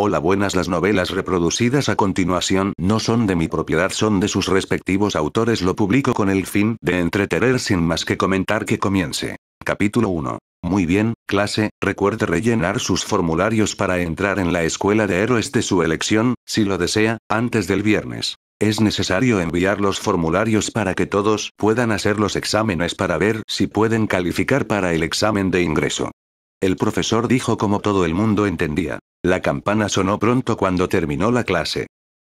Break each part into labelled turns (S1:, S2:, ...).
S1: Hola buenas las novelas reproducidas a continuación no son de mi propiedad son de sus respectivos autores lo publico con el fin de entretener sin más que comentar que comience. Capítulo 1. Muy bien, clase, recuerde rellenar sus formularios para entrar en la escuela de héroes de su elección, si lo desea, antes del viernes. Es necesario enviar los formularios para que todos puedan hacer los exámenes para ver si pueden calificar para el examen de ingreso. El profesor dijo como todo el mundo entendía. La campana sonó pronto cuando terminó la clase.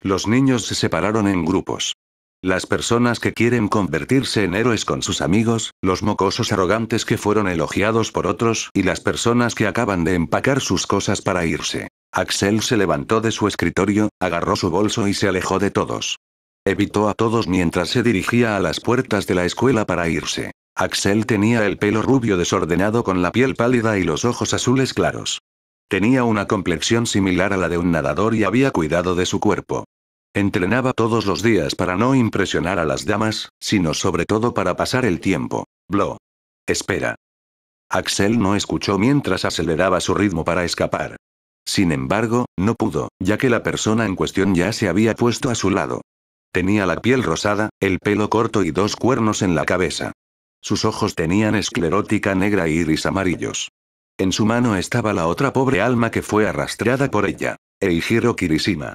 S1: Los niños se separaron en grupos. Las personas que quieren convertirse en héroes con sus amigos, los mocosos arrogantes que fueron elogiados por otros y las personas que acaban de empacar sus cosas para irse. Axel se levantó de su escritorio, agarró su bolso y se alejó de todos. Evitó a todos mientras se dirigía a las puertas de la escuela para irse. Axel tenía el pelo rubio desordenado con la piel pálida y los ojos azules claros. Tenía una complexión similar a la de un nadador y había cuidado de su cuerpo. Entrenaba todos los días para no impresionar a las damas, sino sobre todo para pasar el tiempo. Blo. Espera. Axel no escuchó mientras aceleraba su ritmo para escapar. Sin embargo, no pudo, ya que la persona en cuestión ya se había puesto a su lado. Tenía la piel rosada, el pelo corto y dos cuernos en la cabeza. Sus ojos tenían esclerótica negra e iris amarillos. En su mano estaba la otra pobre alma que fue arrastrada por ella, Eijiro Kirishima.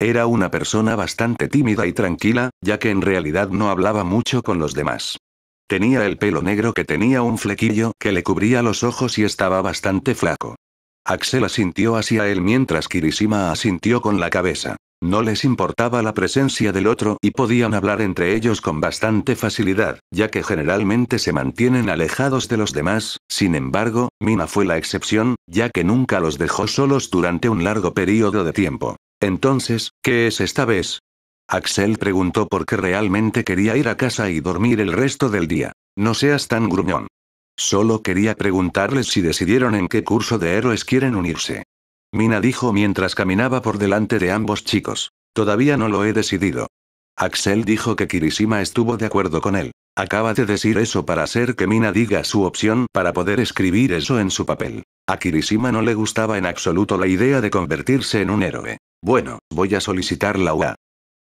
S1: Era una persona bastante tímida y tranquila, ya que en realidad no hablaba mucho con los demás. Tenía el pelo negro que tenía un flequillo que le cubría los ojos y estaba bastante flaco. Axel asintió hacia él mientras Kirishima asintió con la cabeza. No les importaba la presencia del otro y podían hablar entre ellos con bastante facilidad, ya que generalmente se mantienen alejados de los demás, sin embargo, Mina fue la excepción, ya que nunca los dejó solos durante un largo periodo de tiempo. Entonces, ¿qué es esta vez? Axel preguntó por qué realmente quería ir a casa y dormir el resto del día. No seas tan gruñón. Solo quería preguntarles si decidieron en qué curso de héroes quieren unirse. Mina dijo mientras caminaba por delante de ambos chicos. Todavía no lo he decidido. Axel dijo que Kirishima estuvo de acuerdo con él. Acaba de decir eso para hacer que Mina diga su opción para poder escribir eso en su papel. A Kirishima no le gustaba en absoluto la idea de convertirse en un héroe. Bueno, voy a solicitar la UA.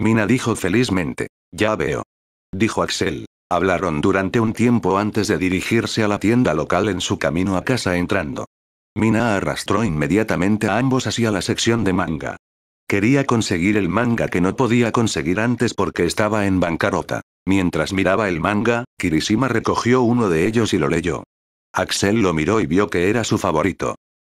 S1: Mina dijo felizmente. Ya veo. Dijo Axel. Hablaron durante un tiempo antes de dirigirse a la tienda local en su camino a casa entrando. Mina arrastró inmediatamente a ambos hacia la sección de manga. Quería conseguir el manga que no podía conseguir antes porque estaba en bancarrota. Mientras miraba el manga, Kirishima recogió uno de ellos y lo leyó. Axel lo miró y vio que era su favorito.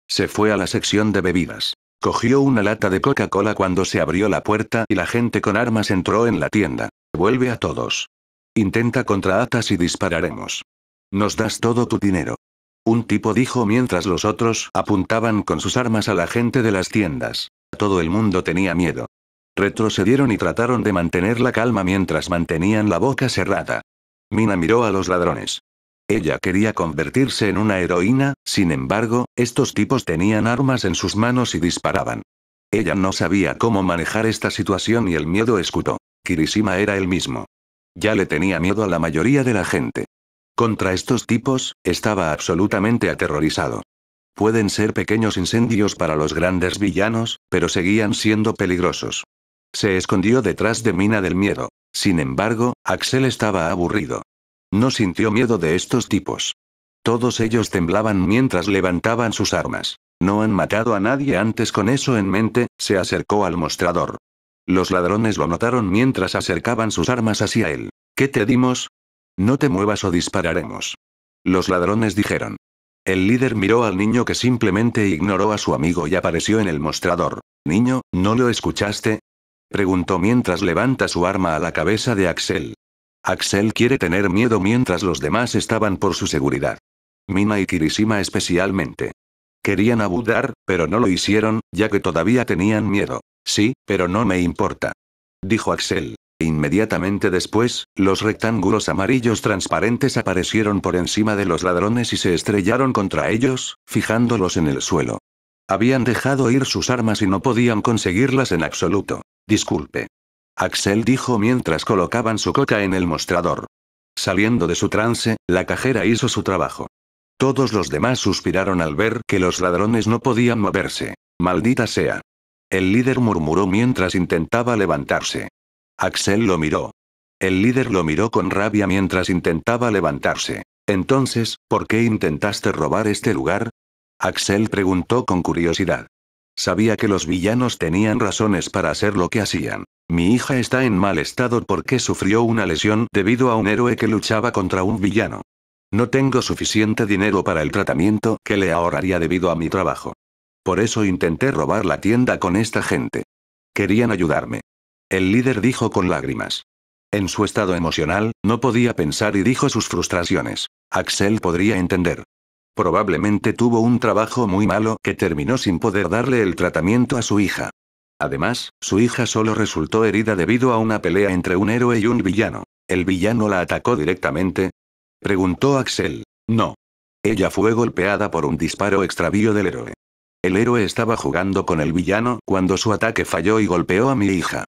S1: Se fue a la sección de bebidas. Cogió una lata de Coca-Cola cuando se abrió la puerta y la gente con armas entró en la tienda. Vuelve a todos. Intenta contra Atas y dispararemos. Nos das todo tu dinero. Un tipo dijo mientras los otros apuntaban con sus armas a la gente de las tiendas. Todo el mundo tenía miedo. Retrocedieron y trataron de mantener la calma mientras mantenían la boca cerrada. Mina miró a los ladrones. Ella quería convertirse en una heroína, sin embargo, estos tipos tenían armas en sus manos y disparaban. Ella no sabía cómo manejar esta situación y el miedo escutó. Kirishima era el mismo. Ya le tenía miedo a la mayoría de la gente. Contra estos tipos, estaba absolutamente aterrorizado. Pueden ser pequeños incendios para los grandes villanos, pero seguían siendo peligrosos. Se escondió detrás de Mina del Miedo. Sin embargo, Axel estaba aburrido. No sintió miedo de estos tipos. Todos ellos temblaban mientras levantaban sus armas. No han matado a nadie antes con eso en mente, se acercó al mostrador. Los ladrones lo notaron mientras acercaban sus armas hacia él. ¿Qué te dimos? No te muevas o dispararemos. Los ladrones dijeron. El líder miró al niño que simplemente ignoró a su amigo y apareció en el mostrador. Niño, ¿no lo escuchaste? Preguntó mientras levanta su arma a la cabeza de Axel. Axel quiere tener miedo mientras los demás estaban por su seguridad. Mina y Kirishima especialmente. Querían abudar, pero no lo hicieron, ya que todavía tenían miedo. Sí, pero no me importa. Dijo Axel. Inmediatamente después, los rectángulos amarillos transparentes aparecieron por encima de los ladrones y se estrellaron contra ellos, fijándolos en el suelo. Habían dejado ir sus armas y no podían conseguirlas en absoluto. Disculpe. Axel dijo mientras colocaban su coca en el mostrador. Saliendo de su trance, la cajera hizo su trabajo. Todos los demás suspiraron al ver que los ladrones no podían moverse. Maldita sea. El líder murmuró mientras intentaba levantarse. Axel lo miró. El líder lo miró con rabia mientras intentaba levantarse. Entonces, ¿por qué intentaste robar este lugar? Axel preguntó con curiosidad. Sabía que los villanos tenían razones para hacer lo que hacían. Mi hija está en mal estado porque sufrió una lesión debido a un héroe que luchaba contra un villano. No tengo suficiente dinero para el tratamiento que le ahorraría debido a mi trabajo. Por eso intenté robar la tienda con esta gente. Querían ayudarme. El líder dijo con lágrimas. En su estado emocional, no podía pensar y dijo sus frustraciones. Axel podría entender. Probablemente tuvo un trabajo muy malo que terminó sin poder darle el tratamiento a su hija. Además, su hija solo resultó herida debido a una pelea entre un héroe y un villano. ¿El villano la atacó directamente? Preguntó Axel. No. Ella fue golpeada por un disparo extravío del héroe. El héroe estaba jugando con el villano cuando su ataque falló y golpeó a mi hija.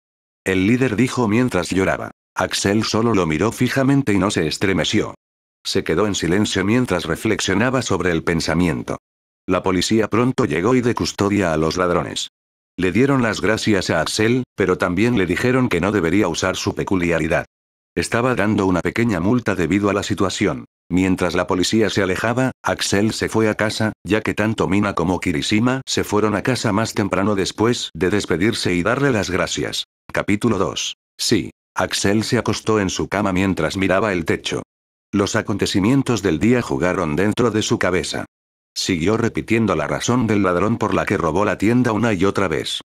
S1: El líder dijo mientras lloraba. Axel solo lo miró fijamente y no se estremeció. Se quedó en silencio mientras reflexionaba sobre el pensamiento. La policía pronto llegó y de custodia a los ladrones. Le dieron las gracias a Axel, pero también le dijeron que no debería usar su peculiaridad. Estaba dando una pequeña multa debido a la situación. Mientras la policía se alejaba, Axel se fue a casa, ya que tanto Mina como Kirishima se fueron a casa más temprano después de despedirse y darle las gracias. Capítulo 2. Sí. Axel se acostó en su cama mientras miraba el techo. Los acontecimientos del día jugaron dentro de su cabeza. Siguió repitiendo la razón del ladrón por la que robó la tienda una y otra vez.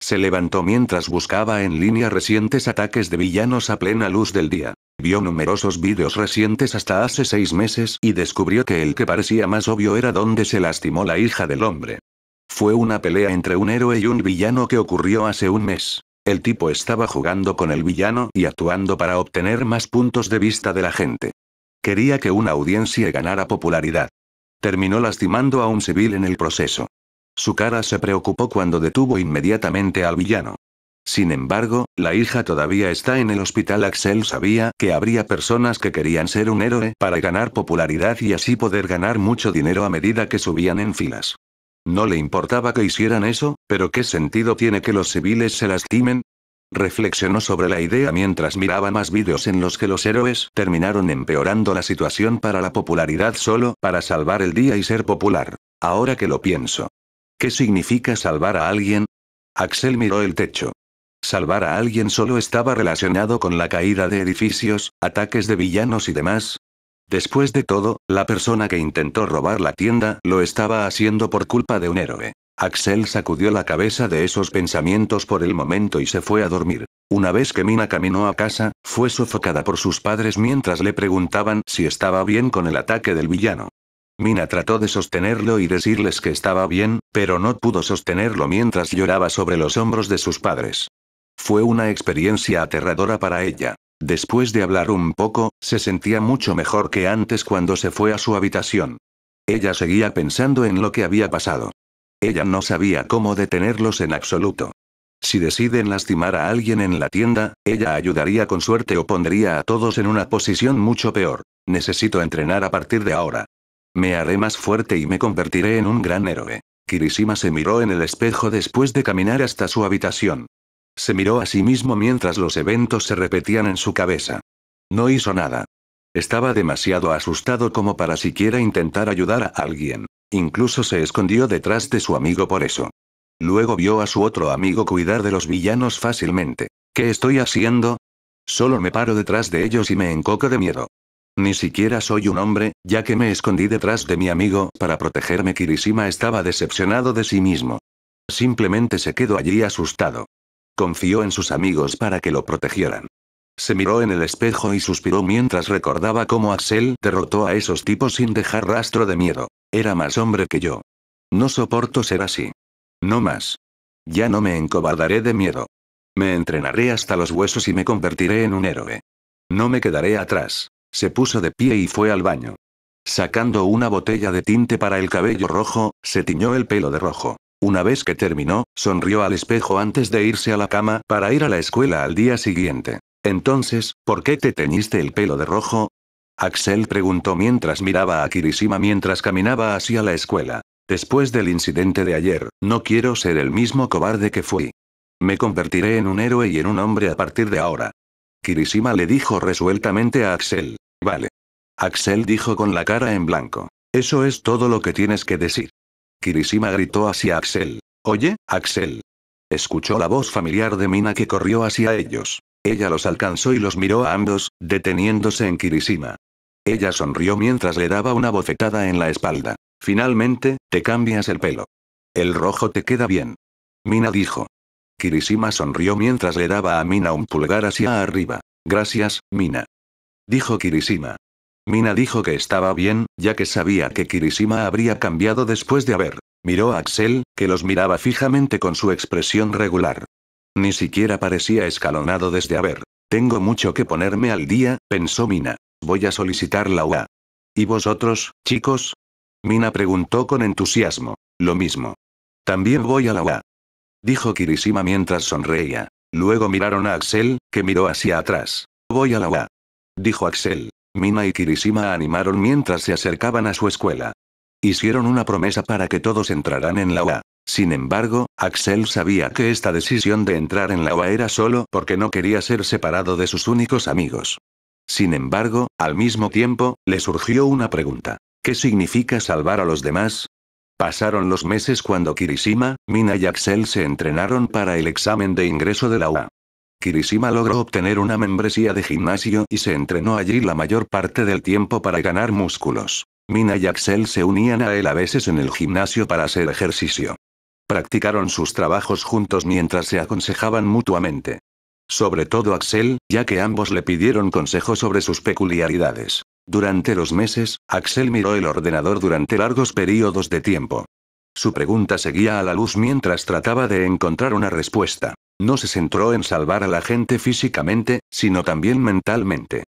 S1: Se levantó mientras buscaba en línea recientes ataques de villanos a plena luz del día. Vio numerosos vídeos recientes hasta hace seis meses y descubrió que el que parecía más obvio era donde se lastimó la hija del hombre. Fue una pelea entre un héroe y un villano que ocurrió hace un mes. El tipo estaba jugando con el villano y actuando para obtener más puntos de vista de la gente. Quería que una audiencia ganara popularidad. Terminó lastimando a un civil en el proceso. Su cara se preocupó cuando detuvo inmediatamente al villano. Sin embargo, la hija todavía está en el hospital. Axel sabía que habría personas que querían ser un héroe para ganar popularidad y así poder ganar mucho dinero a medida que subían en filas. No le importaba que hicieran eso, pero ¿qué sentido tiene que los civiles se lastimen? Reflexionó sobre la idea mientras miraba más vídeos en los que los héroes terminaron empeorando la situación para la popularidad solo para salvar el día y ser popular. Ahora que lo pienso, ¿Qué significa salvar a alguien? Axel miró el techo. Salvar a alguien solo estaba relacionado con la caída de edificios, ataques de villanos y demás. Después de todo, la persona que intentó robar la tienda lo estaba haciendo por culpa de un héroe. Axel sacudió la cabeza de esos pensamientos por el momento y se fue a dormir. Una vez que Mina caminó a casa, fue sofocada por sus padres mientras le preguntaban si estaba bien con el ataque del villano. Mina trató de sostenerlo y decirles que estaba bien, pero no pudo sostenerlo mientras lloraba sobre los hombros de sus padres. Fue una experiencia aterradora para ella. Después de hablar un poco, se sentía mucho mejor que antes cuando se fue a su habitación. Ella seguía pensando en lo que había pasado. Ella no sabía cómo detenerlos en absoluto. Si deciden lastimar a alguien en la tienda, ella ayudaría con suerte o pondría a todos en una posición mucho peor. Necesito entrenar a partir de ahora. Me haré más fuerte y me convertiré en un gran héroe. Kirishima se miró en el espejo después de caminar hasta su habitación. Se miró a sí mismo mientras los eventos se repetían en su cabeza. No hizo nada. Estaba demasiado asustado como para siquiera intentar ayudar a alguien. Incluso se escondió detrás de su amigo por eso. Luego vio a su otro amigo cuidar de los villanos fácilmente. ¿Qué estoy haciendo? Solo me paro detrás de ellos y me encoco de miedo. Ni siquiera soy un hombre, ya que me escondí detrás de mi amigo para protegerme. Kirishima estaba decepcionado de sí mismo. Simplemente se quedó allí asustado. Confió en sus amigos para que lo protegieran. Se miró en el espejo y suspiró mientras recordaba cómo Axel derrotó a esos tipos sin dejar rastro de miedo. Era más hombre que yo. No soporto ser así. No más. Ya no me encobardaré de miedo. Me entrenaré hasta los huesos y me convertiré en un héroe. No me quedaré atrás. Se puso de pie y fue al baño. Sacando una botella de tinte para el cabello rojo, se tiñó el pelo de rojo. Una vez que terminó, sonrió al espejo antes de irse a la cama para ir a la escuela al día siguiente. Entonces, ¿por qué te teñiste el pelo de rojo? Axel preguntó mientras miraba a Kirishima mientras caminaba hacia la escuela. Después del incidente de ayer, no quiero ser el mismo cobarde que fui. Me convertiré en un héroe y en un hombre a partir de ahora. Kirishima le dijo resueltamente a Axel. Vale. Axel dijo con la cara en blanco. Eso es todo lo que tienes que decir. Kirishima gritó hacia Axel. Oye, Axel. Escuchó la voz familiar de Mina que corrió hacia ellos. Ella los alcanzó y los miró a ambos, deteniéndose en Kirishima. Ella sonrió mientras le daba una bofetada en la espalda. Finalmente, te cambias el pelo. El rojo te queda bien. Mina dijo. Kirishima sonrió mientras le daba a Mina un pulgar hacia arriba. Gracias, Mina. Dijo Kirishima. Mina dijo que estaba bien, ya que sabía que Kirishima habría cambiado después de haber. Miró a Axel, que los miraba fijamente con su expresión regular. Ni siquiera parecía escalonado desde haber. Tengo mucho que ponerme al día, pensó Mina. Voy a solicitar la UA. ¿Y vosotros, chicos? Mina preguntó con entusiasmo. Lo mismo. También voy a la UA dijo Kirishima mientras sonreía. Luego miraron a Axel, que miró hacia atrás. Voy a la UA. Dijo Axel. Mina y Kirishima animaron mientras se acercaban a su escuela. Hicieron una promesa para que todos entraran en la UA. Sin embargo, Axel sabía que esta decisión de entrar en la UA era solo porque no quería ser separado de sus únicos amigos. Sin embargo, al mismo tiempo, le surgió una pregunta. ¿Qué significa salvar a los demás? Pasaron los meses cuando Kirishima, Mina y Axel se entrenaron para el examen de ingreso de la UA. Kirishima logró obtener una membresía de gimnasio y se entrenó allí la mayor parte del tiempo para ganar músculos. Mina y Axel se unían a él a veces en el gimnasio para hacer ejercicio. Practicaron sus trabajos juntos mientras se aconsejaban mutuamente. Sobre todo Axel, ya que ambos le pidieron consejo sobre sus peculiaridades. Durante los meses, Axel miró el ordenador durante largos periodos de tiempo. Su pregunta seguía a la luz mientras trataba de encontrar una respuesta. No se centró en salvar a la gente físicamente, sino también mentalmente.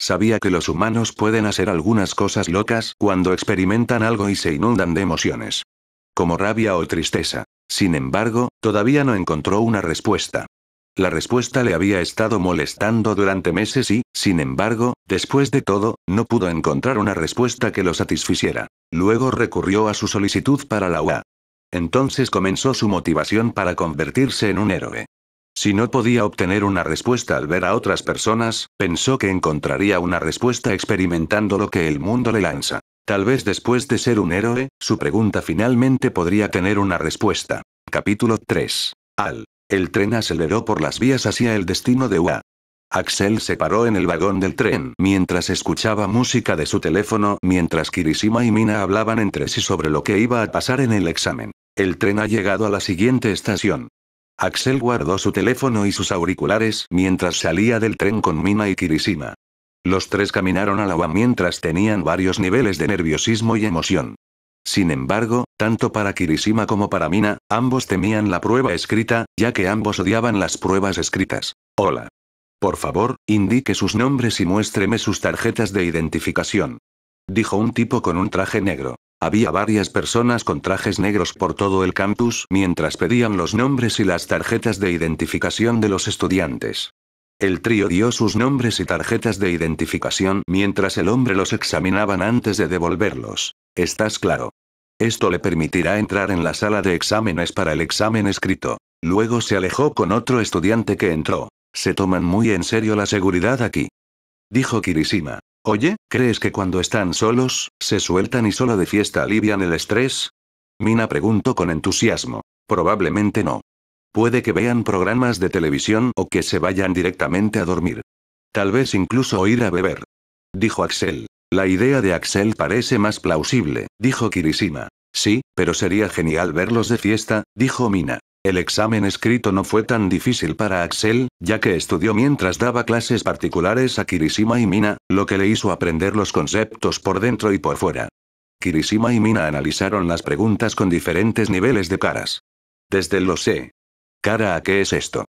S1: Sabía que los humanos pueden hacer algunas cosas locas cuando experimentan algo y se inundan de emociones. Como rabia o tristeza. Sin embargo, todavía no encontró una respuesta. La respuesta le había estado molestando durante meses y, sin embargo, después de todo, no pudo encontrar una respuesta que lo satisficiera. Luego recurrió a su solicitud para la UA. Entonces comenzó su motivación para convertirse en un héroe. Si no podía obtener una respuesta al ver a otras personas, pensó que encontraría una respuesta experimentando lo que el mundo le lanza. Tal vez después de ser un héroe, su pregunta finalmente podría tener una respuesta. Capítulo 3. Al el tren aceleró por las vías hacia el destino de UA. Axel se paró en el vagón del tren mientras escuchaba música de su teléfono mientras Kirishima y Mina hablaban entre sí sobre lo que iba a pasar en el examen. El tren ha llegado a la siguiente estación. Axel guardó su teléfono y sus auriculares mientras salía del tren con Mina y Kirishima. Los tres caminaron a la UA mientras tenían varios niveles de nerviosismo y emoción. Sin embargo, tanto para Kirishima como para Mina, ambos temían la prueba escrita, ya que ambos odiaban las pruebas escritas. Hola. Por favor, indique sus nombres y muéstreme sus tarjetas de identificación. Dijo un tipo con un traje negro. Había varias personas con trajes negros por todo el campus mientras pedían los nombres y las tarjetas de identificación de los estudiantes. El trío dio sus nombres y tarjetas de identificación mientras el hombre los examinaba antes de devolverlos. ¿Estás claro? Esto le permitirá entrar en la sala de exámenes para el examen escrito. Luego se alejó con otro estudiante que entró. Se toman muy en serio la seguridad aquí. Dijo Kirishima. Oye, ¿crees que cuando están solos, se sueltan y solo de fiesta alivian el estrés? Mina preguntó con entusiasmo. Probablemente no. Puede que vean programas de televisión o que se vayan directamente a dormir. Tal vez incluso ir a beber. Dijo Axel. La idea de Axel parece más plausible, dijo Kirishima. Sí, pero sería genial verlos de fiesta, dijo Mina. El examen escrito no fue tan difícil para Axel, ya que estudió mientras daba clases particulares a Kirishima y Mina, lo que le hizo aprender los conceptos por dentro y por fuera. Kirishima y Mina analizaron las preguntas con diferentes niveles de caras. Desde lo sé. Cara a qué es esto.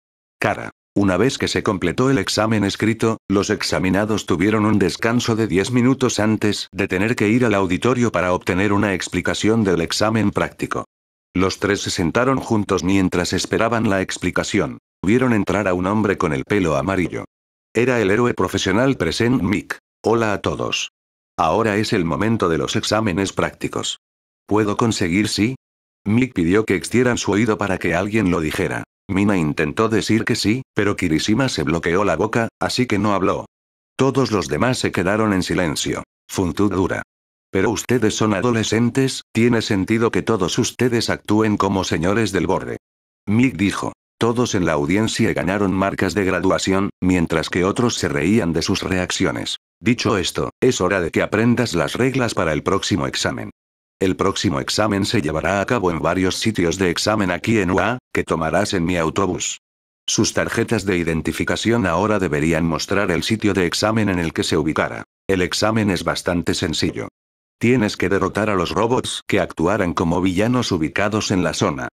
S1: Cara. Una vez que se completó el examen escrito, los examinados tuvieron un descanso de 10 minutos antes de tener que ir al auditorio para obtener una explicación del examen práctico. Los tres se sentaron juntos mientras esperaban la explicación. Vieron entrar a un hombre con el pelo amarillo. Era el héroe profesional Present Mick. Hola a todos. Ahora es el momento de los exámenes prácticos. ¿Puedo conseguir sí? Mick pidió que extieran su oído para que alguien lo dijera. Mina intentó decir que sí, pero Kirishima se bloqueó la boca, así que no habló. Todos los demás se quedaron en silencio. Funtudura. dura. Pero ustedes son adolescentes, tiene sentido que todos ustedes actúen como señores del borde. Mick dijo. Todos en la audiencia ganaron marcas de graduación, mientras que otros se reían de sus reacciones. Dicho esto, es hora de que aprendas las reglas para el próximo examen. El próximo examen se llevará a cabo en varios sitios de examen aquí en UA, que tomarás en mi autobús. Sus tarjetas de identificación ahora deberían mostrar el sitio de examen en el que se ubicara. El examen es bastante sencillo. Tienes que derrotar a los robots que actuaran como villanos ubicados en la zona.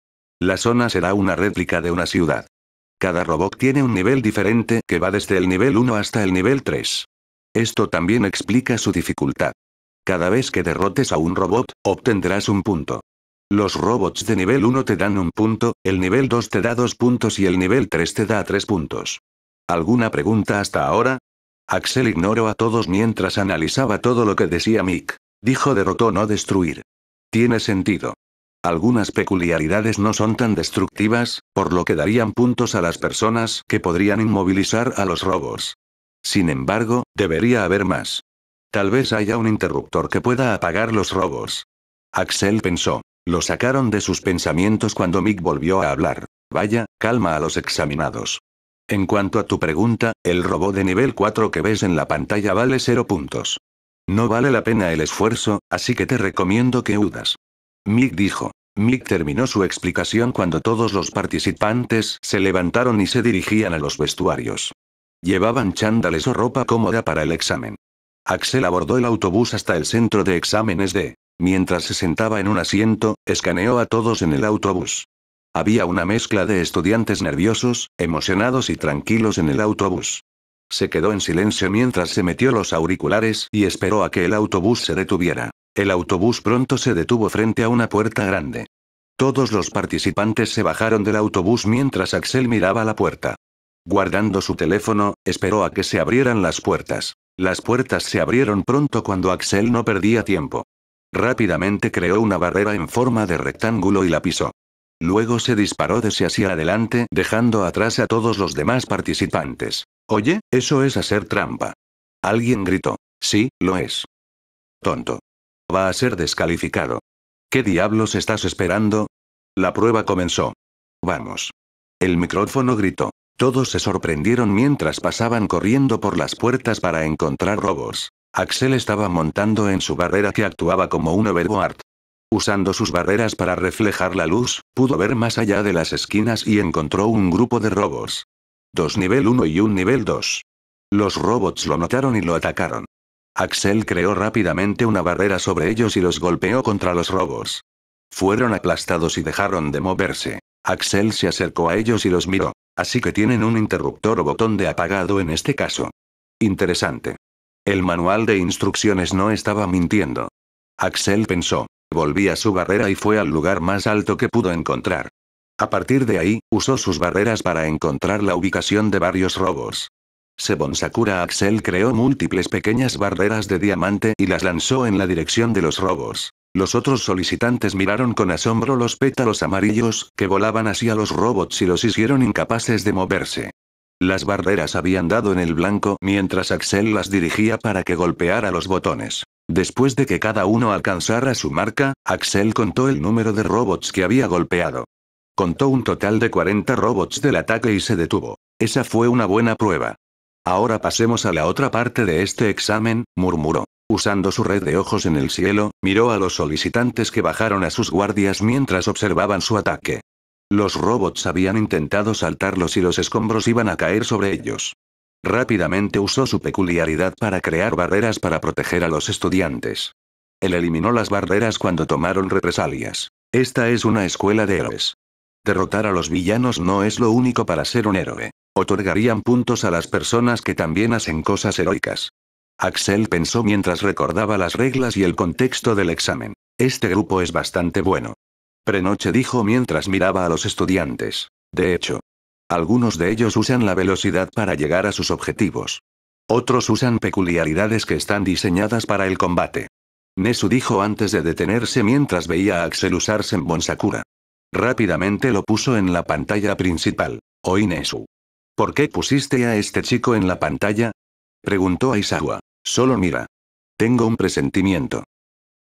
S1: La zona será una réplica de una ciudad. Cada robot tiene un nivel diferente que va desde el nivel 1 hasta el nivel 3. Esto también explica su dificultad. Cada vez que derrotes a un robot, obtendrás un punto. Los robots de nivel 1 te dan un punto, el nivel 2 te da dos puntos y el nivel 3 te da tres puntos. ¿Alguna pregunta hasta ahora? Axel ignoró a todos mientras analizaba todo lo que decía Mick. Dijo derrotó no destruir. Tiene sentido. Algunas peculiaridades no son tan destructivas, por lo que darían puntos a las personas que podrían inmovilizar a los robots. Sin embargo, debería haber más. Tal vez haya un interruptor que pueda apagar los robos. Axel pensó. Lo sacaron de sus pensamientos cuando Mick volvió a hablar. Vaya, calma a los examinados. En cuanto a tu pregunta, el robot de nivel 4 que ves en la pantalla vale 0 puntos. No vale la pena el esfuerzo, así que te recomiendo que udas. Mick dijo. Mick terminó su explicación cuando todos los participantes se levantaron y se dirigían a los vestuarios. Llevaban chándales o ropa cómoda para el examen. Axel abordó el autobús hasta el centro de exámenes de... Mientras se sentaba en un asiento, escaneó a todos en el autobús. Había una mezcla de estudiantes nerviosos, emocionados y tranquilos en el autobús. Se quedó en silencio mientras se metió los auriculares y esperó a que el autobús se detuviera. El autobús pronto se detuvo frente a una puerta grande. Todos los participantes se bajaron del autobús mientras Axel miraba la puerta. Guardando su teléfono, esperó a que se abrieran las puertas. Las puertas se abrieron pronto cuando Axel no perdía tiempo. Rápidamente creó una barrera en forma de rectángulo y la pisó. Luego se disparó desde hacia adelante, dejando atrás a todos los demás participantes. Oye, eso es hacer trampa. Alguien gritó. Sí, lo es. Tonto. Va a ser descalificado. ¿Qué diablos estás esperando? La prueba comenzó. Vamos. El micrófono gritó. Todos se sorprendieron mientras pasaban corriendo por las puertas para encontrar robos. Axel estaba montando en su barrera que actuaba como un overboard. Usando sus barreras para reflejar la luz, pudo ver más allá de las esquinas y encontró un grupo de robos. Dos nivel 1 y un nivel 2. Los robots lo notaron y lo atacaron. Axel creó rápidamente una barrera sobre ellos y los golpeó contra los robos. Fueron aplastados y dejaron de moverse. Axel se acercó a ellos y los miró. Así que tienen un interruptor o botón de apagado en este caso. Interesante. El manual de instrucciones no estaba mintiendo. Axel pensó. Volví a su barrera y fue al lugar más alto que pudo encontrar. A partir de ahí, usó sus barreras para encontrar la ubicación de varios robos. Sebon Sakura Axel creó múltiples pequeñas barreras de diamante y las lanzó en la dirección de los robos. Los otros solicitantes miraron con asombro los pétalos amarillos, que volaban hacia los robots y los hicieron incapaces de moverse. Las barreras habían dado en el blanco mientras Axel las dirigía para que golpeara los botones. Después de que cada uno alcanzara su marca, Axel contó el número de robots que había golpeado. Contó un total de 40 robots del ataque y se detuvo. Esa fue una buena prueba. Ahora pasemos a la otra parte de este examen, murmuró. Usando su red de ojos en el cielo, miró a los solicitantes que bajaron a sus guardias mientras observaban su ataque. Los robots habían intentado saltarlos y los escombros iban a caer sobre ellos. Rápidamente usó su peculiaridad para crear barreras para proteger a los estudiantes. Él eliminó las barreras cuando tomaron represalias. Esta es una escuela de héroes. Derrotar a los villanos no es lo único para ser un héroe. Otorgarían puntos a las personas que también hacen cosas heroicas. Axel pensó mientras recordaba las reglas y el contexto del examen. Este grupo es bastante bueno. Prenoche dijo mientras miraba a los estudiantes. De hecho, algunos de ellos usan la velocidad para llegar a sus objetivos. Otros usan peculiaridades que están diseñadas para el combate. Nesu dijo antes de detenerse mientras veía a Axel usarse en Bonsakura. Rápidamente lo puso en la pantalla principal. Oí Nesu. ¿Por qué pusiste a este chico en la pantalla? Preguntó a Solo mira. Tengo un presentimiento.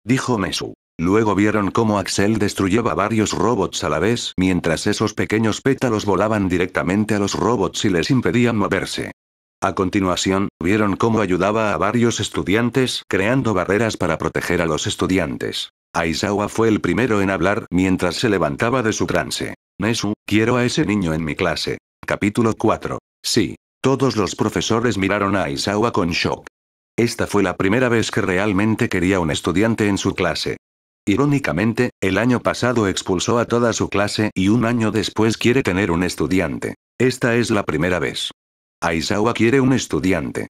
S1: Dijo Mesu. Luego vieron cómo Axel destruyaba varios robots a la vez mientras esos pequeños pétalos volaban directamente a los robots y les impedían moverse. A continuación, vieron cómo ayudaba a varios estudiantes creando barreras para proteger a los estudiantes. Aizawa fue el primero en hablar mientras se levantaba de su trance. Mesu, quiero a ese niño en mi clase. Capítulo 4. Sí. Todos los profesores miraron a Aizawa con shock. Esta fue la primera vez que realmente quería un estudiante en su clase. Irónicamente, el año pasado expulsó a toda su clase y un año después quiere tener un estudiante. Esta es la primera vez. Aizawa quiere un estudiante.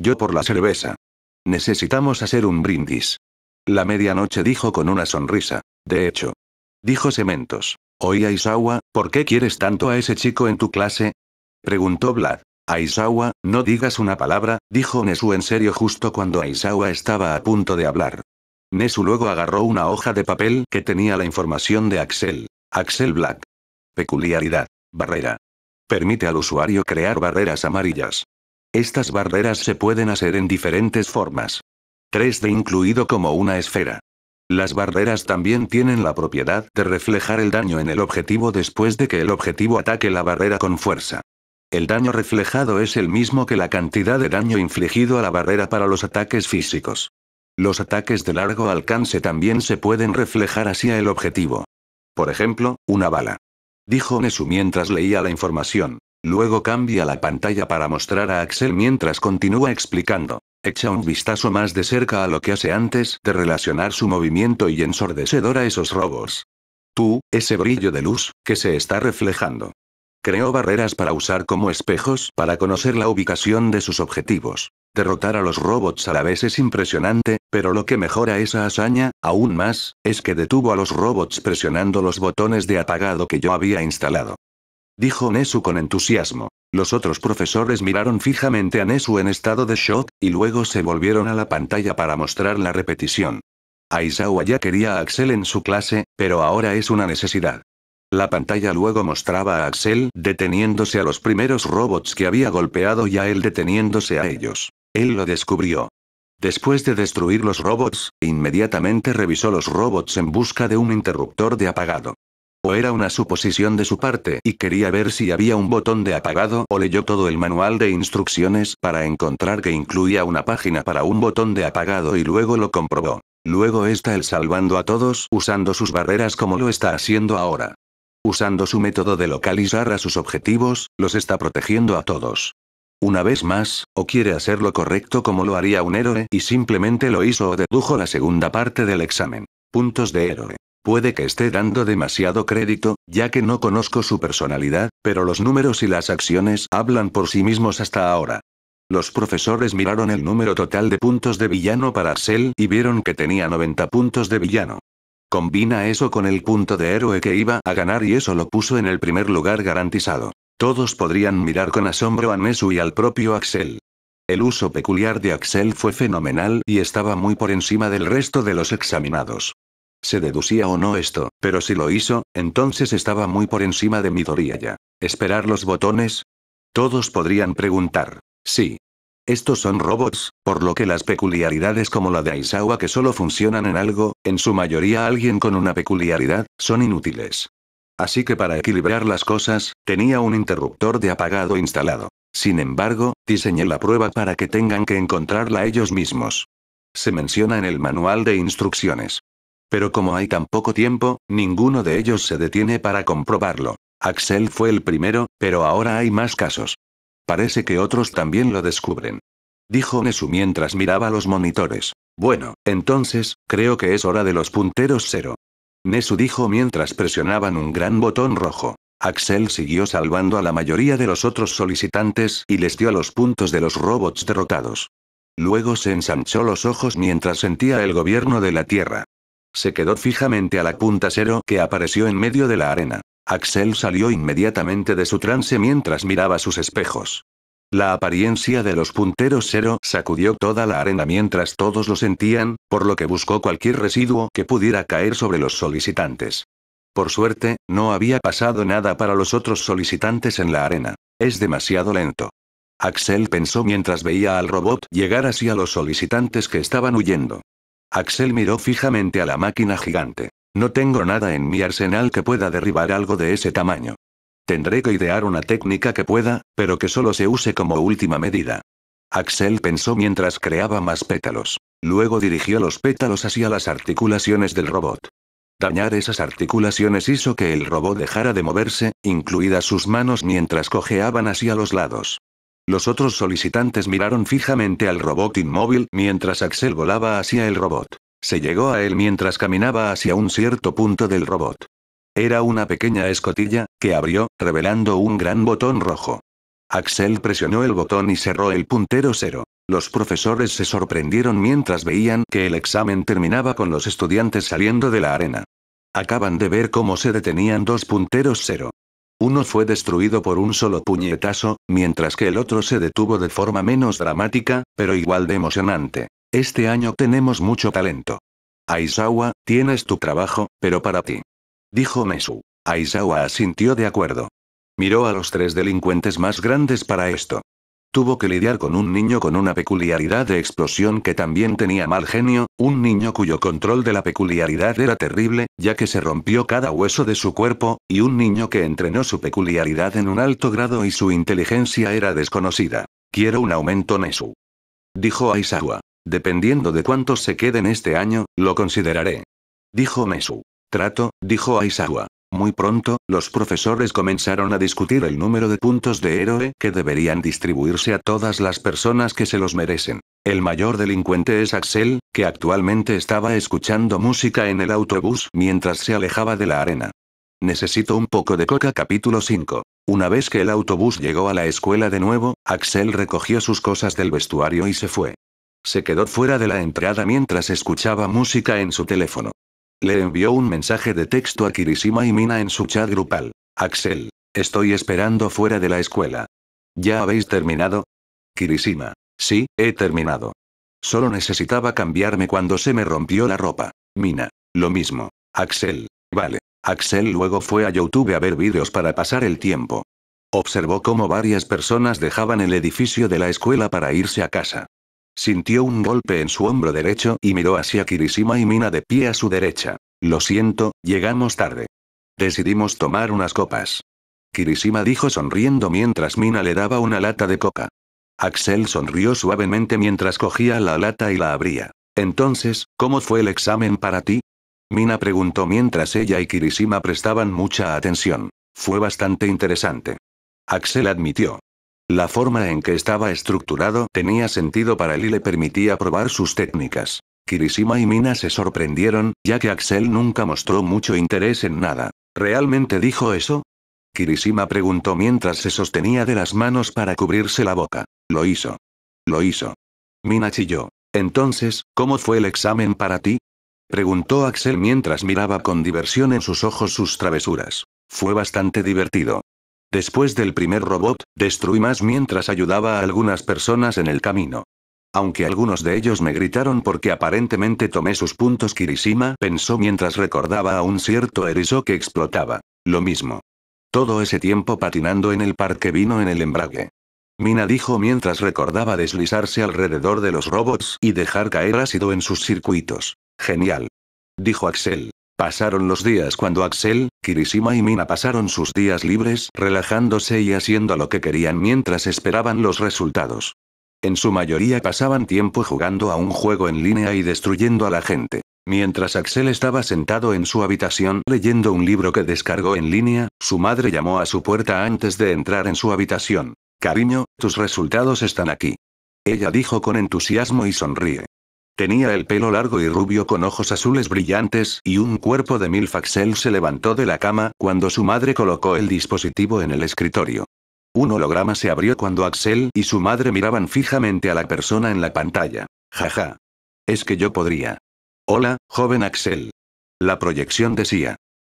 S1: Yo por la cerveza. Necesitamos hacer un brindis. La medianoche dijo con una sonrisa. De hecho. Dijo Cementos. Oye Aizawa, ¿por qué quieres tanto a ese chico en tu clase? Preguntó Vlad. Aizawa, no digas una palabra, dijo Nesu en serio justo cuando Aizawa estaba a punto de hablar. Nesu luego agarró una hoja de papel que tenía la información de Axel. Axel Black. Peculiaridad. Barrera. Permite al usuario crear barreras amarillas. Estas barreras se pueden hacer en diferentes formas. 3D incluido como una esfera. Las barreras también tienen la propiedad de reflejar el daño en el objetivo después de que el objetivo ataque la barrera con fuerza. El daño reflejado es el mismo que la cantidad de daño infligido a la barrera para los ataques físicos. Los ataques de largo alcance también se pueden reflejar hacia el objetivo. Por ejemplo, una bala. Dijo Nesu mientras leía la información. Luego cambia la pantalla para mostrar a Axel mientras continúa explicando. Echa un vistazo más de cerca a lo que hace antes de relacionar su movimiento y ensordecedor a esos robos. Tú, ese brillo de luz, que se está reflejando creó barreras para usar como espejos para conocer la ubicación de sus objetivos. Derrotar a los robots a la vez es impresionante, pero lo que mejora esa hazaña, aún más, es que detuvo a los robots presionando los botones de apagado que yo había instalado. Dijo Nesu con entusiasmo. Los otros profesores miraron fijamente a Nesu en estado de shock, y luego se volvieron a la pantalla para mostrar la repetición. Aizawa ya quería a Axel en su clase, pero ahora es una necesidad. La pantalla luego mostraba a Axel deteniéndose a los primeros robots que había golpeado y a él deteniéndose a ellos. Él lo descubrió. Después de destruir los robots, inmediatamente revisó los robots en busca de un interruptor de apagado. O era una suposición de su parte y quería ver si había un botón de apagado o leyó todo el manual de instrucciones para encontrar que incluía una página para un botón de apagado y luego lo comprobó. Luego está él salvando a todos usando sus barreras como lo está haciendo ahora. Usando su método de localizar a sus objetivos, los está protegiendo a todos. Una vez más, o quiere hacer lo correcto como lo haría un héroe y simplemente lo hizo o dedujo la segunda parte del examen. Puntos de héroe. Puede que esté dando demasiado crédito, ya que no conozco su personalidad, pero los números y las acciones hablan por sí mismos hasta ahora. Los profesores miraron el número total de puntos de villano para Sel y vieron que tenía 90 puntos de villano. Combina eso con el punto de héroe que iba a ganar y eso lo puso en el primer lugar garantizado. Todos podrían mirar con asombro a Nesu y al propio Axel. El uso peculiar de Axel fue fenomenal y estaba muy por encima del resto de los examinados. Se deducía o no esto, pero si lo hizo, entonces estaba muy por encima de Midoriya. ¿Esperar los botones? Todos podrían preguntar. Sí, estos son robots, por lo que las peculiaridades como la de Aizawa que solo funcionan en algo, en su mayoría alguien con una peculiaridad, son inútiles. Así que para equilibrar las cosas, tenía un interruptor de apagado instalado. Sin embargo, diseñé la prueba para que tengan que encontrarla ellos mismos. Se menciona en el manual de instrucciones. Pero como hay tan poco tiempo, ninguno de ellos se detiene para comprobarlo. Axel fue el primero, pero ahora hay más casos. Parece que otros también lo descubren. Dijo Nesu mientras miraba los monitores. Bueno, entonces, creo que es hora de los punteros cero. Nesu dijo mientras presionaban un gran botón rojo. Axel siguió salvando a la mayoría de los otros solicitantes y les dio los puntos de los robots derrotados. Luego se ensanchó los ojos mientras sentía el gobierno de la Tierra. Se quedó fijamente a la punta cero que apareció en medio de la arena. Axel salió inmediatamente de su trance mientras miraba sus espejos. La apariencia de los punteros cero sacudió toda la arena mientras todos lo sentían, por lo que buscó cualquier residuo que pudiera caer sobre los solicitantes. Por suerte, no había pasado nada para los otros solicitantes en la arena. Es demasiado lento. Axel pensó mientras veía al robot llegar así a los solicitantes que estaban huyendo. Axel miró fijamente a la máquina gigante. No tengo nada en mi arsenal que pueda derribar algo de ese tamaño. Tendré que idear una técnica que pueda, pero que solo se use como última medida. Axel pensó mientras creaba más pétalos. Luego dirigió los pétalos hacia las articulaciones del robot. Dañar esas articulaciones hizo que el robot dejara de moverse, incluidas sus manos mientras cojeaban hacia los lados. Los otros solicitantes miraron fijamente al robot inmóvil mientras Axel volaba hacia el robot. Se llegó a él mientras caminaba hacia un cierto punto del robot. Era una pequeña escotilla, que abrió, revelando un gran botón rojo. Axel presionó el botón y cerró el puntero cero. Los profesores se sorprendieron mientras veían que el examen terminaba con los estudiantes saliendo de la arena. Acaban de ver cómo se detenían dos punteros cero. Uno fue destruido por un solo puñetazo, mientras que el otro se detuvo de forma menos dramática, pero igual de emocionante. Este año tenemos mucho talento. Aizawa, tienes tu trabajo, pero para ti. Dijo Mesu. Aizawa asintió de acuerdo. Miró a los tres delincuentes más grandes para esto. Tuvo que lidiar con un niño con una peculiaridad de explosión que también tenía mal genio, un niño cuyo control de la peculiaridad era terrible, ya que se rompió cada hueso de su cuerpo, y un niño que entrenó su peculiaridad en un alto grado y su inteligencia era desconocida. Quiero un aumento Mesu. Dijo Aizawa. Dependiendo de cuántos se queden este año, lo consideraré. Dijo Mesu. Trato, dijo Aizawa. Muy pronto, los profesores comenzaron a discutir el número de puntos de héroe que deberían distribuirse a todas las personas que se los merecen. El mayor delincuente es Axel, que actualmente estaba escuchando música en el autobús mientras se alejaba de la arena. Necesito un poco de coca capítulo 5. Una vez que el autobús llegó a la escuela de nuevo, Axel recogió sus cosas del vestuario y se fue. Se quedó fuera de la entrada mientras escuchaba música en su teléfono. Le envió un mensaje de texto a Kirishima y Mina en su chat grupal. Axel, estoy esperando fuera de la escuela. ¿Ya habéis terminado? Kirishima. Sí, he terminado. Solo necesitaba cambiarme cuando se me rompió la ropa. Mina. Lo mismo. Axel. Vale. Axel luego fue a YouTube a ver vídeos para pasar el tiempo. Observó cómo varias personas dejaban el edificio de la escuela para irse a casa. Sintió un golpe en su hombro derecho y miró hacia Kirishima y Mina de pie a su derecha. Lo siento, llegamos tarde. Decidimos tomar unas copas. Kirishima dijo sonriendo mientras Mina le daba una lata de coca. Axel sonrió suavemente mientras cogía la lata y la abría. Entonces, ¿cómo fue el examen para ti? Mina preguntó mientras ella y Kirishima prestaban mucha atención. Fue bastante interesante. Axel admitió. La forma en que estaba estructurado tenía sentido para él y le permitía probar sus técnicas. Kirishima y Mina se sorprendieron, ya que Axel nunca mostró mucho interés en nada. ¿Realmente dijo eso? Kirishima preguntó mientras se sostenía de las manos para cubrirse la boca. Lo hizo. Lo hizo. Mina chilló. Entonces, ¿cómo fue el examen para ti? Preguntó Axel mientras miraba con diversión en sus ojos sus travesuras. Fue bastante divertido. Después del primer robot, destruí más mientras ayudaba a algunas personas en el camino. Aunque algunos de ellos me gritaron porque aparentemente tomé sus puntos Kirishima pensó mientras recordaba a un cierto erizo que explotaba. Lo mismo. Todo ese tiempo patinando en el parque vino en el embrague. Mina dijo mientras recordaba deslizarse alrededor de los robots y dejar caer ácido en sus circuitos. Genial. Dijo Axel. Pasaron los días cuando Axel, Kirishima y Mina pasaron sus días libres relajándose y haciendo lo que querían mientras esperaban los resultados. En su mayoría pasaban tiempo jugando a un juego en línea y destruyendo a la gente. Mientras Axel estaba sentado en su habitación leyendo un libro que descargó en línea, su madre llamó a su puerta antes de entrar en su habitación. Cariño, tus resultados están aquí. Ella dijo con entusiasmo y sonríe. Tenía el pelo largo y rubio con ojos azules brillantes y un cuerpo de Milfaxel se levantó de la cama cuando su madre colocó el dispositivo en el escritorio. Un holograma se abrió cuando Axel y su madre miraban fijamente a la persona en la pantalla. Jaja. Es que yo podría. Hola, joven Axel. La proyección decía.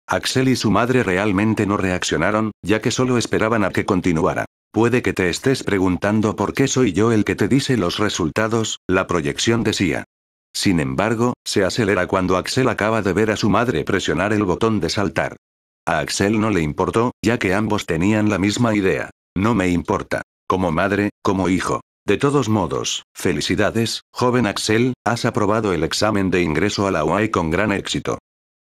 S1: Axel y su madre realmente no reaccionaron, ya que solo esperaban a que continuara. Puede que te estés preguntando por qué soy yo el que te dice los resultados, la proyección decía. Sin embargo, se acelera cuando Axel acaba de ver a su madre presionar el botón de saltar. A Axel no le importó, ya que ambos tenían la misma idea. No me importa. Como madre, como hijo. De todos modos, felicidades, joven Axel, has aprobado el examen de ingreso a la UAE con gran éxito.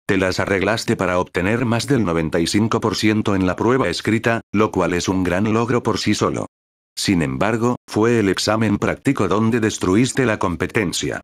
S1: Te las arreglaste para obtener más del 95% en la prueba escrita, lo cual es un gran logro por sí solo. Sin embargo, fue el examen práctico donde destruiste la competencia.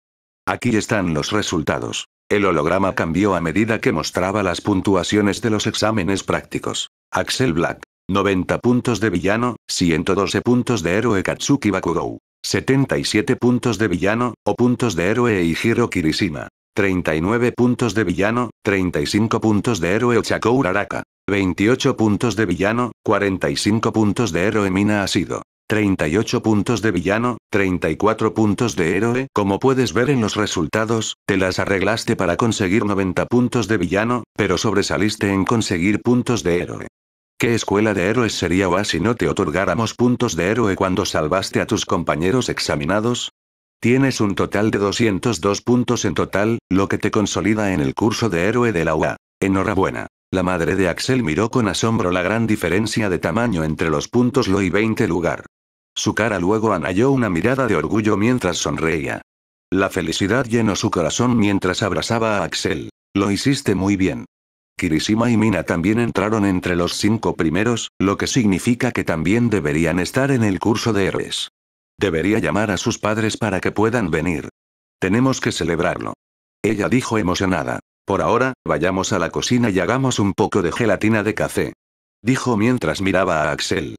S1: Aquí están los resultados. El holograma cambió a medida que mostraba las puntuaciones de los exámenes prácticos. Axel Black. 90 puntos de villano, 112 puntos de héroe Katsuki Bakugou. 77 puntos de villano, o puntos de héroe Eijiro Kirishima. 39 puntos de villano, 35 puntos de héroe Ochakour Araka. 28 puntos de villano, 45 puntos de héroe Mina Asido. 38 puntos de villano, 34 puntos de héroe. Como puedes ver en los resultados, te las arreglaste para conseguir 90 puntos de villano, pero sobresaliste en conseguir puntos de héroe. ¿Qué escuela de héroes sería OA si no te otorgáramos puntos de héroe cuando salvaste a tus compañeros examinados? Tienes un total de 202 puntos en total, lo que te consolida en el curso de héroe de la UA. Enhorabuena. La madre de Axel miró con asombro la gran diferencia de tamaño entre los puntos lo y 20 lugar. Su cara luego anayó una mirada de orgullo mientras sonreía. La felicidad llenó su corazón mientras abrazaba a Axel. Lo hiciste muy bien. Kirishima y Mina también entraron entre los cinco primeros, lo que significa que también deberían estar en el curso de héroes. Debería llamar a sus padres para que puedan venir. Tenemos que celebrarlo. Ella dijo emocionada. Por ahora, vayamos a la cocina y hagamos un poco de gelatina de café. Dijo mientras miraba a Axel.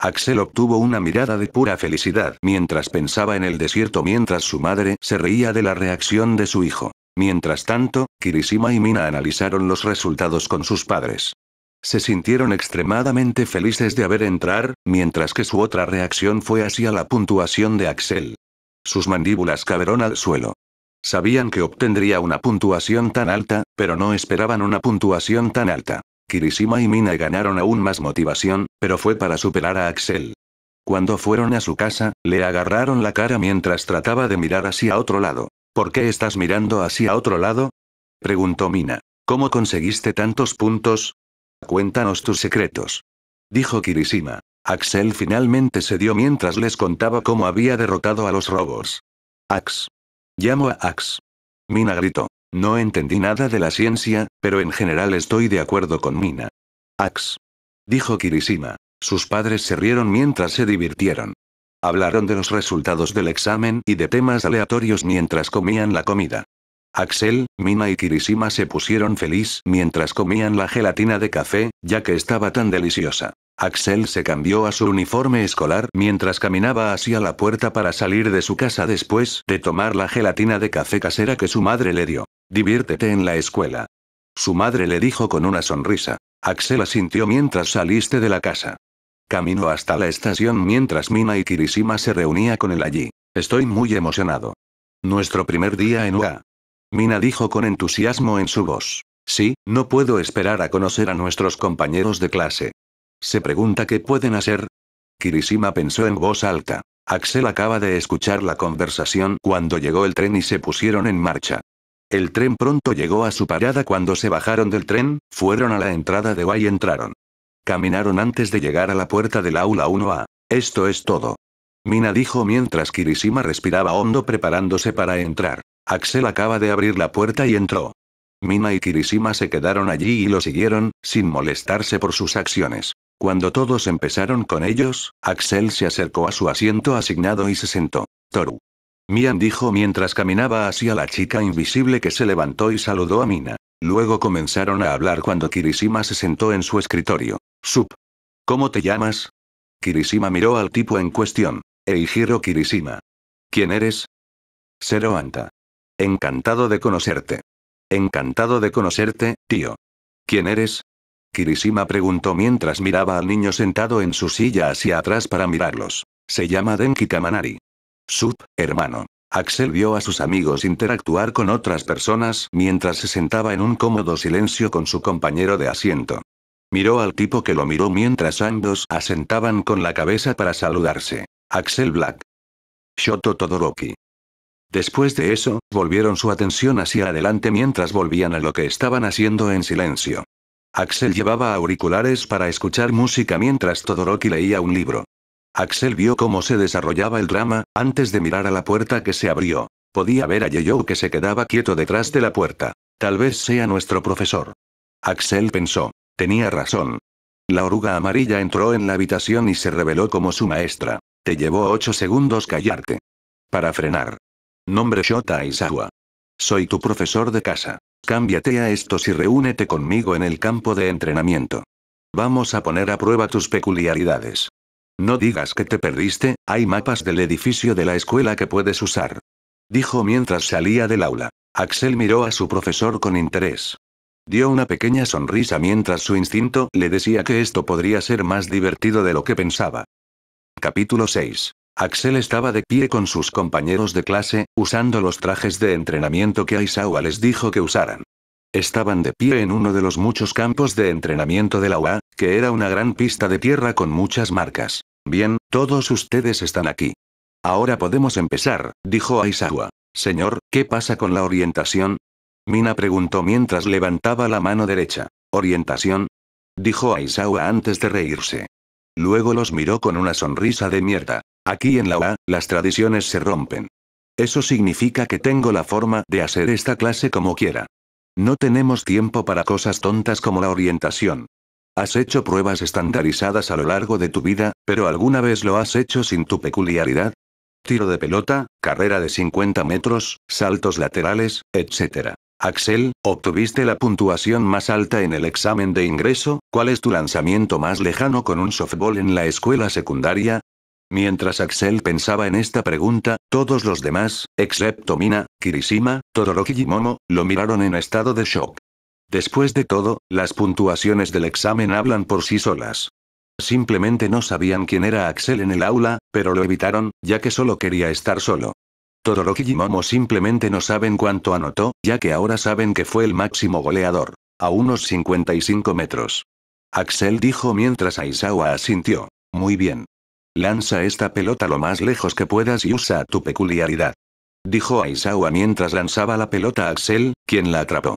S1: Axel obtuvo una mirada de pura felicidad mientras pensaba en el desierto mientras su madre se reía de la reacción de su hijo. Mientras tanto, Kirishima y Mina analizaron los resultados con sus padres. Se sintieron extremadamente felices de haber entrar, mientras que su otra reacción fue hacia la puntuación de Axel. Sus mandíbulas caberon al suelo. Sabían que obtendría una puntuación tan alta, pero no esperaban una puntuación tan alta. Kirishima y Mina ganaron aún más motivación, pero fue para superar a Axel. Cuando fueron a su casa, le agarraron la cara mientras trataba de mirar hacia otro lado. ¿Por qué estás mirando hacia otro lado? preguntó Mina. ¿Cómo conseguiste tantos puntos? Cuéntanos tus secretos. Dijo Kirishima. Axel finalmente se dio mientras les contaba cómo había derrotado a los robos. Ax. Llamo a Ax. Mina gritó. No entendí nada de la ciencia, pero en general estoy de acuerdo con Mina. Ax. Dijo Kirishima. Sus padres se rieron mientras se divirtieron. Hablaron de los resultados del examen y de temas aleatorios mientras comían la comida. Axel, Mina y Kirishima se pusieron feliz mientras comían la gelatina de café, ya que estaba tan deliciosa. Axel se cambió a su uniforme escolar mientras caminaba hacia la puerta para salir de su casa después de tomar la gelatina de café casera que su madre le dio. Diviértete en la escuela. Su madre le dijo con una sonrisa. Axel asintió mientras saliste de la casa. Caminó hasta la estación mientras Mina y Kirishima se reunía con él allí. Estoy muy emocionado. Nuestro primer día en UA. Mina dijo con entusiasmo en su voz. Sí, no puedo esperar a conocer a nuestros compañeros de clase. Se pregunta qué pueden hacer. Kirishima pensó en voz alta. Axel acaba de escuchar la conversación cuando llegó el tren y se pusieron en marcha. El tren pronto llegó a su parada cuando se bajaron del tren, fueron a la entrada de Wai y entraron. Caminaron antes de llegar a la puerta del aula 1A. Esto es todo. Mina dijo mientras Kirishima respiraba hondo preparándose para entrar. Axel acaba de abrir la puerta y entró. Mina y Kirishima se quedaron allí y lo siguieron, sin molestarse por sus acciones. Cuando todos empezaron con ellos, Axel se acercó a su asiento asignado y se sentó. Toru. Mian dijo mientras caminaba hacia la chica invisible que se levantó y saludó a Mina. Luego comenzaron a hablar cuando Kirishima se sentó en su escritorio. Sup. ¿Cómo te llamas? Kirishima miró al tipo en cuestión. Eijiro Kirishima. ¿Quién eres? Zero Anta. Encantado de conocerte. Encantado de conocerte, tío. ¿Quién eres? Kirishima preguntó mientras miraba al niño sentado en su silla hacia atrás para mirarlos. Se llama Denki Kamanari. Sup, hermano. Axel vio a sus amigos interactuar con otras personas mientras se sentaba en un cómodo silencio con su compañero de asiento. Miró al tipo que lo miró mientras ambos asentaban con la cabeza para saludarse. Axel Black. Shoto Todoroki. Después de eso, volvieron su atención hacia adelante mientras volvían a lo que estaban haciendo en silencio. Axel llevaba auriculares para escuchar música mientras Todoroki leía un libro. Axel vio cómo se desarrollaba el drama, antes de mirar a la puerta que se abrió. Podía ver a Yeyou que se quedaba quieto detrás de la puerta. Tal vez sea nuestro profesor. Axel pensó. Tenía razón. La oruga amarilla entró en la habitación y se reveló como su maestra. Te llevó ocho segundos callarte. Para frenar. Nombre Shota Isawa. Soy tu profesor de casa. Cámbiate a esto y reúnete conmigo en el campo de entrenamiento. Vamos a poner a prueba tus peculiaridades. No digas que te perdiste, hay mapas del edificio de la escuela que puedes usar. Dijo mientras salía del aula. Axel miró a su profesor con interés. Dio una pequeña sonrisa mientras su instinto le decía que esto podría ser más divertido de lo que pensaba. Capítulo 6. Axel estaba de pie con sus compañeros de clase, usando los trajes de entrenamiento que Aizawa les dijo que usaran. Estaban de pie en uno de los muchos campos de entrenamiento de la UA, que era una gran pista de tierra con muchas marcas. Bien, todos ustedes están aquí. Ahora podemos empezar, dijo Aizawa. Señor, ¿qué pasa con la orientación? Mina preguntó mientras levantaba la mano derecha. ¿Orientación? Dijo Aizawa antes de reírse. Luego los miró con una sonrisa de mierda. Aquí en la UA, las tradiciones se rompen. Eso significa que tengo la forma de hacer esta clase como quiera. No tenemos tiempo para cosas tontas como la orientación. Has hecho pruebas estandarizadas a lo largo de tu vida, pero ¿alguna vez lo has hecho sin tu peculiaridad? Tiro de pelota, carrera de 50 metros, saltos laterales, etc. Axel, obtuviste la puntuación más alta en el examen de ingreso, ¿cuál es tu lanzamiento más lejano con un softball en la escuela secundaria? Mientras Axel pensaba en esta pregunta, todos los demás, excepto Mina, Kirishima, Todoroki y Momo, lo miraron en estado de shock. Después de todo, las puntuaciones del examen hablan por sí solas. Simplemente no sabían quién era Axel en el aula, pero lo evitaron, ya que solo quería estar solo. Todoroki y Momo simplemente no saben cuánto anotó, ya que ahora saben que fue el máximo goleador. A unos 55 metros. Axel dijo mientras Aizawa asintió. Muy bien. Lanza esta pelota lo más lejos que puedas y usa tu peculiaridad. Dijo Aizawa mientras lanzaba la pelota a Axel, quien la atrapó.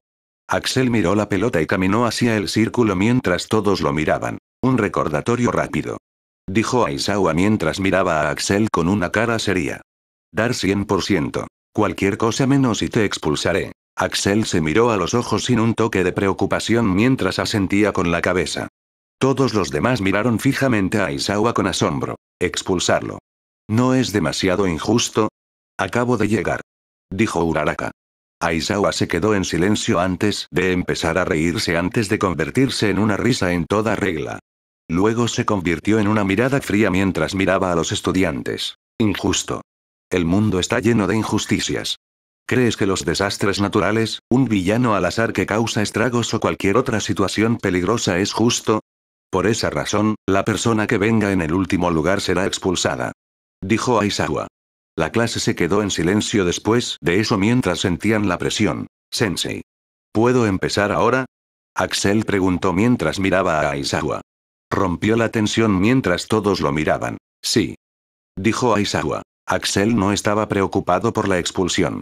S1: Axel miró la pelota y caminó hacia el círculo mientras todos lo miraban. Un recordatorio rápido. Dijo Aizawa mientras miraba a Axel con una cara seria. Dar 100%. Cualquier cosa menos y te expulsaré. Axel se miró a los ojos sin un toque de preocupación mientras asentía con la cabeza. Todos los demás miraron fijamente a Aizawa con asombro. Expulsarlo. ¿No es demasiado injusto? Acabo de llegar. Dijo Uraraka. Aizawa se quedó en silencio antes de empezar a reírse antes de convertirse en una risa en toda regla. Luego se convirtió en una mirada fría mientras miraba a los estudiantes. Injusto. El mundo está lleno de injusticias. ¿Crees que los desastres naturales, un villano al azar que causa estragos o cualquier otra situación peligrosa es justo? Por esa razón, la persona que venga en el último lugar será expulsada. Dijo Aizawa. La clase se quedó en silencio después de eso mientras sentían la presión. Sensei. ¿Puedo empezar ahora? Axel preguntó mientras miraba a Aizawa. Rompió la tensión mientras todos lo miraban. Sí. Dijo Aizawa. Axel no estaba preocupado por la expulsión.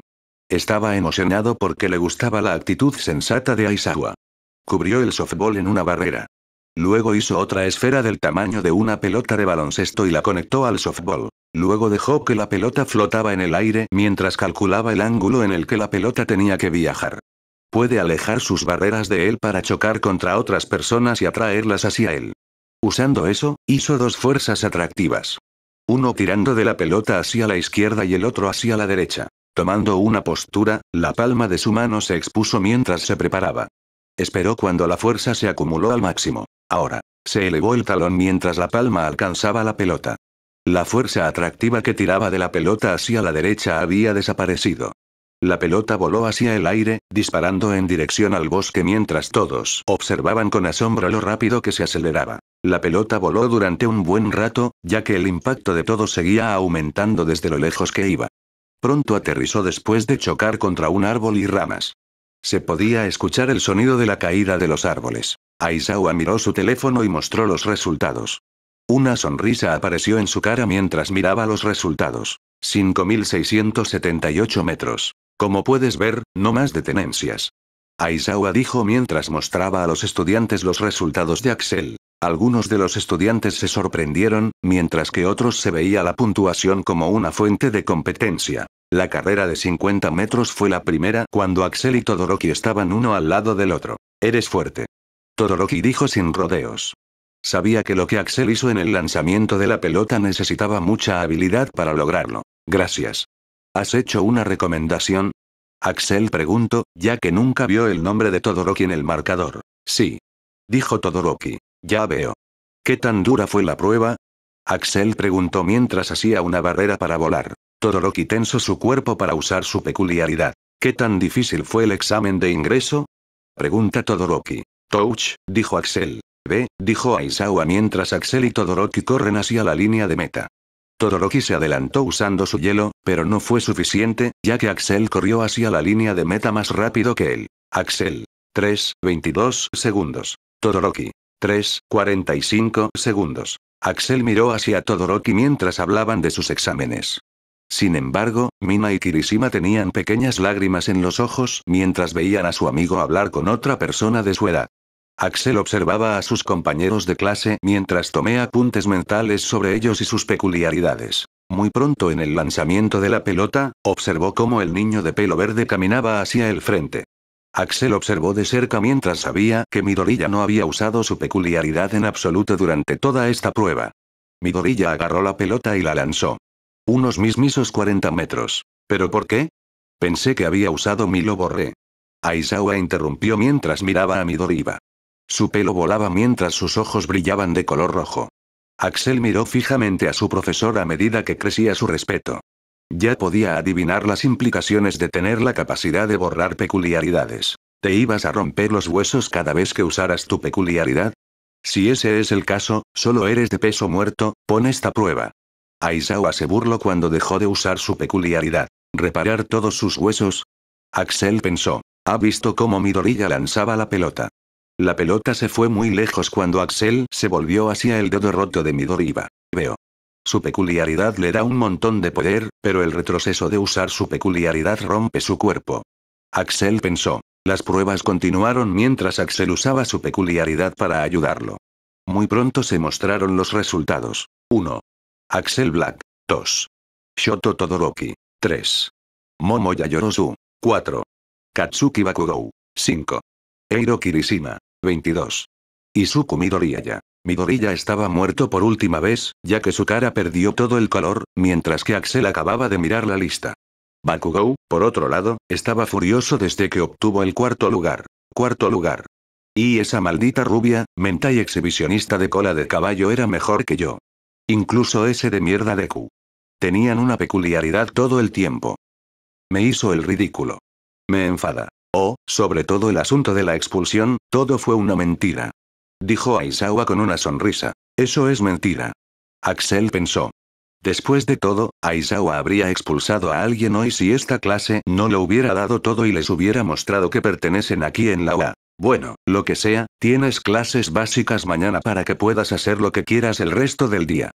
S1: Estaba emocionado porque le gustaba la actitud sensata de Aizawa. Cubrió el softball en una barrera. Luego hizo otra esfera del tamaño de una pelota de baloncesto y la conectó al softball. Luego dejó que la pelota flotaba en el aire mientras calculaba el ángulo en el que la pelota tenía que viajar. Puede alejar sus barreras de él para chocar contra otras personas y atraerlas hacia él. Usando eso, hizo dos fuerzas atractivas. Uno tirando de la pelota hacia la izquierda y el otro hacia la derecha. Tomando una postura, la palma de su mano se expuso mientras se preparaba. Esperó cuando la fuerza se acumuló al máximo. Ahora, se elevó el talón mientras la palma alcanzaba la pelota. La fuerza atractiva que tiraba de la pelota hacia la derecha había desaparecido. La pelota voló hacia el aire, disparando en dirección al bosque mientras todos observaban con asombro lo rápido que se aceleraba. La pelota voló durante un buen rato, ya que el impacto de todo seguía aumentando desde lo lejos que iba. Pronto aterrizó después de chocar contra un árbol y ramas. Se podía escuchar el sonido de la caída de los árboles. Aizawa miró su teléfono y mostró los resultados. Una sonrisa apareció en su cara mientras miraba los resultados. 5.678 metros. Como puedes ver, no más detenencias. Aizawa dijo mientras mostraba a los estudiantes los resultados de Axel. Algunos de los estudiantes se sorprendieron, mientras que otros se veía la puntuación como una fuente de competencia. La carrera de 50 metros fue la primera cuando Axel y Todoroki estaban uno al lado del otro. Eres fuerte. Todoroki dijo sin rodeos. Sabía que lo que Axel hizo en el lanzamiento de la pelota necesitaba mucha habilidad para lograrlo. Gracias. ¿Has hecho una recomendación? Axel preguntó, ya que nunca vio el nombre de Todoroki en el marcador. Sí. Dijo Todoroki. Ya veo. ¿Qué tan dura fue la prueba? Axel preguntó mientras hacía una barrera para volar. Todoroki tensó su cuerpo para usar su peculiaridad. ¿Qué tan difícil fue el examen de ingreso? Pregunta Todoroki. Touch, dijo Axel. Ve, dijo Aizawa mientras Axel y Todoroki corren hacia la línea de meta. Todoroki se adelantó usando su hielo, pero no fue suficiente, ya que Axel corrió hacia la línea de meta más rápido que él. Axel. 3, 22 segundos. Todoroki. 3:45 segundos. Axel miró hacia Todoroki mientras hablaban de sus exámenes. Sin embargo, Mina y Kirishima tenían pequeñas lágrimas en los ojos mientras veían a su amigo hablar con otra persona de su edad. Axel observaba a sus compañeros de clase mientras tomé apuntes mentales sobre ellos y sus peculiaridades. Muy pronto en el lanzamiento de la pelota, observó cómo el niño de pelo verde caminaba hacia el frente. Axel observó de cerca mientras sabía que Midorilla no había usado su peculiaridad en absoluto durante toda esta prueba. Midorilla agarró la pelota y la lanzó. Unos mismisos 40 metros. ¿Pero por qué? Pensé que había usado mi lo borré. Aizawa interrumpió mientras miraba a Midoriba. Su pelo volaba mientras sus ojos brillaban de color rojo. Axel miró fijamente a su profesor a medida que crecía su respeto. Ya podía adivinar las implicaciones de tener la capacidad de borrar peculiaridades. ¿Te ibas a romper los huesos cada vez que usaras tu peculiaridad? Si ese es el caso, solo eres de peso muerto, pon esta prueba. Aizawa se burló cuando dejó de usar su peculiaridad. ¿Reparar todos sus huesos? Axel pensó. Ha visto cómo Midoriya lanzaba la pelota. La pelota se fue muy lejos cuando Axel se volvió hacia el dedo roto de Midoriba. Veo. Su peculiaridad le da un montón de poder, pero el retroceso de usar su peculiaridad rompe su cuerpo. Axel pensó. Las pruebas continuaron mientras Axel usaba su peculiaridad para ayudarlo. Muy pronto se mostraron los resultados. 1. Axel Black. 2. Shoto Todoroki. 3. Momo Yayorosu. 4. Katsuki Bakugou. 5. Eiro Kirishima. 22. Izuku Midoriya. Midoriya estaba muerto por última vez, ya que su cara perdió todo el color, mientras que Axel acababa de mirar la lista. Bakugou, por otro lado, estaba furioso desde que obtuvo el cuarto lugar. Cuarto lugar. Y esa maldita rubia, menta y exhibicionista de cola de caballo era mejor que yo. Incluso ese de mierda de Q. Tenían una peculiaridad todo el tiempo. Me hizo el ridículo. Me enfada. Oh, sobre todo el asunto de la expulsión, todo fue una mentira. Dijo Aizawa con una sonrisa. Eso es mentira. Axel pensó. Después de todo, Aizawa habría expulsado a alguien hoy si esta clase no lo hubiera dado todo y les hubiera mostrado que pertenecen aquí en la UA. Bueno, lo que sea, tienes clases básicas mañana para que puedas hacer lo que quieras el resto del día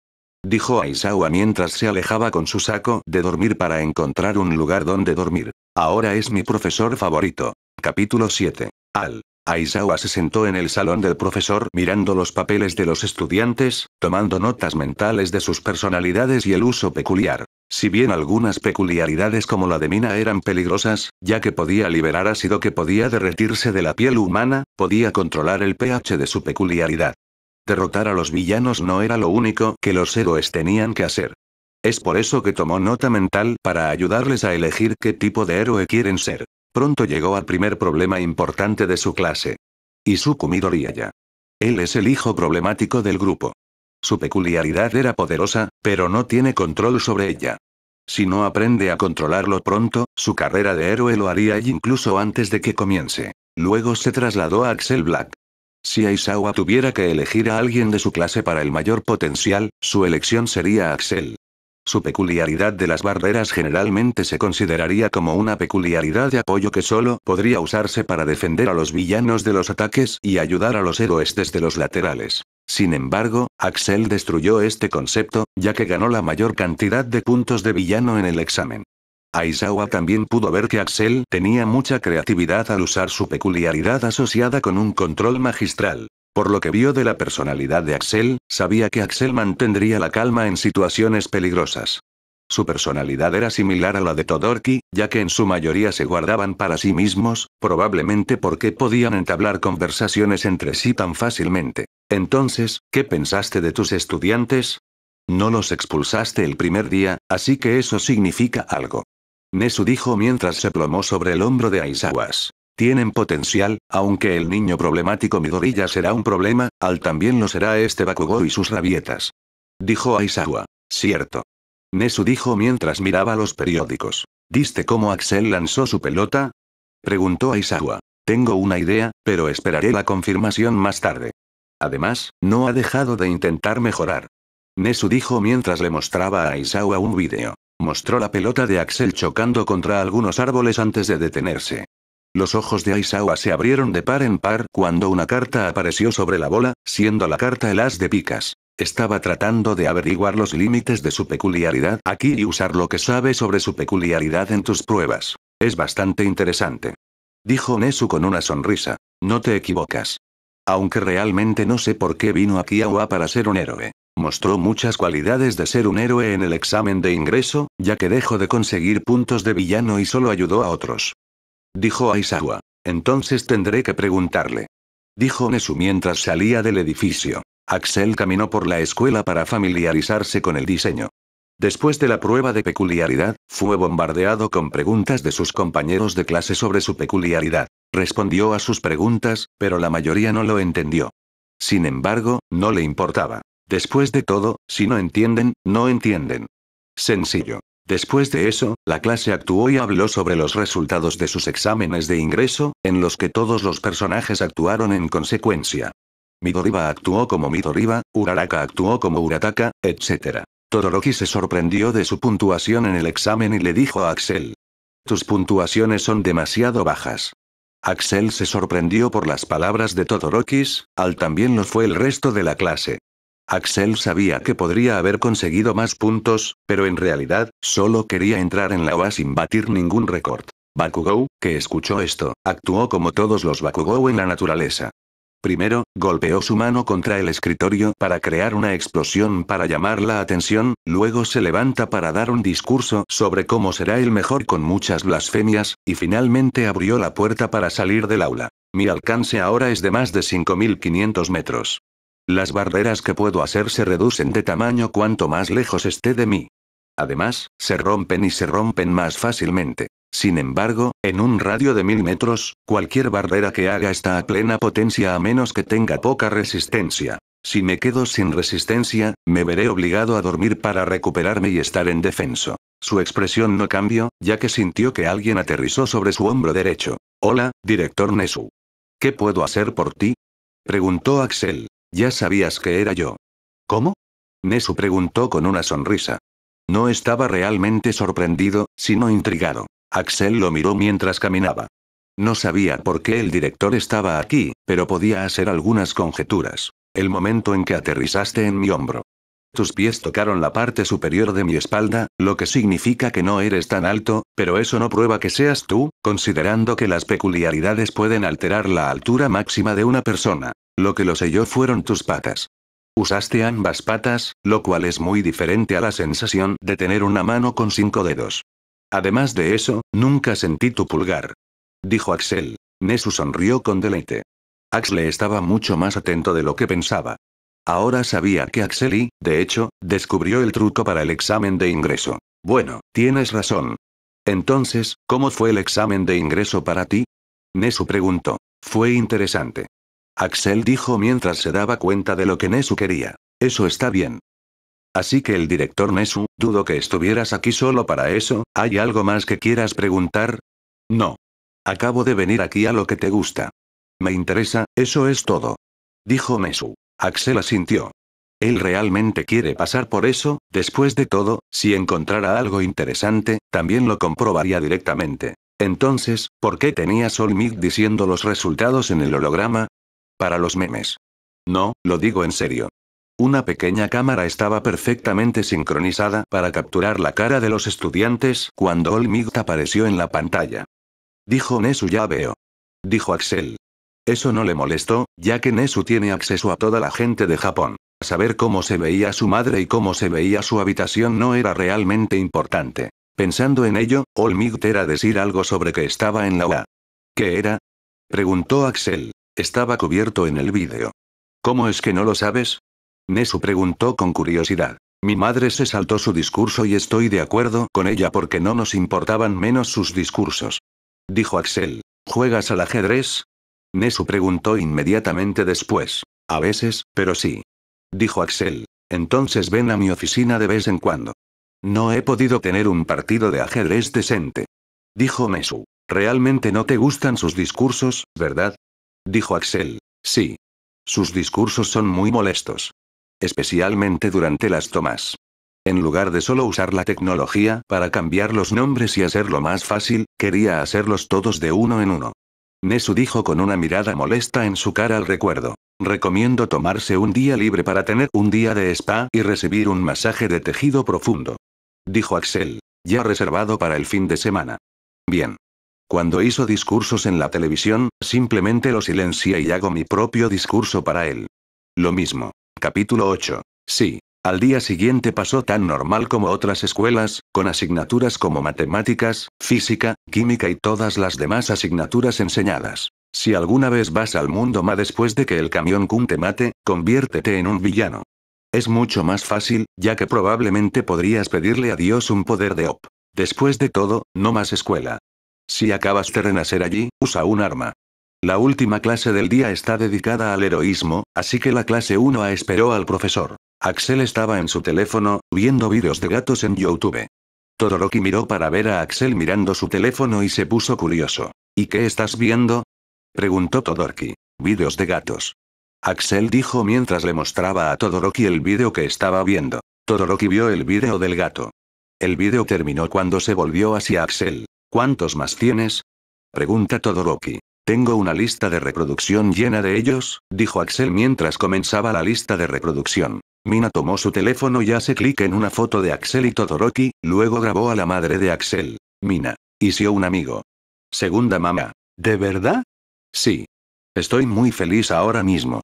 S1: dijo Aizawa mientras se alejaba con su saco de dormir para encontrar un lugar donde dormir. Ahora es mi profesor favorito. Capítulo 7. Al. Aizawa se sentó en el salón del profesor mirando los papeles de los estudiantes, tomando notas mentales de sus personalidades y el uso peculiar. Si bien algunas peculiaridades como la de Mina eran peligrosas, ya que podía liberar ácido que podía derretirse de la piel humana, podía controlar el pH de su peculiaridad. Derrotar a los villanos no era lo único que los héroes tenían que hacer. Es por eso que tomó nota mental para ayudarles a elegir qué tipo de héroe quieren ser. Pronto llegó al primer problema importante de su clase. Izuku ya. Él es el hijo problemático del grupo. Su peculiaridad era poderosa, pero no tiene control sobre ella. Si no aprende a controlarlo pronto, su carrera de héroe lo haría incluso antes de que comience. Luego se trasladó a Axel Black. Si Aizawa tuviera que elegir a alguien de su clase para el mayor potencial, su elección sería Axel. Su peculiaridad de las barreras generalmente se consideraría como una peculiaridad de apoyo que solo podría usarse para defender a los villanos de los ataques y ayudar a los héroes desde los laterales. Sin embargo, Axel destruyó este concepto, ya que ganó la mayor cantidad de puntos de villano en el examen. Aizawa también pudo ver que Axel tenía mucha creatividad al usar su peculiaridad asociada con un control magistral. Por lo que vio de la personalidad de Axel, sabía que Axel mantendría la calma en situaciones peligrosas. Su personalidad era similar a la de Todorki, ya que en su mayoría se guardaban para sí mismos, probablemente porque podían entablar conversaciones entre sí tan fácilmente. Entonces, ¿qué pensaste de tus estudiantes? No los expulsaste el primer día, así que eso significa algo. Nesu dijo mientras se plomó sobre el hombro de Aizawas. Tienen potencial, aunque el niño problemático Midorilla será un problema, al también lo será este Bakugo y sus rabietas. Dijo Aizawa. Cierto. Nesu dijo mientras miraba los periódicos. Diste cómo Axel lanzó su pelota? Preguntó Aizawa. Tengo una idea, pero esperaré la confirmación más tarde. Además, no ha dejado de intentar mejorar. Nesu dijo mientras le mostraba a Aizawa un vídeo. Mostró la pelota de Axel chocando contra algunos árboles antes de detenerse. Los ojos de Aisawa se abrieron de par en par cuando una carta apareció sobre la bola, siendo la carta el as de picas. Estaba tratando de averiguar los límites de su peculiaridad aquí y usar lo que sabe sobre su peculiaridad en tus pruebas. Es bastante interesante. Dijo Nesu con una sonrisa. No te equivocas. Aunque realmente no sé por qué vino aquí Awa para ser un héroe. Mostró muchas cualidades de ser un héroe en el examen de ingreso, ya que dejó de conseguir puntos de villano y solo ayudó a otros. Dijo Aisawa. Entonces tendré que preguntarle. Dijo Nesu mientras salía del edificio. Axel caminó por la escuela para familiarizarse con el diseño. Después de la prueba de peculiaridad, fue bombardeado con preguntas de sus compañeros de clase sobre su peculiaridad. Respondió a sus preguntas, pero la mayoría no lo entendió. Sin embargo, no le importaba. Después de todo, si no entienden, no entienden. Sencillo. Después de eso, la clase actuó y habló sobre los resultados de sus exámenes de ingreso, en los que todos los personajes actuaron en consecuencia. Midoriba actuó como Midoriba, Uraraka actuó como Urataka, etc. Todoroki se sorprendió de su puntuación en el examen y le dijo a Axel. Tus puntuaciones son demasiado bajas. Axel se sorprendió por las palabras de Todorokis, al también lo fue el resto de la clase. Axel sabía que podría haber conseguido más puntos, pero en realidad, solo quería entrar en la OA sin batir ningún récord. Bakugou, que escuchó esto, actuó como todos los Bakugou en la naturaleza. Primero, golpeó su mano contra el escritorio para crear una explosión para llamar la atención, luego se levanta para dar un discurso sobre cómo será el mejor con muchas blasfemias, y finalmente abrió la puerta para salir del aula. Mi alcance ahora es de más de 5.500 metros. Las barreras que puedo hacer se reducen de tamaño cuanto más lejos esté de mí. Además, se rompen y se rompen más fácilmente. Sin embargo, en un radio de mil metros, cualquier barrera que haga está a plena potencia a menos que tenga poca resistencia. Si me quedo sin resistencia, me veré obligado a dormir para recuperarme y estar en defenso. Su expresión no cambió, ya que sintió que alguien aterrizó sobre su hombro derecho. Hola, director Nesu. ¿Qué puedo hacer por ti? Preguntó Axel. Ya sabías que era yo. ¿Cómo? Nesu preguntó con una sonrisa. No estaba realmente sorprendido, sino intrigado. Axel lo miró mientras caminaba. No sabía por qué el director estaba aquí, pero podía hacer algunas conjeturas. El momento en que aterrizaste en mi hombro. Tus pies tocaron la parte superior de mi espalda, lo que significa que no eres tan alto, pero eso no prueba que seas tú, considerando que las peculiaridades pueden alterar la altura máxima de una persona. Lo que lo selló fueron tus patas. Usaste ambas patas, lo cual es muy diferente a la sensación de tener una mano con cinco dedos. Además de eso, nunca sentí tu pulgar. Dijo Axel. Nesu sonrió con deleite. Axel estaba mucho más atento de lo que pensaba. Ahora sabía que Axel y, de hecho, descubrió el truco para el examen de ingreso. Bueno, tienes razón. Entonces, ¿cómo fue el examen de ingreso para ti? Nesu preguntó. Fue interesante. Axel dijo mientras se daba cuenta de lo que Nesu quería. Eso está bien. Así que el director Nesu, dudo que estuvieras aquí solo para eso, ¿hay algo más que quieras preguntar? No. Acabo de venir aquí a lo que te gusta. Me interesa, eso es todo. Dijo Nesu. Axel asintió. Él realmente quiere pasar por eso, después de todo, si encontrara algo interesante, también lo comprobaría directamente. Entonces, ¿por qué tenía Solmig diciendo los resultados en el holograma? Para los memes. No, lo digo en serio. Una pequeña cámara estaba perfectamente sincronizada para capturar la cara de los estudiantes cuando Olmigt apareció en la pantalla. Dijo Nesu ya veo. Dijo Axel. Eso no le molestó, ya que Nesu tiene acceso a toda la gente de Japón. Saber cómo se veía su madre y cómo se veía su habitación no era realmente importante. Pensando en ello, Olmigt era decir algo sobre que estaba en la UA. ¿Qué era? Preguntó Axel. Estaba cubierto en el vídeo. ¿Cómo es que no lo sabes? Nesu preguntó con curiosidad. Mi madre se saltó su discurso y estoy de acuerdo con ella porque no nos importaban menos sus discursos. Dijo Axel. ¿Juegas al ajedrez? Nesu preguntó inmediatamente después. A veces, pero sí. Dijo Axel. Entonces ven a mi oficina de vez en cuando. No he podido tener un partido de ajedrez decente. Dijo Nesu. Realmente no te gustan sus discursos, ¿verdad? dijo Axel. Sí. Sus discursos son muy molestos. Especialmente durante las tomas. En lugar de solo usar la tecnología para cambiar los nombres y hacerlo más fácil, quería hacerlos todos de uno en uno. Nesu dijo con una mirada molesta en su cara al recuerdo. Recomiendo tomarse un día libre para tener un día de spa y recibir un masaje de tejido profundo. Dijo Axel. Ya reservado para el fin de semana. Bien. Cuando hizo discursos en la televisión, simplemente lo silencia y hago mi propio discurso para él. Lo mismo. Capítulo 8. Sí. Al día siguiente pasó tan normal como otras escuelas, con asignaturas como matemáticas, física, química y todas las demás asignaturas enseñadas. Si alguna vez vas al mundo más después de que el camión Kun te mate, conviértete en un villano. Es mucho más fácil, ya que probablemente podrías pedirle a Dios un poder de op. Después de todo, no más escuela. Si acabas de renacer allí, usa un arma. La última clase del día está dedicada al heroísmo, así que la clase 1 A esperó al profesor. Axel estaba en su teléfono, viendo vídeos de gatos en YouTube. Todoroki miró para ver a Axel mirando su teléfono y se puso curioso. ¿Y qué estás viendo? Preguntó Todoroki. Vídeos de gatos. Axel dijo mientras le mostraba a Todoroki el vídeo que estaba viendo. Todoroki vio el vídeo del gato. El vídeo terminó cuando se volvió hacia Axel. ¿Cuántos más tienes? Pregunta Todoroki. Tengo una lista de reproducción llena de ellos, dijo Axel mientras comenzaba la lista de reproducción. Mina tomó su teléfono y hace clic en una foto de Axel y Todoroki, luego grabó a la madre de Axel. Mina. Hició un amigo. Segunda mamá. ¿De verdad? Sí. Estoy muy feliz ahora mismo.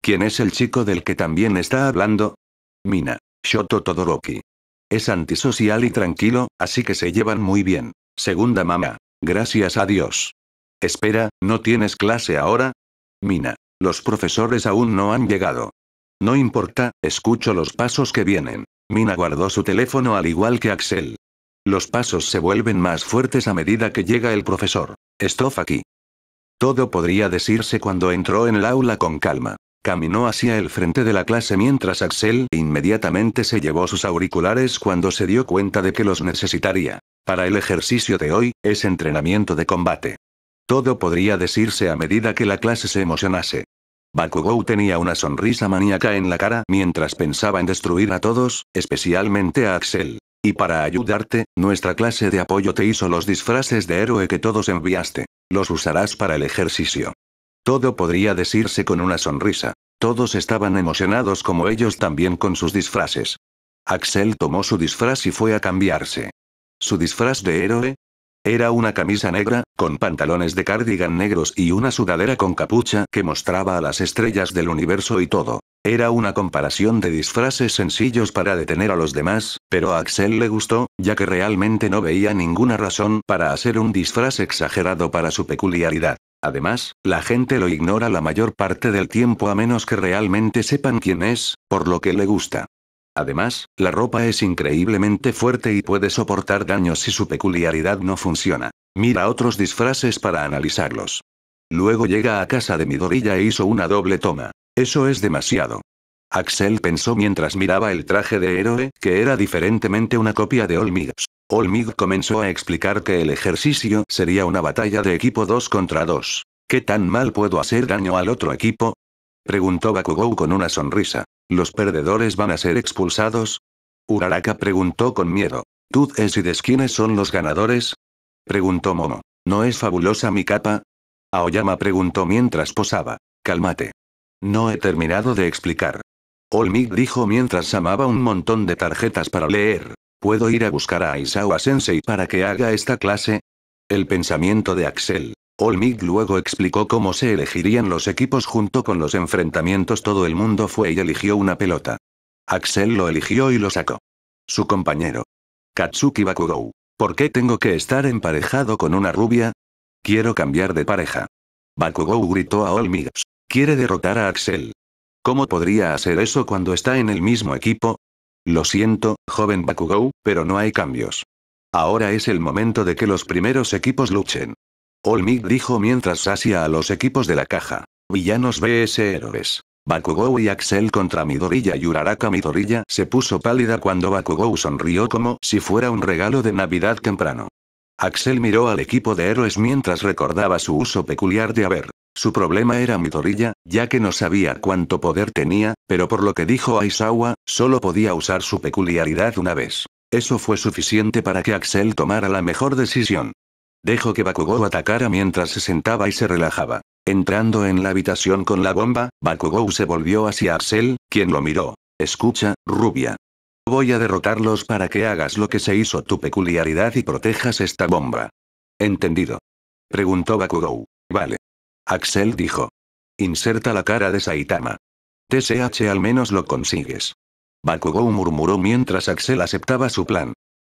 S1: ¿Quién es el chico del que también está hablando? Mina. Shoto Todoroki. Es antisocial y tranquilo, así que se llevan muy bien. Segunda mamá. Gracias a Dios. Espera, ¿no tienes clase ahora? Mina. Los profesores aún no han llegado. No importa, escucho los pasos que vienen. Mina guardó su teléfono al igual que Axel. Los pasos se vuelven más fuertes a medida que llega el profesor. Estofa aquí. Todo podría decirse cuando entró en el aula con calma. Caminó hacia el frente de la clase mientras Axel inmediatamente se llevó sus auriculares cuando se dio cuenta de que los necesitaría. Para el ejercicio de hoy, es entrenamiento de combate. Todo podría decirse a medida que la clase se emocionase. Bakugou tenía una sonrisa maníaca en la cara mientras pensaba en destruir a todos, especialmente a Axel. Y para ayudarte, nuestra clase de apoyo te hizo los disfraces de héroe que todos enviaste. Los usarás para el ejercicio. Todo podría decirse con una sonrisa. Todos estaban emocionados como ellos también con sus disfraces. Axel tomó su disfraz y fue a cambiarse. Su disfraz de héroe, era una camisa negra, con pantalones de cardigan negros y una sudadera con capucha que mostraba a las estrellas del universo y todo. Era una comparación de disfraces sencillos para detener a los demás, pero a Axel le gustó, ya que realmente no veía ninguna razón para hacer un disfraz exagerado para su peculiaridad. Además, la gente lo ignora la mayor parte del tiempo a menos que realmente sepan quién es, por lo que le gusta. Además, la ropa es increíblemente fuerte y puede soportar daños si su peculiaridad no funciona. Mira otros disfraces para analizarlos. Luego llega a casa de Midorilla e hizo una doble toma. Eso es demasiado. Axel pensó mientras miraba el traje de héroe, que era diferentemente una copia de Olmig. Olmig comenzó a explicar que el ejercicio sería una batalla de equipo 2 contra 2. ¿Qué tan mal puedo hacer daño al otro equipo? Preguntó Bakugou con una sonrisa. ¿Los perdedores van a ser expulsados? Uraraka preguntó con miedo. ¿Tú es y quiénes son los ganadores? Preguntó Momo. ¿No es fabulosa mi capa? Aoyama preguntó mientras posaba. Cálmate. No he terminado de explicar. Olmig dijo mientras amaba un montón de tarjetas para leer. ¿Puedo ir a buscar a Aizawa Sensei para que haga esta clase? El pensamiento de Axel, Olmig luego explicó cómo se elegirían los equipos junto con los enfrentamientos. Todo el mundo fue y eligió una pelota. Axel lo eligió y lo sacó. Su compañero. Katsuki Bakugou. ¿Por qué tengo que estar emparejado con una rubia? Quiero cambiar de pareja. Bakugou gritó a Olmig. Quiere derrotar a Axel. ¿Cómo podría hacer eso cuando está en el mismo equipo? Lo siento, joven Bakugou, pero no hay cambios. Ahora es el momento de que los primeros equipos luchen. Olmig dijo mientras hacía a los equipos de la caja. Villanos vs héroes. Bakugou y Axel contra Midorilla y Uraraka Midorilla se puso pálida cuando Bakugou sonrió como si fuera un regalo de Navidad temprano. Axel miró al equipo de héroes mientras recordaba su uso peculiar de haber. Su problema era Midorilla, ya que no sabía cuánto poder tenía, pero por lo que dijo Aizawa, solo podía usar su peculiaridad una vez. Eso fue suficiente para que Axel tomara la mejor decisión. Dejó que Bakugou atacara mientras se sentaba y se relajaba. Entrando en la habitación con la bomba, Bakugou se volvió hacia Axel, quien lo miró. Escucha, rubia. Voy a derrotarlos para que hagas lo que se hizo tu peculiaridad y protejas esta bomba. ¿Entendido? Preguntó Bakugou. Vale. Axel dijo. Inserta la cara de Saitama. TSH al menos lo consigues. Bakugou murmuró mientras Axel aceptaba su plan.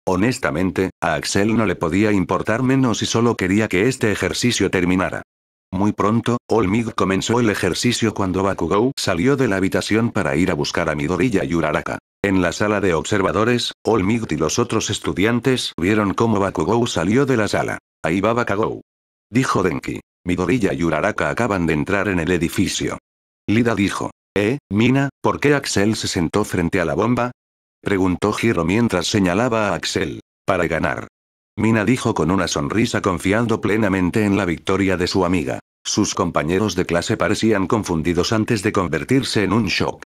S1: Honestamente, a Axel no le podía importar menos y solo quería que este ejercicio terminara. Muy pronto, Olmig comenzó el ejercicio cuando Bakugou salió de la habitación para ir a buscar a Midoriya y Uraraka. En la sala de observadores, Olmig y los otros estudiantes vieron cómo Bakugou salió de la sala. Ahí va Bakugou. Dijo Denki. Midoriya y Uraraka acaban de entrar en el edificio. Lida dijo. Eh, Mina, ¿por qué Axel se sentó frente a la bomba? Preguntó Giro mientras señalaba a Axel. Para ganar. Mina dijo con una sonrisa confiando plenamente en la victoria de su amiga. Sus compañeros de clase parecían confundidos antes de convertirse en un shock.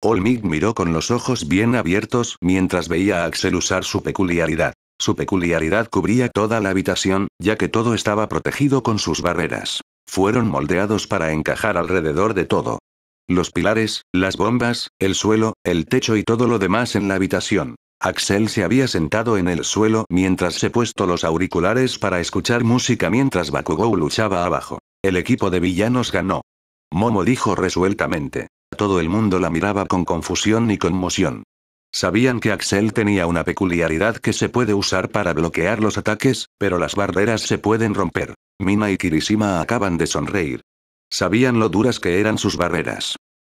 S1: Olmig miró con los ojos bien abiertos mientras veía a Axel usar su peculiaridad. Su peculiaridad cubría toda la habitación, ya que todo estaba protegido con sus barreras. Fueron moldeados para encajar alrededor de todo. Los pilares, las bombas, el suelo, el techo y todo lo demás en la habitación. Axel se había sentado en el suelo mientras se puesto los auriculares para escuchar música mientras Bakugou luchaba abajo. El equipo de villanos ganó. Momo dijo resueltamente. Todo el mundo la miraba con confusión y conmoción. Sabían que Axel tenía una peculiaridad que se puede usar para bloquear los ataques, pero las barreras se pueden romper. Mina y Kirishima acaban de sonreír. Sabían lo duras que eran sus barreras.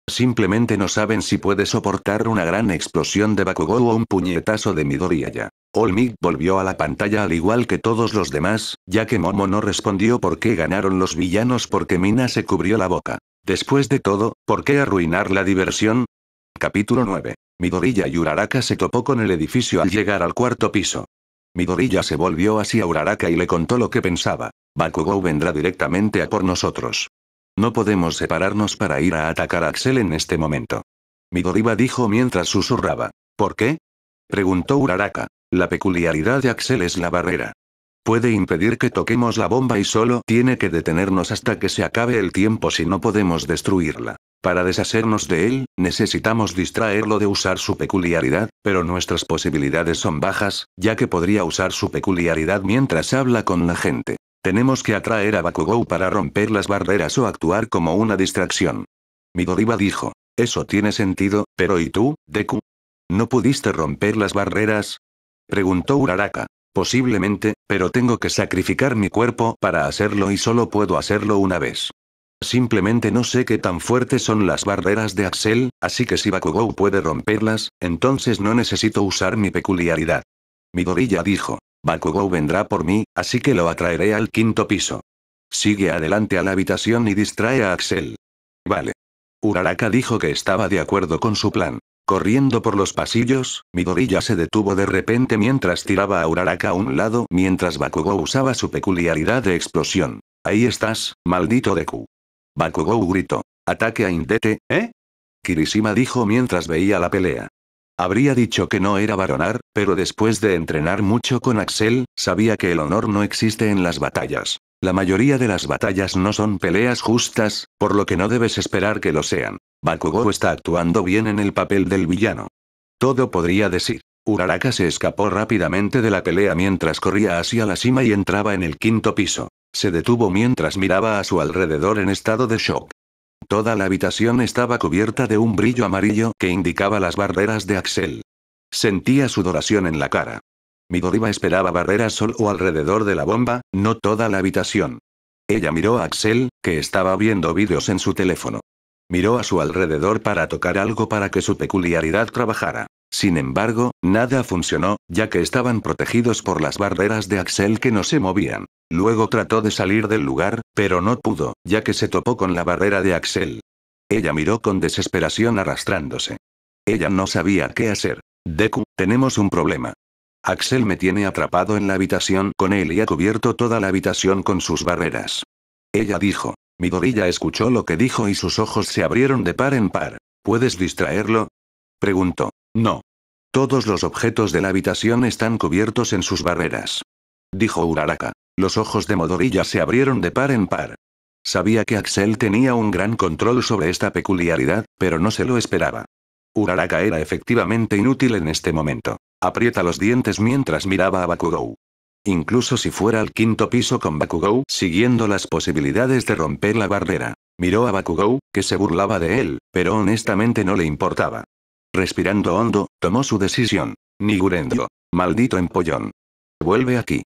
S1: Simplemente no saben si puede soportar una gran explosión de Bakugou o un puñetazo de Midoriya. All volvió a la pantalla al igual que todos los demás, ya que Momo no respondió por qué ganaron los villanos porque Mina se cubrió la boca. Después de todo, ¿por qué arruinar la diversión? Capítulo 9. Midoriya y Uraraka se topó con el edificio al llegar al cuarto piso. Midoriya se volvió hacia Uraraka y le contó lo que pensaba. Bakugou vendrá directamente a por nosotros. No podemos separarnos para ir a atacar a Axel en este momento. Midoriba dijo mientras susurraba. ¿Por qué? Preguntó Uraraka. La peculiaridad de Axel es la barrera. Puede impedir que toquemos la bomba y solo tiene que detenernos hasta que se acabe el tiempo si no podemos destruirla. Para deshacernos de él, necesitamos distraerlo de usar su peculiaridad, pero nuestras posibilidades son bajas, ya que podría usar su peculiaridad mientras habla con la gente. Tenemos que atraer a Bakugou para romper las barreras o actuar como una distracción. Midoriba dijo. Eso tiene sentido, pero ¿y tú, Deku? ¿No pudiste romper las barreras? Preguntó Uraraka. Posiblemente, pero tengo que sacrificar mi cuerpo para hacerlo y solo puedo hacerlo una vez. Simplemente no sé qué tan fuertes son las barreras de Axel, así que si Bakugou puede romperlas, entonces no necesito usar mi peculiaridad. Midoriya dijo. Bakugou vendrá por mí, así que lo atraeré al quinto piso. Sigue adelante a la habitación y distrae a Axel. Vale. Uraraka dijo que estaba de acuerdo con su plan. Corriendo por los pasillos, Midoriya se detuvo de repente mientras tiraba a Uraraka a un lado mientras Bakugou usaba su peculiaridad de explosión. Ahí estás, maldito Deku. Bakugou gritó. Ataque a Indete, ¿eh? Kirishima dijo mientras veía la pelea. Habría dicho que no era varonar, pero después de entrenar mucho con Axel, sabía que el honor no existe en las batallas. La mayoría de las batallas no son peleas justas, por lo que no debes esperar que lo sean. Bakugo está actuando bien en el papel del villano. Todo podría decir. Uraraka se escapó rápidamente de la pelea mientras corría hacia la cima y entraba en el quinto piso. Se detuvo mientras miraba a su alrededor en estado de shock. Toda la habitación estaba cubierta de un brillo amarillo que indicaba las barreras de Axel. Sentía sudoración en la cara. Midoriba esperaba barreras sol o alrededor de la bomba, no toda la habitación. Ella miró a Axel, que estaba viendo vídeos en su teléfono. Miró a su alrededor para tocar algo para que su peculiaridad trabajara. Sin embargo, nada funcionó, ya que estaban protegidos por las barreras de Axel que no se movían. Luego trató de salir del lugar, pero no pudo, ya que se topó con la barrera de Axel. Ella miró con desesperación arrastrándose. Ella no sabía qué hacer. Deku, tenemos un problema. Axel me tiene atrapado en la habitación con él y ha cubierto toda la habitación con sus barreras. Ella dijo. Midoriya escuchó lo que dijo y sus ojos se abrieron de par en par. ¿Puedes distraerlo? Preguntó. No. Todos los objetos de la habitación están cubiertos en sus barreras. Dijo Uraraka. Los ojos de Modorilla se abrieron de par en par. Sabía que Axel tenía un gran control sobre esta peculiaridad, pero no se lo esperaba. Uraraka era efectivamente inútil en este momento. Aprieta los dientes mientras miraba a Bakugou. Incluso si fuera al quinto piso con Bakugou, siguiendo las posibilidades de romper la barrera. Miró a Bakugou, que se burlaba de él, pero honestamente no le importaba. Respirando hondo, tomó su decisión. ¡Nigurendo! Maldito empollón. Vuelve aquí.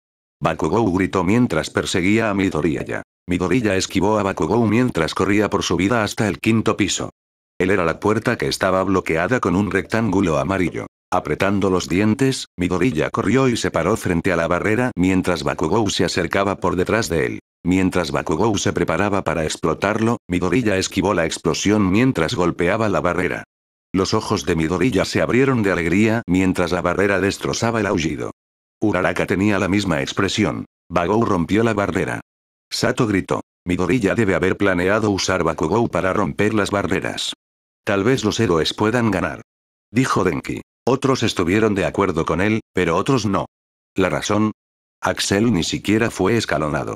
S1: Bakugou gritó mientras perseguía a Midoriya. Midoriya esquivó a Bakugou mientras corría por su vida hasta el quinto piso. Él era la puerta que estaba bloqueada con un rectángulo amarillo. Apretando los dientes, Midoriya corrió y se paró frente a la barrera mientras Bakugou se acercaba por detrás de él. Mientras Bakugou se preparaba para explotarlo, Midoriya esquivó la explosión mientras golpeaba la barrera. Los ojos de Midorilla se abrieron de alegría mientras la barrera destrozaba el aullido. Uraraka tenía la misma expresión. Bagou rompió la barrera. Sato gritó. Midorilla debe haber planeado usar Bakugou para romper las barreras. Tal vez los héroes puedan ganar. Dijo Denki. Otros estuvieron de acuerdo con él, pero otros no. ¿La razón? Axel ni siquiera fue escalonado.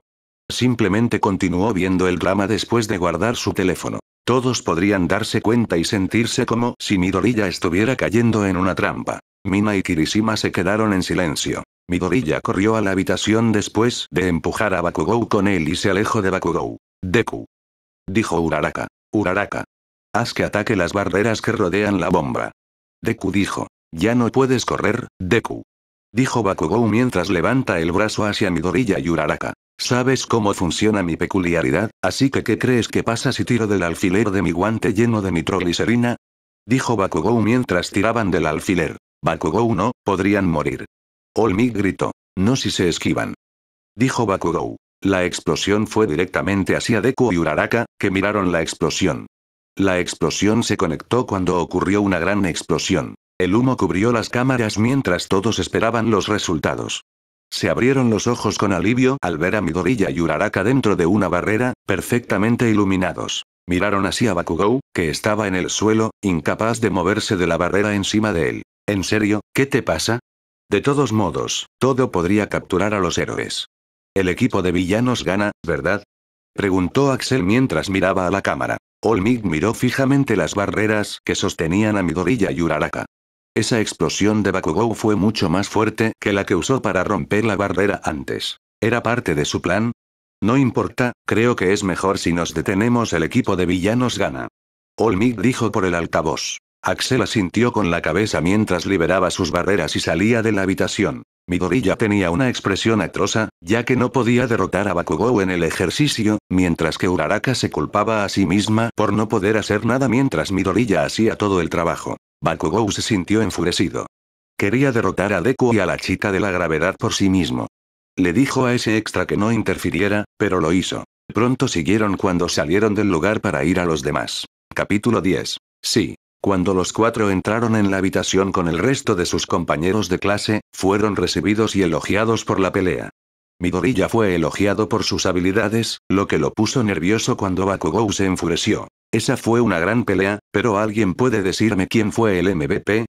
S1: Simplemente continuó viendo el drama después de guardar su teléfono. Todos podrían darse cuenta y sentirse como si Midorilla estuviera cayendo en una trampa. Mina y Kirishima se quedaron en silencio. Midorilla corrió a la habitación después de empujar a Bakugou con él y se alejó de Bakugou. Deku. Dijo Uraraka. Uraraka. Haz que ataque las barreras que rodean la bomba. Deku dijo. Ya no puedes correr, Deku. Dijo Bakugou mientras levanta el brazo hacia Midorilla y Uraraka. Sabes cómo funciona mi peculiaridad, así que ¿qué crees que pasa si tiro del alfiler de mi guante lleno de nitroglicerina? Dijo Bakugou mientras tiraban del alfiler. Bakugou no, podrían morir. Olmi gritó. No si se esquivan. Dijo Bakugou. La explosión fue directamente hacia Deku y Uraraka, que miraron la explosión. La explosión se conectó cuando ocurrió una gran explosión. El humo cubrió las cámaras mientras todos esperaban los resultados. Se abrieron los ojos con alivio al ver a Midorilla y Uraraka dentro de una barrera, perfectamente iluminados. Miraron así a Bakugou, que estaba en el suelo, incapaz de moverse de la barrera encima de él. ¿En serio, qué te pasa? De todos modos, todo podría capturar a los héroes. El equipo de villanos gana, ¿verdad? Preguntó Axel mientras miraba a la cámara. Olmig miró fijamente las barreras que sostenían a Midorilla y Uraraka. Esa explosión de Bakugou fue mucho más fuerte que la que usó para romper la barrera antes. ¿Era parte de su plan? No importa, creo que es mejor si nos detenemos el equipo de villanos gana. Olmig dijo por el altavoz. Axel asintió con la cabeza mientras liberaba sus barreras y salía de la habitación. Midorilla tenía una expresión atrosa, ya que no podía derrotar a Bakugou en el ejercicio, mientras que Uraraka se culpaba a sí misma por no poder hacer nada mientras Midorilla hacía todo el trabajo. Bakugou se sintió enfurecido. Quería derrotar a Deku y a la chica de la gravedad por sí mismo. Le dijo a ese extra que no interfiriera, pero lo hizo. Pronto siguieron cuando salieron del lugar para ir a los demás. Capítulo 10. Sí. Cuando los cuatro entraron en la habitación con el resto de sus compañeros de clase, fueron recibidos y elogiados por la pelea. Midoriya fue elogiado por sus habilidades, lo que lo puso nervioso cuando Bakugou se enfureció. Esa fue una gran pelea, pero ¿alguien puede decirme quién fue el MVP?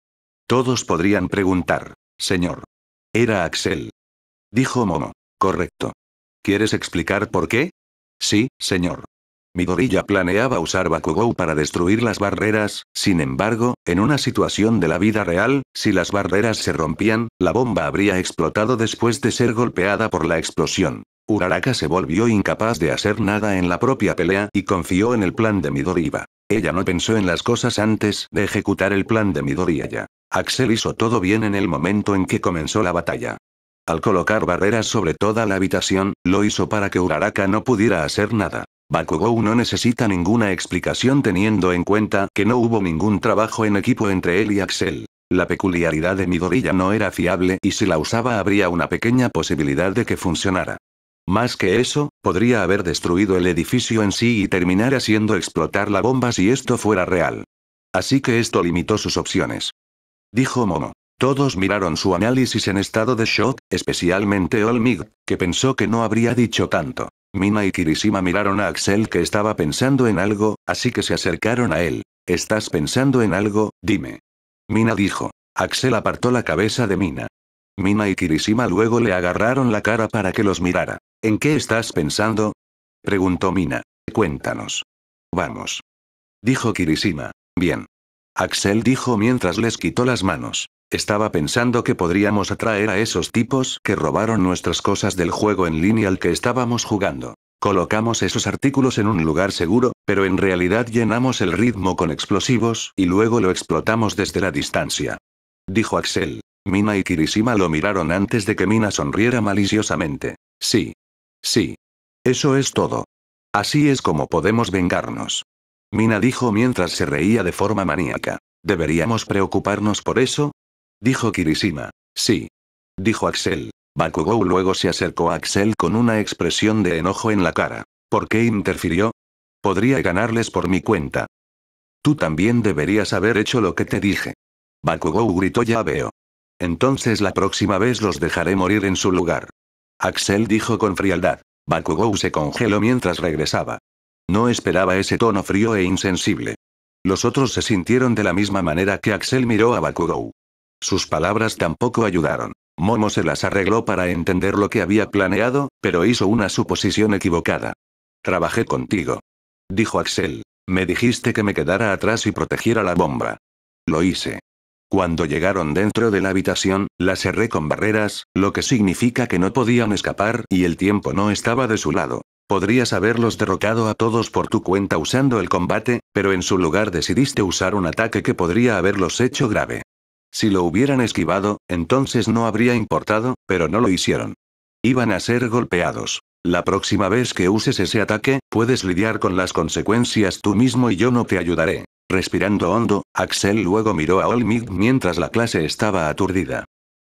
S1: Todos podrían preguntar, señor. Era Axel. Dijo Momo. Correcto. ¿Quieres explicar por qué? Sí, señor. Midorilla planeaba usar Bakugou para destruir las barreras, sin embargo, en una situación de la vida real, si las barreras se rompían, la bomba habría explotado después de ser golpeada por la explosión. Uraraka se volvió incapaz de hacer nada en la propia pelea y confió en el plan de Midoriya. Ella no pensó en las cosas antes de ejecutar el plan de Midoriya. Axel hizo todo bien en el momento en que comenzó la batalla. Al colocar barreras sobre toda la habitación, lo hizo para que Uraraka no pudiera hacer nada. Bakugou no necesita ninguna explicación teniendo en cuenta que no hubo ningún trabajo en equipo entre él y Axel. La peculiaridad de Midoriya no era fiable y si la usaba habría una pequeña posibilidad de que funcionara. Más que eso, podría haber destruido el edificio en sí y terminar haciendo explotar la bomba si esto fuera real. Así que esto limitó sus opciones. Dijo Momo. Todos miraron su análisis en estado de shock, especialmente Olmig, que pensó que no habría dicho tanto. Mina y Kirishima miraron a Axel que estaba pensando en algo, así que se acercaron a él. ¿Estás pensando en algo? Dime. Mina dijo. Axel apartó la cabeza de Mina. Mina y Kirishima luego le agarraron la cara para que los mirara. ¿En qué estás pensando? Preguntó Mina. Cuéntanos. Vamos. Dijo Kirishima. Bien. Axel dijo mientras les quitó las manos. Estaba pensando que podríamos atraer a esos tipos que robaron nuestras cosas del juego en línea al que estábamos jugando. Colocamos esos artículos en un lugar seguro, pero en realidad llenamos el ritmo con explosivos y luego lo explotamos desde la distancia. Dijo Axel. Mina y Kirishima lo miraron antes de que Mina sonriera maliciosamente. Sí. Sí. Eso es todo. Así es como podemos vengarnos. Mina dijo mientras se reía de forma maníaca. ¿Deberíamos preocuparnos por eso? Dijo Kirishima. Sí. Dijo Axel. Bakugou luego se acercó a Axel con una expresión de enojo en la cara. ¿Por qué interfirió? Podría ganarles por mi cuenta. Tú también deberías haber hecho lo que te dije. Bakugou gritó ya veo. Entonces la próxima vez los dejaré morir en su lugar. Axel dijo con frialdad. Bakugou se congeló mientras regresaba. No esperaba ese tono frío e insensible. Los otros se sintieron de la misma manera que Axel miró a Bakugou. Sus palabras tampoco ayudaron. Momo se las arregló para entender lo que había planeado, pero hizo una suposición equivocada. Trabajé contigo. Dijo Axel. Me dijiste que me quedara atrás y protegiera la bomba. Lo hice. Cuando llegaron dentro de la habitación, la cerré con barreras, lo que significa que no podían escapar y el tiempo no estaba de su lado. Podrías haberlos derrocado a todos por tu cuenta usando el combate, pero en su lugar decidiste usar un ataque que podría haberlos hecho grave. Si lo hubieran esquivado, entonces no habría importado, pero no lo hicieron. Iban a ser golpeados. La próxima vez que uses ese ataque, puedes lidiar con las consecuencias tú mismo y yo no te ayudaré. Respirando hondo, Axel luego miró a Olmig mientras la clase estaba aturdida.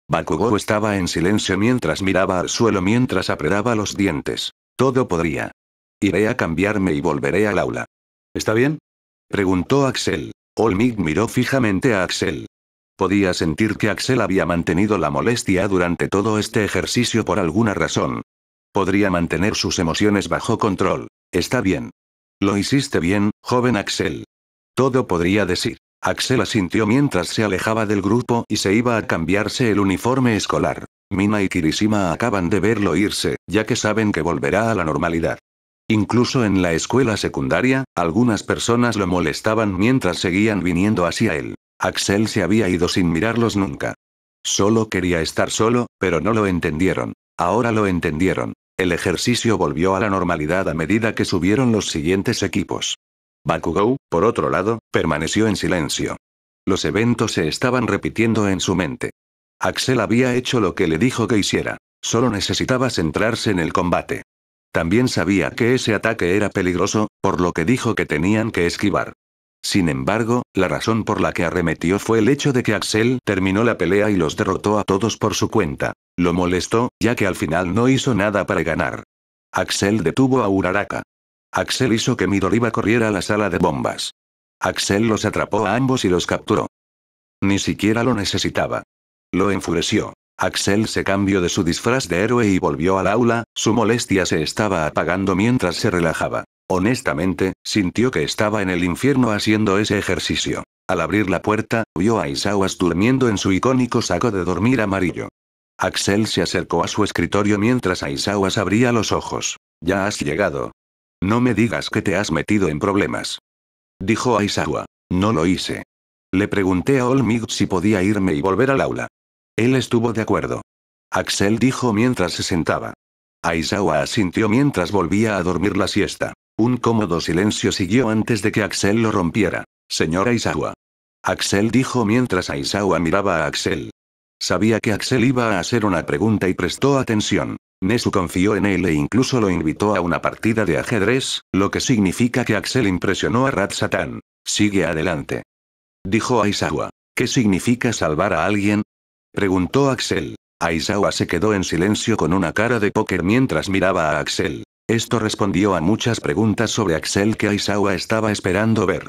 S1: Bakugo estaba en silencio mientras miraba al suelo mientras apretaba los dientes. Todo podría. Iré a cambiarme y volveré al aula. ¿Está bien? Preguntó Axel. Olmig miró fijamente a Axel. Podía sentir que Axel había mantenido la molestia durante todo este ejercicio por alguna razón. Podría mantener sus emociones bajo control. Está bien. Lo hiciste bien, joven Axel todo podría decir. Axel asintió mientras se alejaba del grupo y se iba a cambiarse el uniforme escolar. Mina y Kirishima acaban de verlo irse, ya que saben que volverá a la normalidad. Incluso en la escuela secundaria, algunas personas lo molestaban mientras seguían viniendo hacia él. Axel se había ido sin mirarlos nunca. Solo quería estar solo, pero no lo entendieron. Ahora lo entendieron. El ejercicio volvió a la normalidad a medida que subieron los siguientes equipos. Bakugou, por otro lado, permaneció en silencio. Los eventos se estaban repitiendo en su mente. Axel había hecho lo que le dijo que hiciera. Solo necesitaba centrarse en el combate. También sabía que ese ataque era peligroso, por lo que dijo que tenían que esquivar. Sin embargo, la razón por la que arremetió fue el hecho de que Axel terminó la pelea y los derrotó a todos por su cuenta. Lo molestó, ya que al final no hizo nada para ganar. Axel detuvo a Uraraka. Axel hizo que Midoriba corriera a la sala de bombas. Axel los atrapó a ambos y los capturó. Ni siquiera lo necesitaba. Lo enfureció. Axel se cambió de su disfraz de héroe y volvió al aula, su molestia se estaba apagando mientras se relajaba. Honestamente, sintió que estaba en el infierno haciendo ese ejercicio. Al abrir la puerta, vio a Isawas durmiendo en su icónico saco de dormir amarillo. Axel se acercó a su escritorio mientras Aizawas abría los ojos. Ya has llegado, no me digas que te has metido en problemas. Dijo Aisawa. No lo hice. Le pregunté a Olmig si podía irme y volver al aula. Él estuvo de acuerdo. Axel dijo mientras se sentaba. Aizawa asintió mientras volvía a dormir la siesta. Un cómodo silencio siguió antes de que Axel lo rompiera. Señor Aisawa. Axel dijo mientras Aisawa miraba a Axel. Sabía que Axel iba a hacer una pregunta y prestó atención. Nesu confió en él e incluso lo invitó a una partida de ajedrez, lo que significa que Axel impresionó a Rat Sigue adelante. Dijo Aizawa. ¿Qué significa salvar a alguien? Preguntó Axel. Aizawa se quedó en silencio con una cara de póker mientras miraba a Axel. Esto respondió a muchas preguntas sobre Axel que Aizawa estaba esperando ver.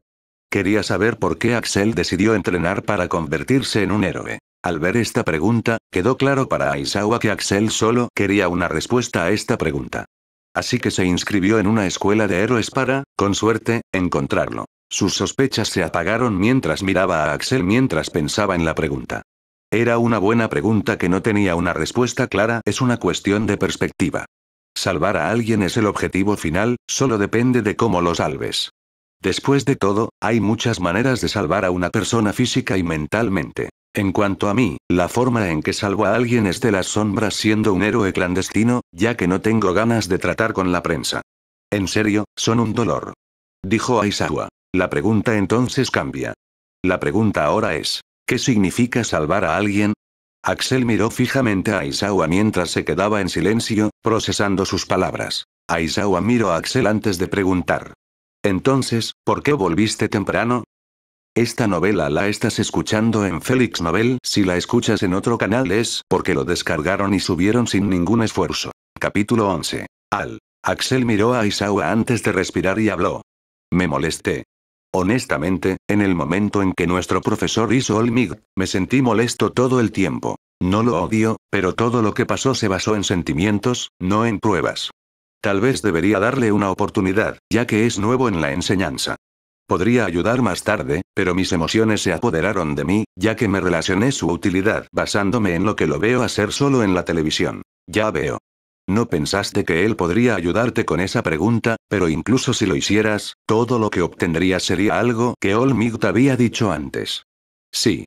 S1: Quería saber por qué Axel decidió entrenar para convertirse en un héroe. Al ver esta pregunta, quedó claro para Aizawa que Axel solo quería una respuesta a esta pregunta. Así que se inscribió en una escuela de héroes para, con suerte, encontrarlo. Sus sospechas se apagaron mientras miraba a Axel mientras pensaba en la pregunta. Era una buena pregunta que no tenía una respuesta clara, es una cuestión de perspectiva. Salvar a alguien es el objetivo final, solo depende de cómo lo salves. Después de todo, hay muchas maneras de salvar a una persona física y mentalmente. En cuanto a mí, la forma en que salvo a alguien es de las sombras siendo un héroe clandestino, ya que no tengo ganas de tratar con la prensa. En serio, son un dolor. Dijo Aizawa. La pregunta entonces cambia. La pregunta ahora es, ¿qué significa salvar a alguien? Axel miró fijamente a Aizawa mientras se quedaba en silencio, procesando sus palabras. Aizawa miró a Axel antes de preguntar. Entonces, ¿por qué volviste temprano? Esta novela la estás escuchando en Félix Novel, si la escuchas en otro canal es porque lo descargaron y subieron sin ningún esfuerzo. Capítulo 11. Al. Axel miró a Isaura antes de respirar y habló. Me molesté. Honestamente, en el momento en que nuestro profesor hizo el me sentí molesto todo el tiempo. No lo odio, pero todo lo que pasó se basó en sentimientos, no en pruebas. Tal vez debería darle una oportunidad, ya que es nuevo en la enseñanza. Podría ayudar más tarde, pero mis emociones se apoderaron de mí, ya que me relacioné su utilidad basándome en lo que lo veo hacer solo en la televisión. Ya veo. No pensaste que él podría ayudarte con esa pregunta, pero incluso si lo hicieras, todo lo que obtendrías sería algo que te había dicho antes. Sí.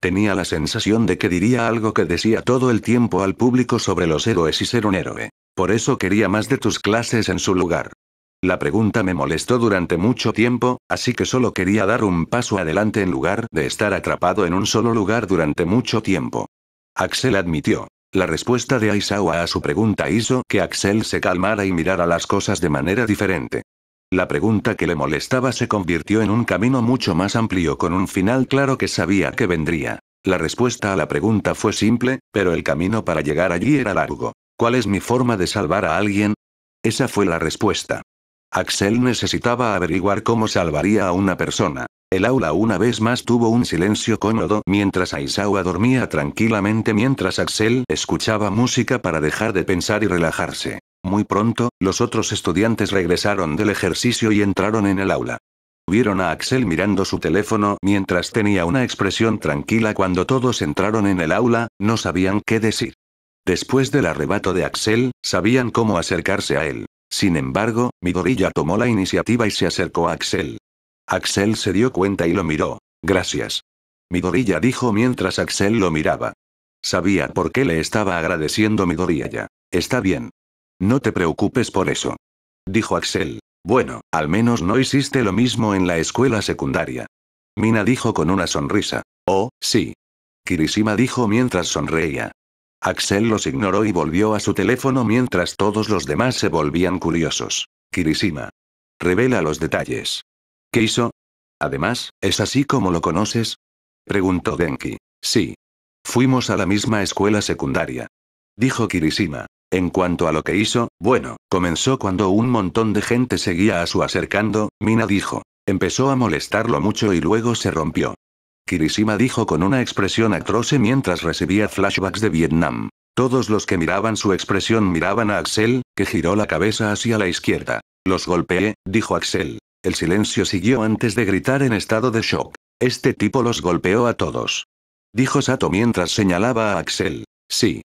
S1: Tenía la sensación de que diría algo que decía todo el tiempo al público sobre los héroes y ser un héroe. Por eso quería más de tus clases en su lugar. La pregunta me molestó durante mucho tiempo, así que solo quería dar un paso adelante en lugar de estar atrapado en un solo lugar durante mucho tiempo. Axel admitió. La respuesta de Aizawa a su pregunta hizo que Axel se calmara y mirara las cosas de manera diferente. La pregunta que le molestaba se convirtió en un camino mucho más amplio con un final claro que sabía que vendría. La respuesta a la pregunta fue simple, pero el camino para llegar allí era largo. ¿Cuál es mi forma de salvar a alguien? Esa fue la respuesta. Axel necesitaba averiguar cómo salvaría a una persona. El aula una vez más tuvo un silencio cómodo mientras Aizawa dormía tranquilamente mientras Axel escuchaba música para dejar de pensar y relajarse. Muy pronto, los otros estudiantes regresaron del ejercicio y entraron en el aula. Vieron a Axel mirando su teléfono mientras tenía una expresión tranquila cuando todos entraron en el aula, no sabían qué decir. Después del arrebato de Axel, sabían cómo acercarse a él. Sin embargo, Midorilla tomó la iniciativa y se acercó a Axel. Axel se dio cuenta y lo miró. Gracias. Midorilla dijo mientras Axel lo miraba. Sabía por qué le estaba agradeciendo Midorilla. Está bien. No te preocupes por eso. Dijo Axel. Bueno, al menos no hiciste lo mismo en la escuela secundaria. Mina dijo con una sonrisa. Oh, sí. Kirishima dijo mientras sonreía. Axel los ignoró y volvió a su teléfono mientras todos los demás se volvían curiosos. Kirishima. Revela los detalles. ¿Qué hizo? Además, ¿es así como lo conoces? Preguntó Denki. Sí. Fuimos a la misma escuela secundaria. Dijo Kirishima. En cuanto a lo que hizo, bueno, comenzó cuando un montón de gente seguía a su acercando, Mina dijo. Empezó a molestarlo mucho y luego se rompió. Kirishima dijo con una expresión atroce mientras recibía flashbacks de Vietnam. Todos los que miraban su expresión miraban a Axel, que giró la cabeza hacia la izquierda. Los golpeé, dijo Axel. El silencio siguió antes de gritar en estado de shock. Este tipo los golpeó a todos. Dijo Sato mientras señalaba a Axel. Sí.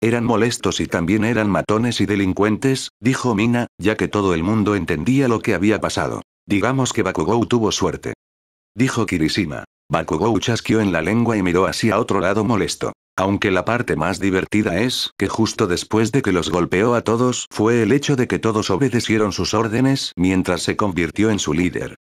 S1: Eran molestos y también eran matones y delincuentes, dijo Mina, ya que todo el mundo entendía lo que había pasado. Digamos que Bakugou tuvo suerte. Dijo Kirishima. Bakugou chasqueó en la lengua y miró hacia otro lado molesto. Aunque la parte más divertida es que justo después de que los golpeó a todos fue el hecho de que todos obedecieron sus órdenes mientras se convirtió en su líder.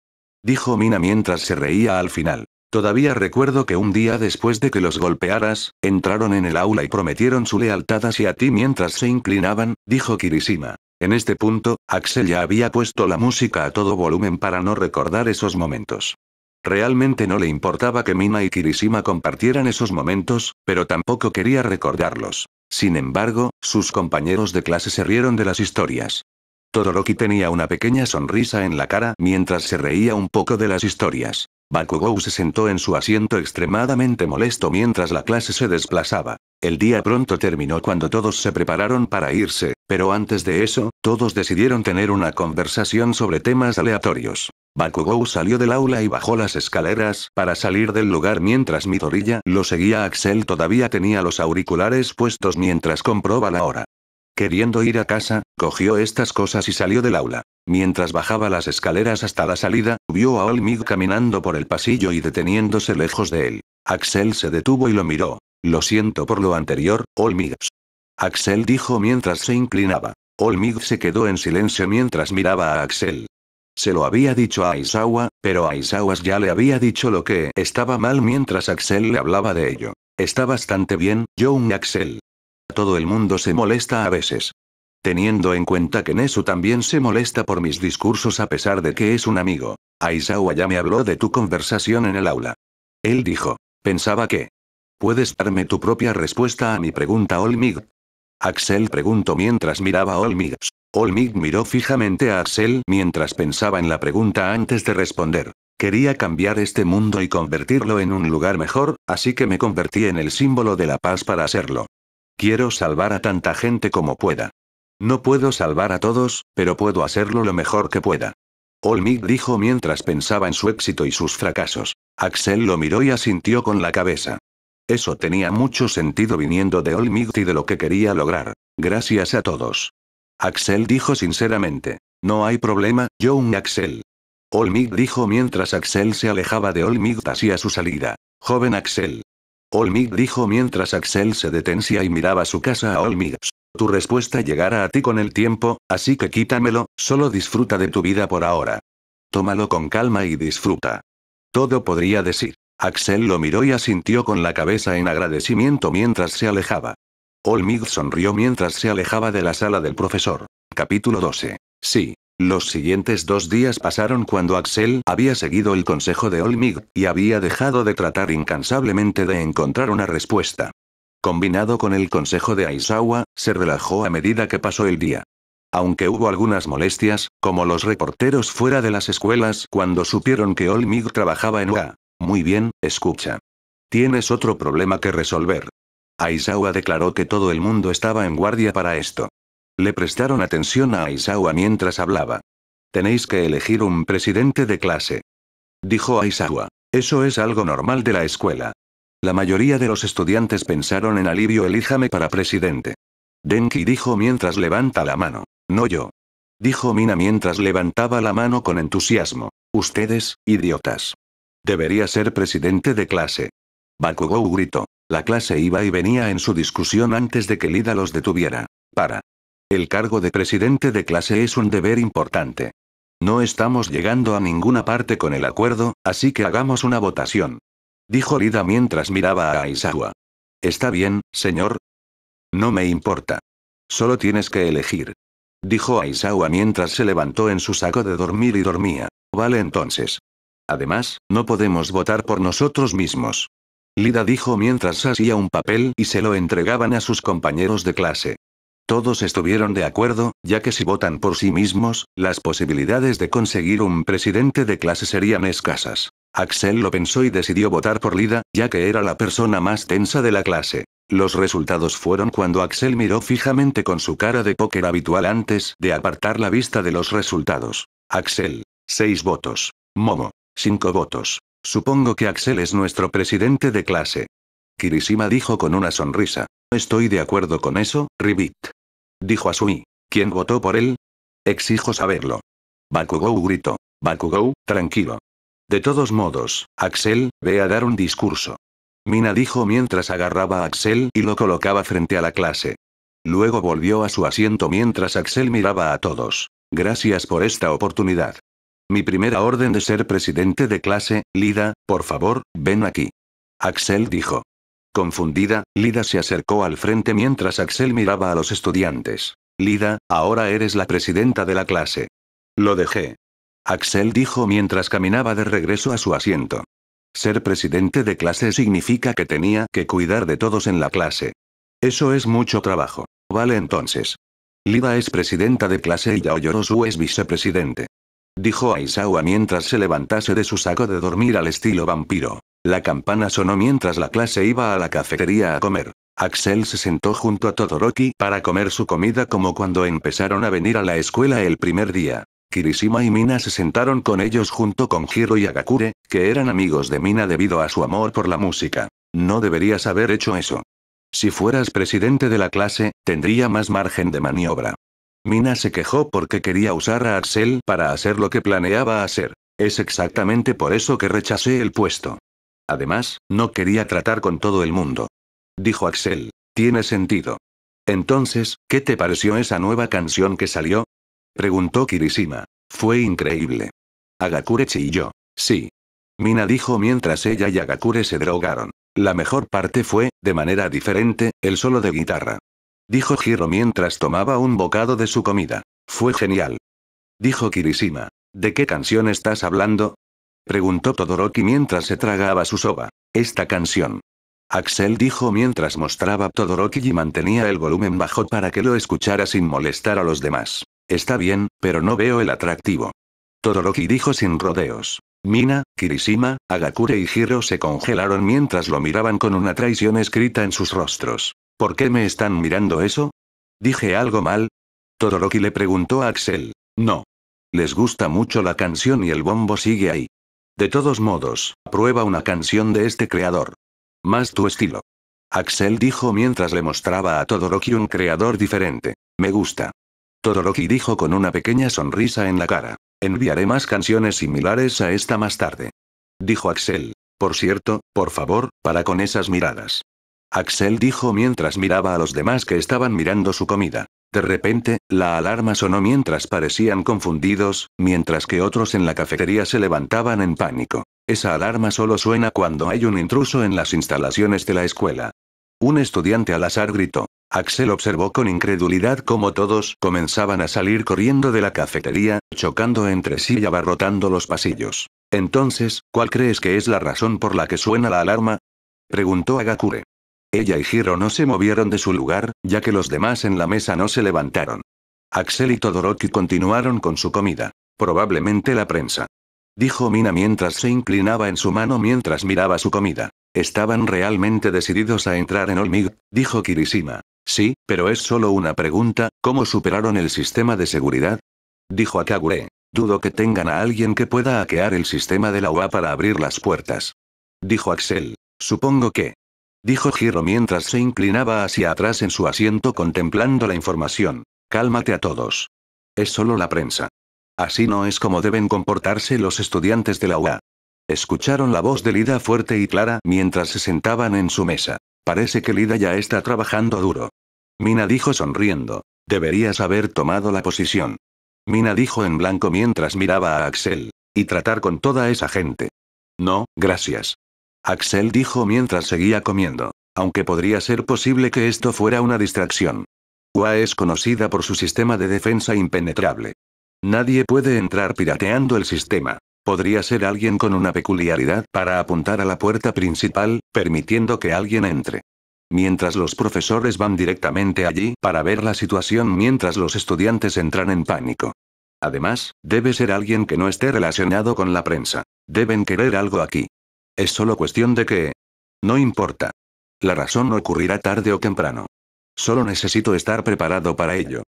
S1: Dijo Mina mientras se reía al final. Todavía recuerdo que un día después de que los golpearas, entraron en el aula y prometieron su lealtad hacia ti mientras se inclinaban, dijo Kirishima. En este punto, Axel ya había puesto la música a todo volumen para no recordar esos momentos. Realmente no le importaba que Mina y Kirishima compartieran esos momentos, pero tampoco quería recordarlos. Sin embargo, sus compañeros de clase se rieron de las historias. Todoroki tenía una pequeña sonrisa en la cara mientras se reía un poco de las historias. Bakugou se sentó en su asiento extremadamente molesto mientras la clase se desplazaba. El día pronto terminó cuando todos se prepararon para irse, pero antes de eso, todos decidieron tener una conversación sobre temas aleatorios. Bakugou salió del aula y bajó las escaleras para salir del lugar mientras Midorilla lo seguía. Axel todavía tenía los auriculares puestos mientras comprobaba la hora. Queriendo ir a casa, cogió estas cosas y salió del aula. Mientras bajaba las escaleras hasta la salida, vio a Olmig caminando por el pasillo y deteniéndose lejos de él. Axel se detuvo y lo miró. Lo siento por lo anterior, Olmigs. Axel dijo mientras se inclinaba. Olmigs se quedó en silencio mientras miraba a Axel. Se lo había dicho a Aizawa, pero Aisawa ya le había dicho lo que estaba mal mientras Axel le hablaba de ello. Está bastante bien, John Axel. Todo el mundo se molesta a veces. Teniendo en cuenta que Nesu también se molesta por mis discursos a pesar de que es un amigo. Aizawa ya me habló de tu conversación en el aula. Él dijo. Pensaba que, ¿Puedes darme tu propia respuesta a mi pregunta, Olmig? Axel preguntó mientras miraba a Olmig. Olmig miró fijamente a Axel mientras pensaba en la pregunta antes de responder. Quería cambiar este mundo y convertirlo en un lugar mejor, así que me convertí en el símbolo de la paz para hacerlo. Quiero salvar a tanta gente como pueda. No puedo salvar a todos, pero puedo hacerlo lo mejor que pueda. Olmig dijo mientras pensaba en su éxito y sus fracasos. Axel lo miró y asintió con la cabeza. Eso tenía mucho sentido viniendo de Olmigt y de lo que quería lograr. Gracias a todos. Axel dijo sinceramente. No hay problema, John Axel. Olmigt dijo mientras Axel se alejaba de Olmigt hacia su salida. Joven Axel. Olmigt dijo mientras Axel se detencia y miraba su casa a Olmigt. Tu respuesta llegará a ti con el tiempo, así que quítamelo, solo disfruta de tu vida por ahora. Tómalo con calma y disfruta. Todo podría decir. Axel lo miró y asintió con la cabeza en agradecimiento mientras se alejaba. Olmig sonrió mientras se alejaba de la sala del profesor. Capítulo 12. Sí. Los siguientes dos días pasaron cuando Axel había seguido el consejo de Olmig, y había dejado de tratar incansablemente de encontrar una respuesta. Combinado con el consejo de Aizawa, se relajó a medida que pasó el día. Aunque hubo algunas molestias, como los reporteros fuera de las escuelas cuando supieron que Olmig trabajaba en UA, muy bien, escucha. Tienes otro problema que resolver. Aizawa declaró que todo el mundo estaba en guardia para esto. Le prestaron atención a Aizawa mientras hablaba. Tenéis que elegir un presidente de clase. Dijo Aizawa. Eso es algo normal de la escuela. La mayoría de los estudiantes pensaron en alivio elíjame para presidente. Denki dijo mientras levanta la mano. No yo. Dijo Mina mientras levantaba la mano con entusiasmo. Ustedes, idiotas. Debería ser presidente de clase. Bakugou gritó. La clase iba y venía en su discusión antes de que Lida los detuviera. Para. El cargo de presidente de clase es un deber importante. No estamos llegando a ninguna parte con el acuerdo, así que hagamos una votación. Dijo Lida mientras miraba a Aizawa. Está bien, señor. No me importa. Solo tienes que elegir. Dijo Aizawa mientras se levantó en su saco de dormir y dormía. Vale entonces. Además, no podemos votar por nosotros mismos. Lida dijo mientras hacía un papel y se lo entregaban a sus compañeros de clase. Todos estuvieron de acuerdo, ya que si votan por sí mismos, las posibilidades de conseguir un presidente de clase serían escasas. Axel lo pensó y decidió votar por Lida, ya que era la persona más tensa de la clase. Los resultados fueron cuando Axel miró fijamente con su cara de póker habitual antes de apartar la vista de los resultados. Axel. seis votos. Momo. Cinco votos. Supongo que Axel es nuestro presidente de clase. Kirishima dijo con una sonrisa. Estoy de acuerdo con eso, Ribit. Dijo Asui. ¿Quién votó por él? Exijo saberlo. Bakugou gritó. Bakugou, tranquilo. De todos modos, Axel, ve a dar un discurso. Mina dijo mientras agarraba a Axel y lo colocaba frente a la clase. Luego volvió a su asiento mientras Axel miraba a todos. Gracias por esta oportunidad. Mi primera orden de ser presidente de clase, Lida, por favor, ven aquí. Axel dijo. Confundida, Lida se acercó al frente mientras Axel miraba a los estudiantes. Lida, ahora eres la presidenta de la clase. Lo dejé. Axel dijo mientras caminaba de regreso a su asiento. Ser presidente de clase significa que tenía que cuidar de todos en la clase. Eso es mucho trabajo. Vale entonces. Lida es presidenta de clase y Aoyorosu es vicepresidente dijo Aizawa mientras se levantase de su saco de dormir al estilo vampiro. La campana sonó mientras la clase iba a la cafetería a comer. Axel se sentó junto a Todoroki para comer su comida como cuando empezaron a venir a la escuela el primer día. Kirishima y Mina se sentaron con ellos junto con Hiro y Agakure, que eran amigos de Mina debido a su amor por la música. No deberías haber hecho eso. Si fueras presidente de la clase, tendría más margen de maniobra. Mina se quejó porque quería usar a Axel para hacer lo que planeaba hacer. Es exactamente por eso que rechacé el puesto. Además, no quería tratar con todo el mundo. Dijo Axel. Tiene sentido. Entonces, ¿qué te pareció esa nueva canción que salió? Preguntó Kirishima. Fue increíble. Agakure chilló. Sí. Mina dijo mientras ella y Agakure se drogaron. La mejor parte fue, de manera diferente, el solo de guitarra. Dijo Hiro mientras tomaba un bocado de su comida. Fue genial. Dijo Kirishima. ¿De qué canción estás hablando? Preguntó Todoroki mientras se tragaba su soba. Esta canción. Axel dijo mientras mostraba Todoroki y mantenía el volumen bajo para que lo escuchara sin molestar a los demás. Está bien, pero no veo el atractivo. Todoroki dijo sin rodeos. Mina, Kirishima, Agakure y Hiro se congelaron mientras lo miraban con una traición escrita en sus rostros. ¿Por qué me están mirando eso? ¿Dije algo mal? Todoroki le preguntó a Axel. No. Les gusta mucho la canción y el bombo sigue ahí. De todos modos, prueba una canción de este creador. Más tu estilo. Axel dijo mientras le mostraba a Todoroki un creador diferente. Me gusta. Todoroki dijo con una pequeña sonrisa en la cara. Enviaré más canciones similares a esta más tarde. Dijo Axel. Por cierto, por favor, para con esas miradas. Axel dijo mientras miraba a los demás que estaban mirando su comida. De repente, la alarma sonó mientras parecían confundidos, mientras que otros en la cafetería se levantaban en pánico. Esa alarma solo suena cuando hay un intruso en las instalaciones de la escuela. Un estudiante al azar gritó. Axel observó con incredulidad cómo todos comenzaban a salir corriendo de la cafetería, chocando entre sí y abarrotando los pasillos. Entonces, ¿cuál crees que es la razón por la que suena la alarma? preguntó Agakure. Ella y Hiro no se movieron de su lugar, ya que los demás en la mesa no se levantaron. Axel y Todoroki continuaron con su comida. Probablemente la prensa. Dijo Mina mientras se inclinaba en su mano mientras miraba su comida. Estaban realmente decididos a entrar en Olmig, dijo Kirishima. Sí, pero es solo una pregunta, ¿cómo superaron el sistema de seguridad? Dijo Akagure. Dudo que tengan a alguien que pueda hackear el sistema de la UA para abrir las puertas. Dijo Axel. Supongo que, dijo Giro mientras se inclinaba hacia atrás en su asiento contemplando la información. Cálmate a todos. Es solo la prensa. Así no es como deben comportarse los estudiantes de la UA. Escucharon la voz de Lida fuerte y clara mientras se sentaban en su mesa. Parece que Lida ya está trabajando duro. Mina dijo sonriendo. Deberías haber tomado la posición. Mina dijo en blanco mientras miraba a Axel. Y tratar con toda esa gente. No, gracias. Axel dijo mientras seguía comiendo. Aunque podría ser posible que esto fuera una distracción. UA es conocida por su sistema de defensa impenetrable. Nadie puede entrar pirateando el sistema. Podría ser alguien con una peculiaridad para apuntar a la puerta principal, permitiendo que alguien entre. Mientras los profesores van directamente allí para ver la situación mientras los estudiantes entran en pánico. Además, debe ser alguien que no esté relacionado con la prensa. Deben querer algo aquí. Es solo cuestión de que... No importa. La razón ocurrirá tarde o temprano. Solo necesito estar preparado para ello.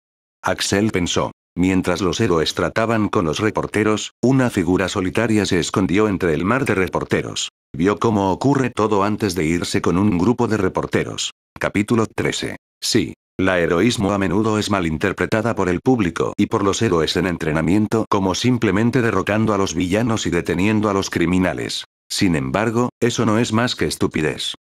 S1: Axel pensó. Mientras los héroes trataban con los reporteros, una figura solitaria se escondió entre el mar de reporteros. Vio cómo ocurre todo antes de irse con un grupo de reporteros. Capítulo 13. Sí. La heroísmo a menudo es malinterpretada por el público y por los héroes en entrenamiento como simplemente derrocando a los villanos y deteniendo a los criminales. Sin embargo, eso no es más que estupidez.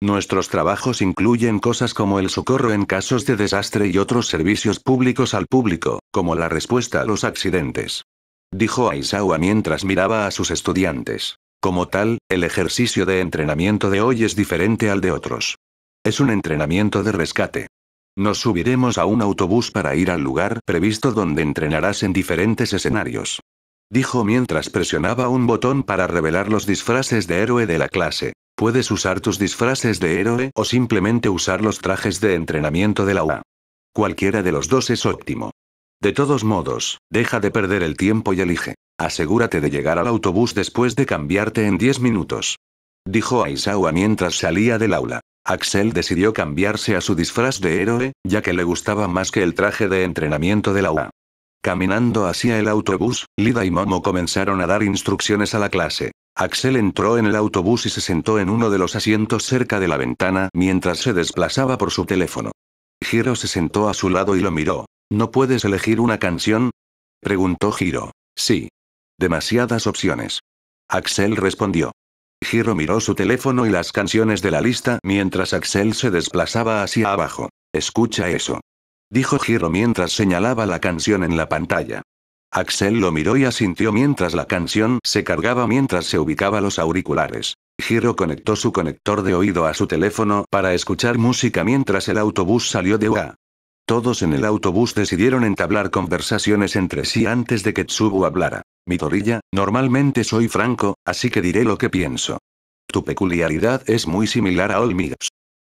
S1: Nuestros trabajos incluyen cosas como el socorro en casos de desastre y otros servicios públicos al público, como la respuesta a los accidentes. Dijo Aizawa mientras miraba a sus estudiantes. Como tal, el ejercicio de entrenamiento de hoy es diferente al de otros. Es un entrenamiento de rescate. Nos subiremos a un autobús para ir al lugar previsto donde entrenarás en diferentes escenarios dijo mientras presionaba un botón para revelar los disfraces de héroe de la clase. Puedes usar tus disfraces de héroe o simplemente usar los trajes de entrenamiento de la UA. Cualquiera de los dos es óptimo. De todos modos, deja de perder el tiempo y elige. Asegúrate de llegar al autobús después de cambiarte en 10 minutos. Dijo Aizawa mientras salía del aula. Axel decidió cambiarse a su disfraz de héroe, ya que le gustaba más que el traje de entrenamiento de la UA. Caminando hacia el autobús, Lida y Momo comenzaron a dar instrucciones a la clase. Axel entró en el autobús y se sentó en uno de los asientos cerca de la ventana mientras se desplazaba por su teléfono. Giro se sentó a su lado y lo miró. ¿No puedes elegir una canción? Preguntó Giro. Sí. Demasiadas opciones. Axel respondió. Giro miró su teléfono y las canciones de la lista mientras Axel se desplazaba hacia abajo. Escucha eso dijo Hiro mientras señalaba la canción en la pantalla. Axel lo miró y asintió mientras la canción se cargaba mientras se ubicaba los auriculares. Giro conectó su conector de oído a su teléfono para escuchar música mientras el autobús salió de UA. Todos en el autobús decidieron entablar conversaciones entre sí antes de que Tsubu hablara. Midoriya, normalmente soy franco, así que diré lo que pienso. Tu peculiaridad es muy similar a All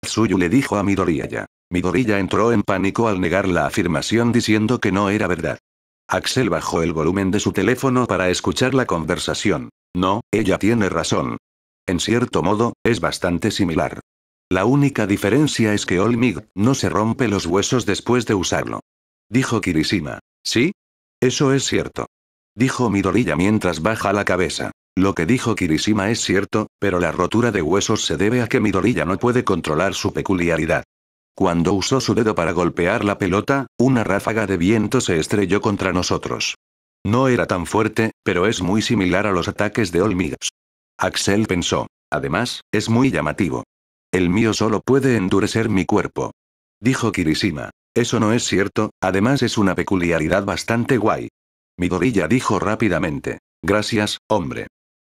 S1: Tsuyu le dijo a Midoriya. Midorilla entró en pánico al negar la afirmación diciendo que no era verdad. Axel bajó el volumen de su teléfono para escuchar la conversación. No, ella tiene razón. En cierto modo, es bastante similar. La única diferencia es que Olmig no se rompe los huesos después de usarlo. Dijo Kirishima. ¿Sí? Eso es cierto. Dijo Midorilla mientras baja la cabeza. Lo que dijo Kirishima es cierto, pero la rotura de huesos se debe a que Midorilla no puede controlar su peculiaridad. Cuando usó su dedo para golpear la pelota, una ráfaga de viento se estrelló contra nosotros. No era tan fuerte, pero es muy similar a los ataques de Olmigas. Axel pensó. Además, es muy llamativo. El mío solo puede endurecer mi cuerpo. Dijo Kirishima. Eso no es cierto, además es una peculiaridad bastante guay. Midoriya dijo rápidamente. Gracias, hombre.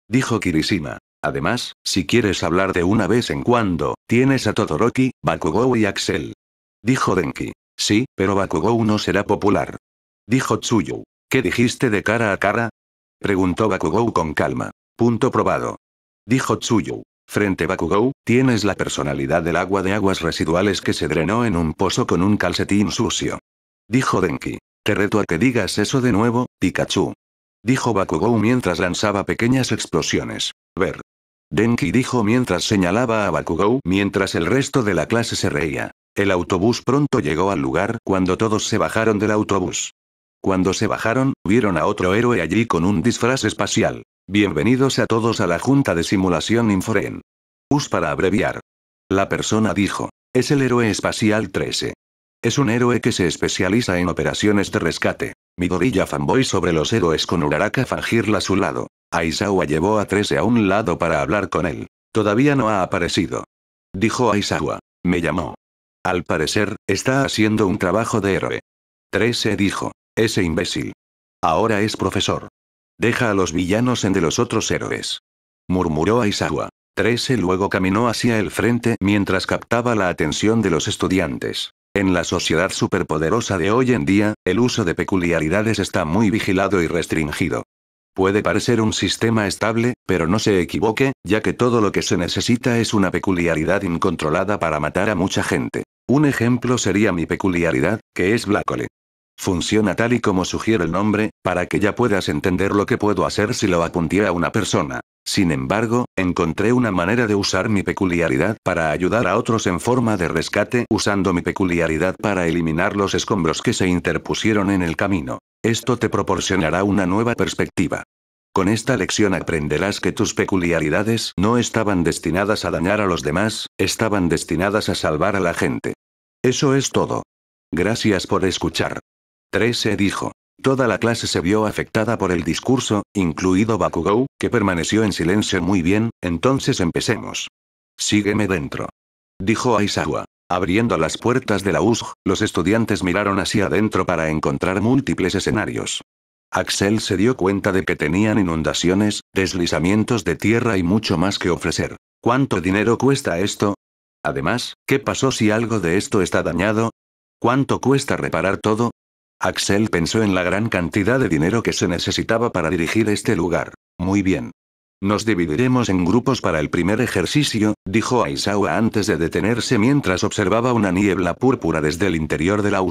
S1: Dijo Kirishima. Además, si quieres hablar de una vez en cuando, tienes a Todoroki, Bakugou y Axel. Dijo Denki. Sí, pero Bakugou no será popular. Dijo Tsuyu. ¿Qué dijiste de cara a cara? Preguntó Bakugou con calma. Punto probado. Dijo Tsuyu. Frente Bakugou, tienes la personalidad del agua de aguas residuales que se drenó en un pozo con un calcetín sucio. Dijo Denki. Te reto a que digas eso de nuevo, Pikachu. Dijo Bakugou mientras lanzaba pequeñas explosiones. Ver. Denki dijo mientras señalaba a Bakugou mientras el resto de la clase se reía. El autobús pronto llegó al lugar cuando todos se bajaron del autobús. Cuando se bajaron, vieron a otro héroe allí con un disfraz espacial. Bienvenidos a todos a la Junta de Simulación Inforen. US para abreviar. La persona dijo. Es el héroe espacial 13. Es un héroe que se especializa en operaciones de rescate gorilla fanboy sobre los héroes con Uraraka Fangirla a su lado. Aizawa llevó a 13 a un lado para hablar con él. Todavía no ha aparecido. Dijo Aizawa. Me llamó. Al parecer, está haciendo un trabajo de héroe. 13 dijo. Ese imbécil. Ahora es profesor. Deja a los villanos en de los otros héroes. Murmuró Aizawa. 13 luego caminó hacia el frente mientras captaba la atención de los estudiantes. En la sociedad superpoderosa de hoy en día, el uso de peculiaridades está muy vigilado y restringido. Puede parecer un sistema estable, pero no se equivoque, ya que todo lo que se necesita es una peculiaridad incontrolada para matar a mucha gente. Un ejemplo sería mi peculiaridad, que es Blackole. Funciona tal y como sugiere el nombre, para que ya puedas entender lo que puedo hacer si lo apunté a una persona. Sin embargo, encontré una manera de usar mi peculiaridad para ayudar a otros en forma de rescate usando mi peculiaridad para eliminar los escombros que se interpusieron en el camino. Esto te proporcionará una nueva perspectiva. Con esta lección aprenderás que tus peculiaridades no estaban destinadas a dañar a los demás, estaban destinadas a salvar a la gente. Eso es todo. Gracias por escuchar. 13 dijo. Toda la clase se vio afectada por el discurso, incluido Bakugou, que permaneció en silencio muy bien, entonces empecemos. Sígueme dentro. Dijo Aizawa. Abriendo las puertas de la USG, los estudiantes miraron hacia adentro para encontrar múltiples escenarios. Axel se dio cuenta de que tenían inundaciones, deslizamientos de tierra y mucho más que ofrecer. ¿Cuánto dinero cuesta esto? Además, ¿qué pasó si algo de esto está dañado? ¿Cuánto cuesta reparar todo? Axel pensó en la gran cantidad de dinero que se necesitaba para dirigir este lugar. Muy bien. Nos dividiremos en grupos para el primer ejercicio, dijo Aizawa antes de detenerse mientras observaba una niebla púrpura desde el interior de la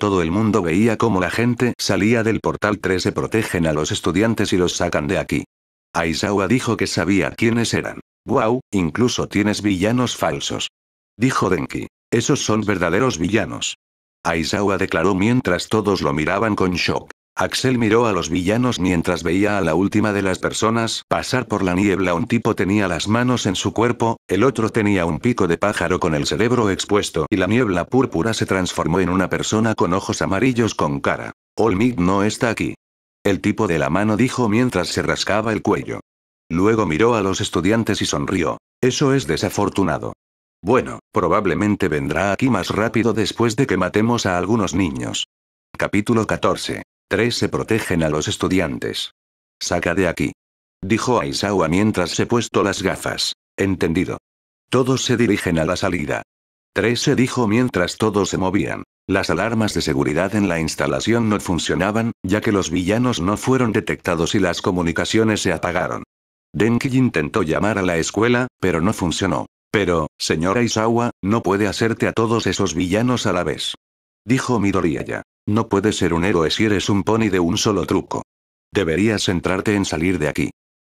S1: Todo el mundo veía cómo la gente salía del portal se protegen a los estudiantes y los sacan de aquí. Aizawa dijo que sabía quiénes eran. Wow, incluso tienes villanos falsos. Dijo Denki. Esos son verdaderos villanos. Aizawa declaró mientras todos lo miraban con shock. Axel miró a los villanos mientras veía a la última de las personas pasar por la niebla. Un tipo tenía las manos en su cuerpo, el otro tenía un pico de pájaro con el cerebro expuesto y la niebla púrpura se transformó en una persona con ojos amarillos con cara. Olmig no está aquí. El tipo de la mano dijo mientras se rascaba el cuello. Luego miró a los estudiantes y sonrió. Eso es desafortunado. Bueno, probablemente vendrá aquí más rápido después de que matemos a algunos niños. Capítulo 14. 3 se protegen a los estudiantes. Saca de aquí. Dijo Aizawa mientras se puesto las gafas. Entendido. Todos se dirigen a la salida. 3 se dijo mientras todos se movían. Las alarmas de seguridad en la instalación no funcionaban, ya que los villanos no fueron detectados y las comunicaciones se apagaron. Denki intentó llamar a la escuela, pero no funcionó. Pero, señora Isawa, no puede hacerte a todos esos villanos a la vez. Dijo Midoriya. No puedes ser un héroe si eres un pony de un solo truco. Deberías centrarte en salir de aquí.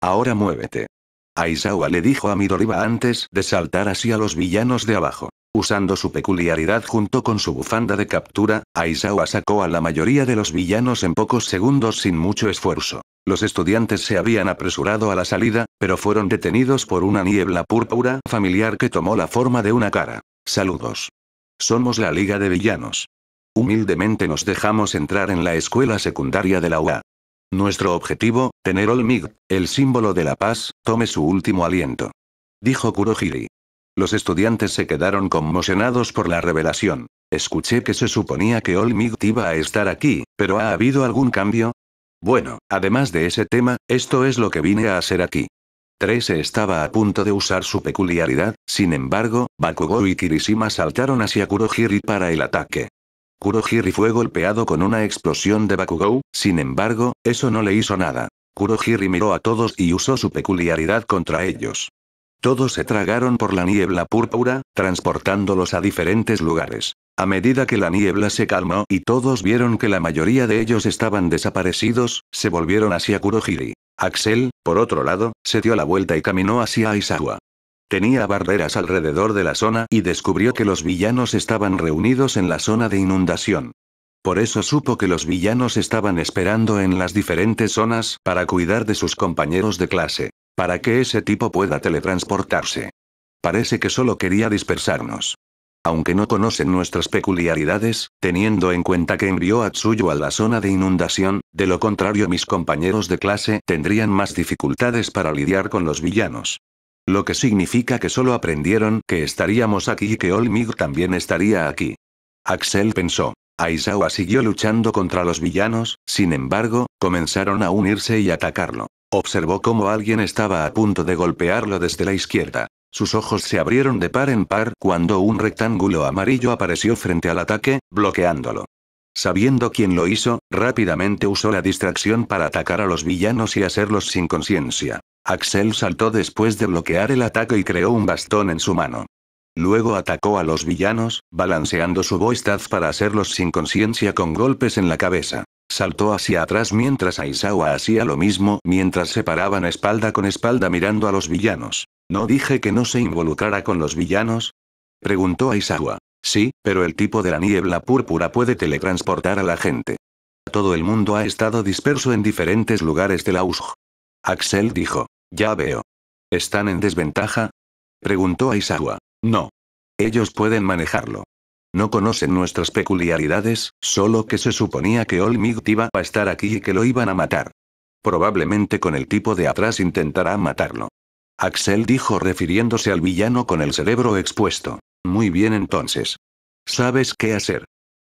S1: Ahora muévete. Aizawa le dijo a Midoriba antes de saltar hacia los villanos de abajo. Usando su peculiaridad junto con su bufanda de captura, Aizawa sacó a la mayoría de los villanos en pocos segundos sin mucho esfuerzo. Los estudiantes se habían apresurado a la salida, pero fueron detenidos por una niebla púrpura familiar que tomó la forma de una cara. Saludos. Somos la Liga de Villanos. Humildemente nos dejamos entrar en la escuela secundaria de la UA. Nuestro objetivo, tener Olmig, el símbolo de la paz, tome su último aliento. Dijo Kurohiri. Los estudiantes se quedaron conmocionados por la revelación. Escuché que se suponía que Olmigt iba a estar aquí, pero ¿ha habido algún cambio? Bueno, además de ese tema, esto es lo que vine a hacer aquí. 13 estaba a punto de usar su peculiaridad, sin embargo, Bakugou y Kirishima saltaron hacia Kurohiri para el ataque. Kurohiri fue golpeado con una explosión de Bakugou, sin embargo, eso no le hizo nada. Kurohiri miró a todos y usó su peculiaridad contra ellos. Todos se tragaron por la niebla púrpura, transportándolos a diferentes lugares. A medida que la niebla se calmó y todos vieron que la mayoría de ellos estaban desaparecidos, se volvieron hacia Kurohiri. Axel, por otro lado, se dio la vuelta y caminó hacia Aizawa. Tenía barreras alrededor de la zona y descubrió que los villanos estaban reunidos en la zona de inundación. Por eso supo que los villanos estaban esperando en las diferentes zonas para cuidar de sus compañeros de clase. Para que ese tipo pueda teletransportarse. Parece que solo quería dispersarnos. Aunque no conocen nuestras peculiaridades, teniendo en cuenta que envió a Tsuyo a la zona de inundación, de lo contrario mis compañeros de clase tendrían más dificultades para lidiar con los villanos. Lo que significa que solo aprendieron que estaríamos aquí y que Olmig también estaría aquí. Axel pensó. Aizawa siguió luchando contra los villanos, sin embargo, comenzaron a unirse y atacarlo. Observó cómo alguien estaba a punto de golpearlo desde la izquierda. Sus ojos se abrieron de par en par cuando un rectángulo amarillo apareció frente al ataque, bloqueándolo. Sabiendo quién lo hizo, rápidamente usó la distracción para atacar a los villanos y hacerlos sin conciencia. Axel saltó después de bloquear el ataque y creó un bastón en su mano. Luego atacó a los villanos, balanceando su boistaz para hacerlos sin conciencia con golpes en la cabeza saltó hacia atrás mientras Aizawa hacía lo mismo mientras se paraban espalda con espalda mirando a los villanos. ¿No dije que no se involucrara con los villanos? Preguntó Aizawa. Sí, pero el tipo de la niebla púrpura puede teletransportar a la gente. Todo el mundo ha estado disperso en diferentes lugares de la Axel dijo. Ya veo. ¿Están en desventaja? Preguntó Aizawa. No. Ellos pueden manejarlo. No conocen nuestras peculiaridades, solo que se suponía que Olmigt iba a estar aquí y que lo iban a matar. Probablemente con el tipo de atrás intentará matarlo. Axel dijo refiriéndose al villano con el cerebro expuesto. Muy bien entonces. Sabes qué hacer.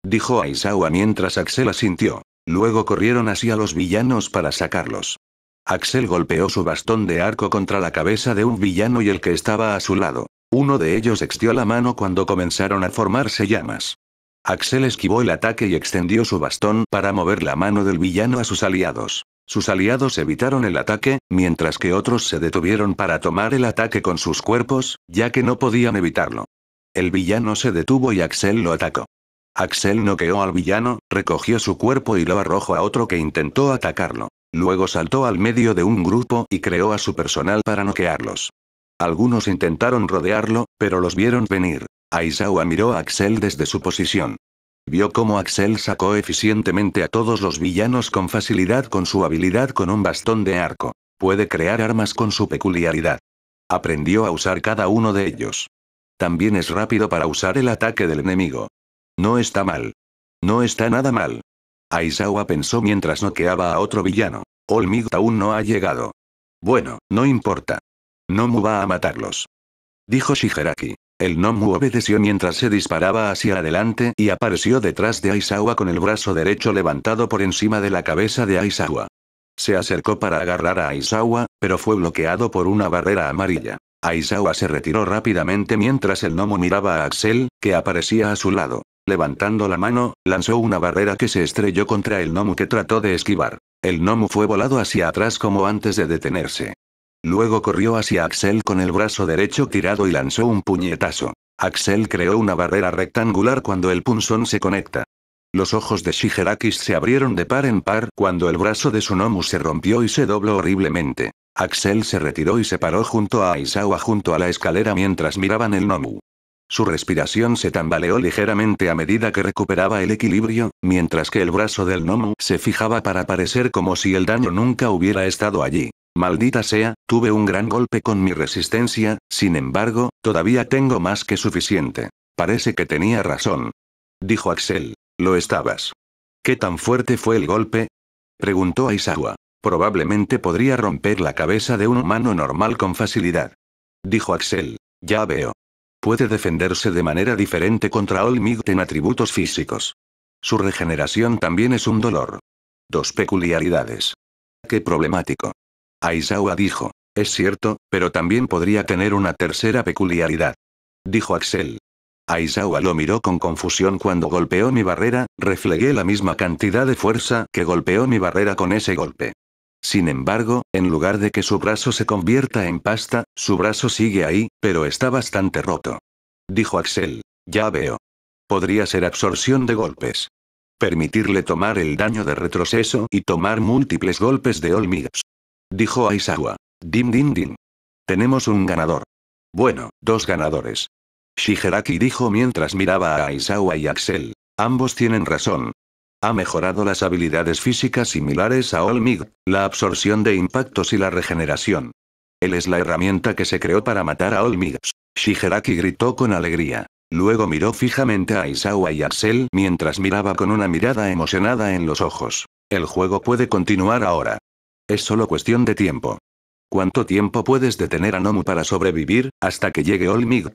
S1: Dijo Aizawa mientras Axel asintió. Luego corrieron hacia los villanos para sacarlos. Axel golpeó su bastón de arco contra la cabeza de un villano y el que estaba a su lado. Uno de ellos extió la mano cuando comenzaron a formarse llamas. Axel esquivó el ataque y extendió su bastón para mover la mano del villano a sus aliados. Sus aliados evitaron el ataque, mientras que otros se detuvieron para tomar el ataque con sus cuerpos, ya que no podían evitarlo. El villano se detuvo y Axel lo atacó. Axel noqueó al villano, recogió su cuerpo y lo arrojó a otro que intentó atacarlo. Luego saltó al medio de un grupo y creó a su personal para noquearlos. Algunos intentaron rodearlo, pero los vieron venir. Aizawa miró a Axel desde su posición. Vio cómo Axel sacó eficientemente a todos los villanos con facilidad con su habilidad con un bastón de arco. Puede crear armas con su peculiaridad. Aprendió a usar cada uno de ellos. También es rápido para usar el ataque del enemigo. No está mal. No está nada mal. Aizawa pensó mientras noqueaba a otro villano. Olmigo aún no ha llegado. Bueno, no importa. Nomu va a matarlos. Dijo Shigeraki. El Nomu obedeció mientras se disparaba hacia adelante y apareció detrás de Aizawa con el brazo derecho levantado por encima de la cabeza de Aizawa. Se acercó para agarrar a Aizawa, pero fue bloqueado por una barrera amarilla. Aizawa se retiró rápidamente mientras el Nomu miraba a Axel, que aparecía a su lado. Levantando la mano, lanzó una barrera que se estrelló contra el Nomu que trató de esquivar. El Nomu fue volado hacia atrás como antes de detenerse. Luego corrió hacia Axel con el brazo derecho tirado y lanzó un puñetazo. Axel creó una barrera rectangular cuando el punzón se conecta. Los ojos de Shigerakis se abrieron de par en par cuando el brazo de su Nomu se rompió y se dobló horriblemente. Axel se retiró y se paró junto a Aizawa junto a la escalera mientras miraban el Nomu. Su respiración se tambaleó ligeramente a medida que recuperaba el equilibrio, mientras que el brazo del Nomu se fijaba para parecer como si el daño nunca hubiera estado allí. Maldita sea, tuve un gran golpe con mi resistencia, sin embargo, todavía tengo más que suficiente. Parece que tenía razón. Dijo Axel. Lo estabas. ¿Qué tan fuerte fue el golpe? Preguntó Aizawa. Probablemente podría romper la cabeza de un humano normal con facilidad. Dijo Axel. Ya veo. Puede defenderse de manera diferente contra Olmig en atributos físicos. Su regeneración también es un dolor. Dos peculiaridades. Qué problemático. Aizawa dijo. Es cierto, pero también podría tener una tercera peculiaridad. Dijo Axel. Aizawa lo miró con confusión cuando golpeó mi barrera, reflegué la misma cantidad de fuerza que golpeó mi barrera con ese golpe. Sin embargo, en lugar de que su brazo se convierta en pasta, su brazo sigue ahí, pero está bastante roto. Dijo Axel. Ya veo. Podría ser absorción de golpes. Permitirle tomar el daño de retroceso y tomar múltiples golpes de olmigas Dijo Aizawa. Dim din din. Tenemos un ganador. Bueno, dos ganadores. Shigeraki dijo mientras miraba a Aizawa y Axel. Ambos tienen razón. Ha mejorado las habilidades físicas similares a Olmig, la absorción de impactos y la regeneración. Él es la herramienta que se creó para matar a Olmig. Shigeraki gritó con alegría. Luego miró fijamente a Aizawa y Axel mientras miraba con una mirada emocionada en los ojos. El juego puede continuar ahora. Es solo cuestión de tiempo. ¿Cuánto tiempo puedes detener a Nomu para sobrevivir, hasta que llegue Olmig?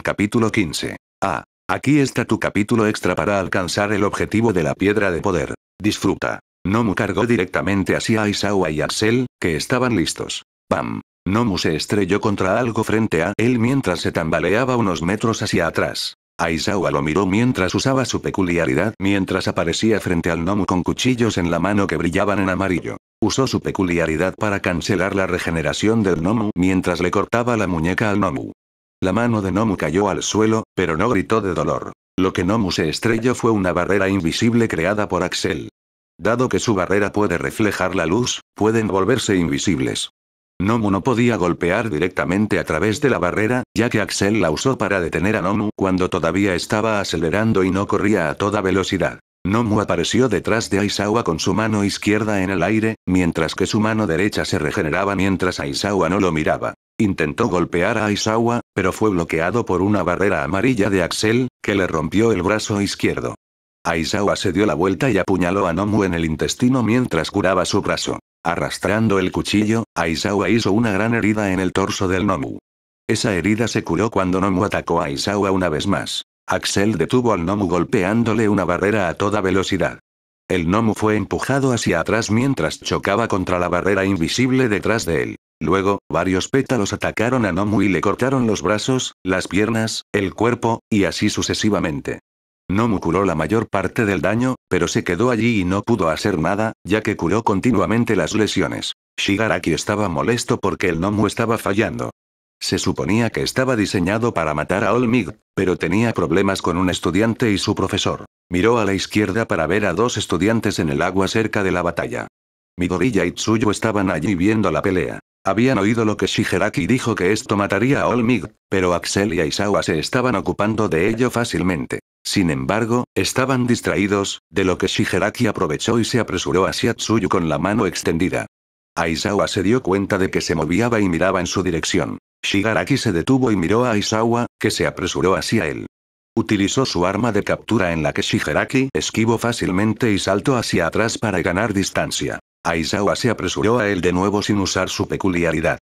S1: Capítulo 15. Ah, aquí está tu capítulo extra para alcanzar el objetivo de la piedra de poder. Disfruta. Nomu cargó directamente hacia Aizawa y Axel, que estaban listos. ¡Pam! Nomu se estrelló contra algo frente a él mientras se tambaleaba unos metros hacia atrás. Aizawa lo miró mientras usaba su peculiaridad mientras aparecía frente al Nomu con cuchillos en la mano que brillaban en amarillo. Usó su peculiaridad para cancelar la regeneración del Nomu mientras le cortaba la muñeca al Nomu. La mano de Nomu cayó al suelo, pero no gritó de dolor. Lo que Nomu se estrelló fue una barrera invisible creada por Axel. Dado que su barrera puede reflejar la luz, pueden volverse invisibles. Nomu no podía golpear directamente a través de la barrera, ya que Axel la usó para detener a Nomu cuando todavía estaba acelerando y no corría a toda velocidad. Nomu apareció detrás de Aizawa con su mano izquierda en el aire, mientras que su mano derecha se regeneraba mientras Aizawa no lo miraba. Intentó golpear a Aizawa, pero fue bloqueado por una barrera amarilla de Axel, que le rompió el brazo izquierdo. Aizawa se dio la vuelta y apuñaló a Nomu en el intestino mientras curaba su brazo. Arrastrando el cuchillo, Aizawa hizo una gran herida en el torso del Nomu. Esa herida se curó cuando Nomu atacó a Aizawa una vez más. Axel detuvo al Nomu golpeándole una barrera a toda velocidad. El Nomu fue empujado hacia atrás mientras chocaba contra la barrera invisible detrás de él. Luego, varios pétalos atacaron a Nomu y le cortaron los brazos, las piernas, el cuerpo, y así sucesivamente. Nomu curó la mayor parte del daño, pero se quedó allí y no pudo hacer nada, ya que curó continuamente las lesiones. Shigaraki estaba molesto porque el Nomu estaba fallando. Se suponía que estaba diseñado para matar a Olmig, pero tenía problemas con un estudiante y su profesor. Miró a la izquierda para ver a dos estudiantes en el agua cerca de la batalla. Midoriya y Tsuyu estaban allí viendo la pelea. Habían oído lo que Shigeraki dijo que esto mataría a Olmig, pero Axel y Aisawa se estaban ocupando de ello fácilmente. Sin embargo, estaban distraídos, de lo que Shigeraki aprovechó y se apresuró hacia Tsuyu con la mano extendida. Aizawa se dio cuenta de que se movía y miraba en su dirección. Shigaraki se detuvo y miró a Aizawa, que se apresuró hacia él. Utilizó su arma de captura en la que Shigeraki esquivó fácilmente y saltó hacia atrás para ganar distancia. Aizawa se apresuró a él de nuevo sin usar su peculiaridad.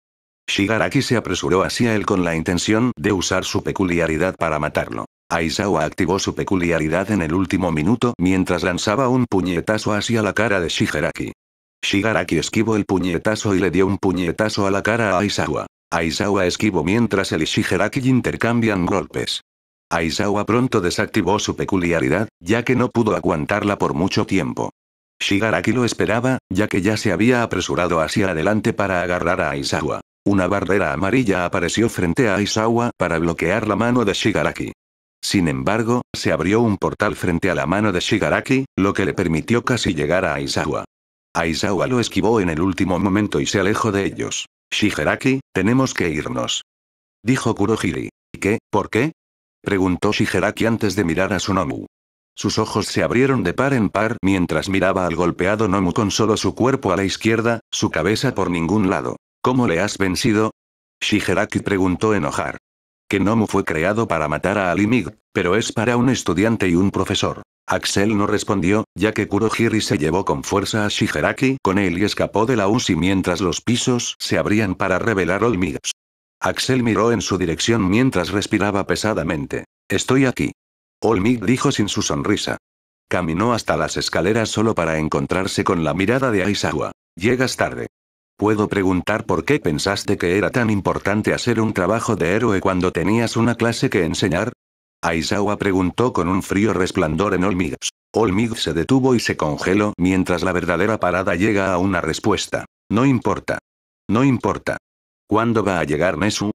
S1: Shigaraki se apresuró hacia él con la intención de usar su peculiaridad para matarlo. Aizawa activó su peculiaridad en el último minuto mientras lanzaba un puñetazo hacia la cara de Shigeraki. Shigaraki esquivó el puñetazo y le dio un puñetazo a la cara a Aizawa. Aizawa esquivó mientras el y Shigaraki intercambian golpes. Aizawa pronto desactivó su peculiaridad, ya que no pudo aguantarla por mucho tiempo. Shigaraki lo esperaba, ya que ya se había apresurado hacia adelante para agarrar a Aizawa. Una barrera amarilla apareció frente a Aizawa para bloquear la mano de Shigaraki. Sin embargo, se abrió un portal frente a la mano de Shigaraki, lo que le permitió casi llegar a Aizawa. Aizawa lo esquivó en el último momento y se alejó de ellos. Shigeraki, tenemos que irnos. Dijo Kurohiri. ¿Qué, por qué? Preguntó Shigeraki antes de mirar a Nomu. Sus ojos se abrieron de par en par mientras miraba al golpeado Nomu con solo su cuerpo a la izquierda, su cabeza por ningún lado. ¿Cómo le has vencido? Shigeraki preguntó enojar. Que Nomu fue creado para matar a Alimig, pero es para un estudiante y un profesor. Axel no respondió, ya que Kurohiri se llevó con fuerza a Shigeraki con él y escapó de la UCI mientras los pisos se abrían para revelar Olmig. Axel miró en su dirección mientras respiraba pesadamente. Estoy aquí. Olmig dijo sin su sonrisa. Caminó hasta las escaleras solo para encontrarse con la mirada de Aizawa. Llegas tarde. Puedo preguntar por qué pensaste que era tan importante hacer un trabajo de héroe cuando tenías una clase que enseñar. Aizawa preguntó con un frío resplandor en Olmigs. Olmig se detuvo y se congeló mientras la verdadera parada llega a una respuesta. No importa. No importa. ¿Cuándo va a llegar Mesu?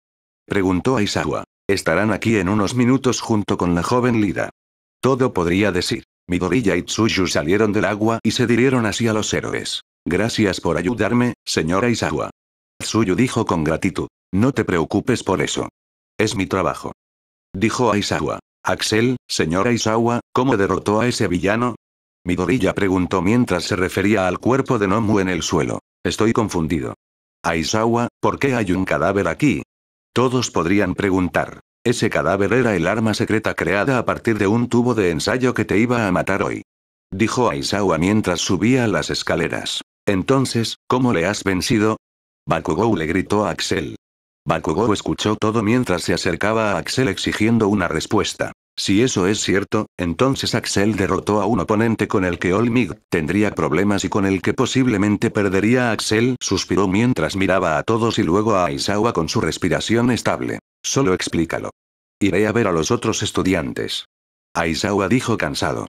S1: Preguntó Aizawa. Estarán aquí en unos minutos junto con la joven Lida. Todo podría decir. Midorilla y Tsuyu salieron del agua y se dirieron hacia los héroes. Gracias por ayudarme, señora Aizawa. Tsuyu dijo con gratitud. No te preocupes por eso. Es mi trabajo dijo Aizawa. Axel, señor Aizawa, ¿cómo derrotó a ese villano? Midorilla preguntó mientras se refería al cuerpo de Nomu en el suelo. Estoy confundido. Aizawa, ¿por qué hay un cadáver aquí? Todos podrían preguntar. Ese cadáver era el arma secreta creada a partir de un tubo de ensayo que te iba a matar hoy. Dijo Aizawa mientras subía las escaleras. Entonces, ¿cómo le has vencido? Bakugou le gritó a Axel. Bakugou escuchó todo mientras se acercaba a Axel exigiendo una respuesta. Si eso es cierto, entonces Axel derrotó a un oponente con el que Olmig tendría problemas y con el que posiblemente perdería Axel, suspiró mientras miraba a todos y luego a Aizawa con su respiración estable. Solo explícalo. Iré a ver a los otros estudiantes. Aizawa dijo cansado.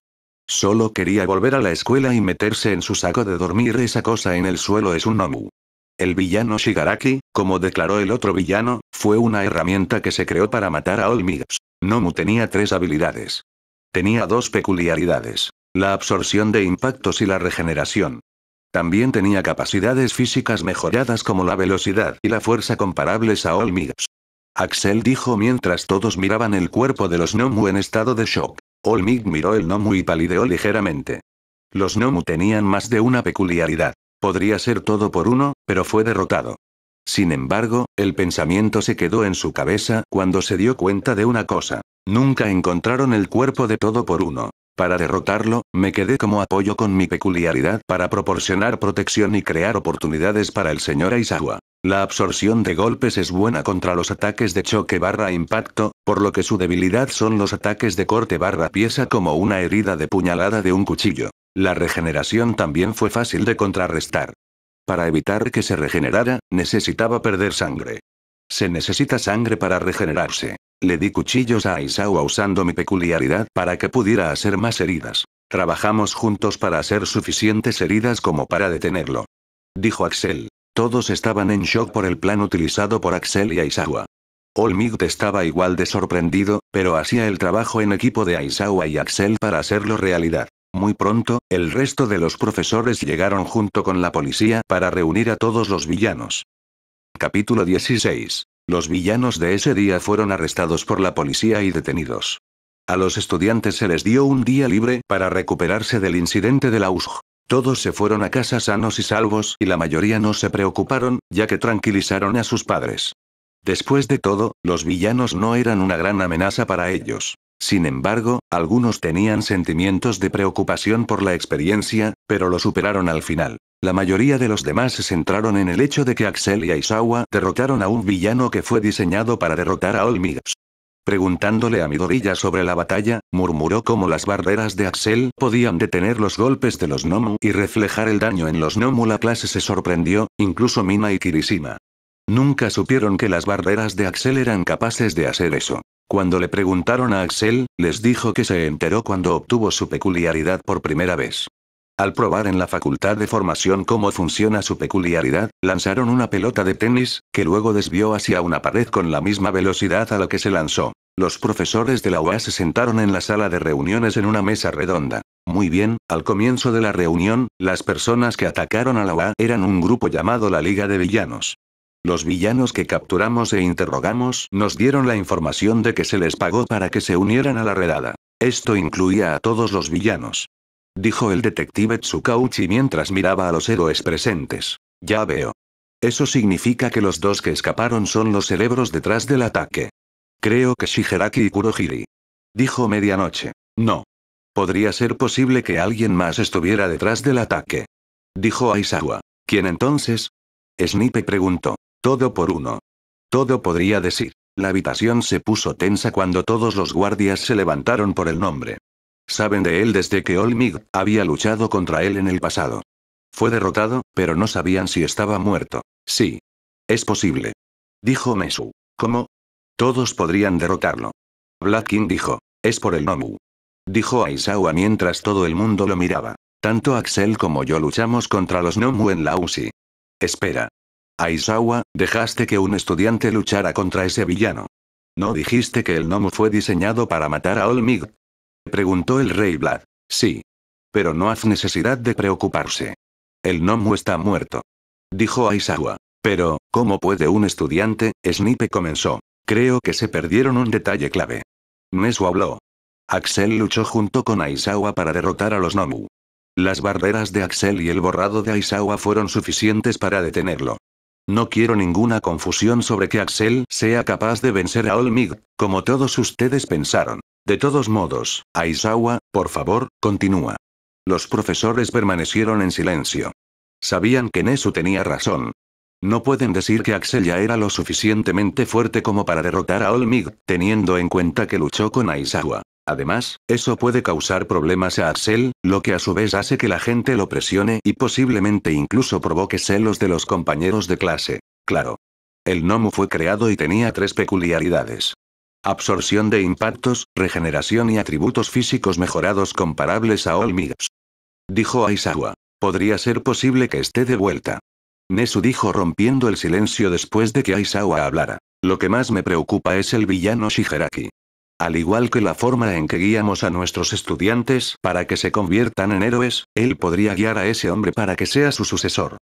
S1: Solo quería volver a la escuela y meterse en su saco de dormir. Esa cosa en el suelo es un Nomu. El villano Shigaraki, como declaró el otro villano, fue una herramienta que se creó para matar a Olmigas. Nomu tenía tres habilidades. Tenía dos peculiaridades. La absorción de impactos y la regeneración. También tenía capacidades físicas mejoradas como la velocidad y la fuerza comparables a Olmigas. Axel dijo mientras todos miraban el cuerpo de los Nomu en estado de shock. Olmig miró el Nomu y palideó ligeramente. Los Nomu tenían más de una peculiaridad. ¿Podría ser todo por uno? pero fue derrotado. Sin embargo, el pensamiento se quedó en su cabeza cuando se dio cuenta de una cosa. Nunca encontraron el cuerpo de todo por uno. Para derrotarlo, me quedé como apoyo con mi peculiaridad para proporcionar protección y crear oportunidades para el señor Aizawa. La absorción de golpes es buena contra los ataques de choque barra impacto, por lo que su debilidad son los ataques de corte barra pieza como una herida de puñalada de un cuchillo. La regeneración también fue fácil de contrarrestar. Para evitar que se regenerara, necesitaba perder sangre. Se necesita sangre para regenerarse. Le di cuchillos a Aizawa usando mi peculiaridad para que pudiera hacer más heridas. Trabajamos juntos para hacer suficientes heridas como para detenerlo. Dijo Axel. Todos estaban en shock por el plan utilizado por Axel y Aizawa. Olmig estaba igual de sorprendido, pero hacía el trabajo en equipo de Aizawa y Axel para hacerlo realidad. Muy pronto, el resto de los profesores llegaron junto con la policía para reunir a todos los villanos. Capítulo 16. Los villanos de ese día fueron arrestados por la policía y detenidos. A los estudiantes se les dio un día libre para recuperarse del incidente de la USG. Todos se fueron a casa sanos y salvos y la mayoría no se preocuparon, ya que tranquilizaron a sus padres. Después de todo, los villanos no eran una gran amenaza para ellos. Sin embargo, algunos tenían sentimientos de preocupación por la experiencia, pero lo superaron al final. La mayoría de los demás se centraron en el hecho de que Axel y Aisawa derrotaron a un villano que fue diseñado para derrotar a Olmidos. Preguntándole a Midorilla sobre la batalla, murmuró cómo las barreras de Axel podían detener los golpes de los Nomu y reflejar el daño en los Nomu. La clase se sorprendió, incluso Mina y Kirishima. Nunca supieron que las barreras de Axel eran capaces de hacer eso. Cuando le preguntaron a Axel, les dijo que se enteró cuando obtuvo su peculiaridad por primera vez. Al probar en la facultad de formación cómo funciona su peculiaridad, lanzaron una pelota de tenis, que luego desvió hacia una pared con la misma velocidad a la que se lanzó. Los profesores de la UA se sentaron en la sala de reuniones en una mesa redonda. Muy bien, al comienzo de la reunión, las personas que atacaron a la UA eran un grupo llamado la Liga de Villanos. Los villanos que capturamos e interrogamos nos dieron la información de que se les pagó para que se unieran a la redada. Esto incluía a todos los villanos. Dijo el detective Tsukauchi mientras miraba a los héroes presentes. Ya veo. Eso significa que los dos que escaparon son los cerebros detrás del ataque. Creo que Shigeraki y Kurohiri. Dijo medianoche. No. Podría ser posible que alguien más estuviera detrás del ataque. Dijo Aizawa. ¿Quién entonces? Snipe preguntó. Todo por uno. Todo podría decir. La habitación se puso tensa cuando todos los guardias se levantaron por el nombre. Saben de él desde que Olmig había luchado contra él en el pasado. Fue derrotado, pero no sabían si estaba muerto. Sí. Es posible. Dijo Mesu. ¿Cómo? Todos podrían derrotarlo. Black King dijo. Es por el Nomu. Dijo Aizawa mientras todo el mundo lo miraba. Tanto Axel como yo luchamos contra los Nomu en Lausi. Espera. Aizawa, dejaste que un estudiante luchara contra ese villano. ¿No dijiste que el Nomu fue diseñado para matar a Olmig? Preguntó el rey Vlad. Sí. Pero no haz necesidad de preocuparse. El Nomu está muerto. Dijo Aisawa. Pero, ¿cómo puede un estudiante? Snipe comenzó. Creo que se perdieron un detalle clave. Nesu habló. Axel luchó junto con Aizawa para derrotar a los Nomu. Las barreras de Axel y el borrado de Aizawa fueron suficientes para detenerlo. No quiero ninguna confusión sobre que Axel sea capaz de vencer a Olmig, como todos ustedes pensaron. De todos modos, Aizawa, por favor, continúa. Los profesores permanecieron en silencio. Sabían que Nesu tenía razón. No pueden decir que Axel ya era lo suficientemente fuerte como para derrotar a Olmig, teniendo en cuenta que luchó con Aizawa. Además, eso puede causar problemas a Axel, lo que a su vez hace que la gente lo presione y posiblemente incluso provoque celos de los compañeros de clase. Claro. El Nomu fue creado y tenía tres peculiaridades. Absorción de impactos, regeneración y atributos físicos mejorados comparables a Olmigas. Dijo Aizawa. Podría ser posible que esté de vuelta. Nesu dijo rompiendo el silencio después de que Aizawa hablara. Lo que más me preocupa es el villano Shigeraki. Al igual que la forma en que guiamos a nuestros estudiantes para que se conviertan en héroes, él podría guiar a ese hombre para que sea su sucesor.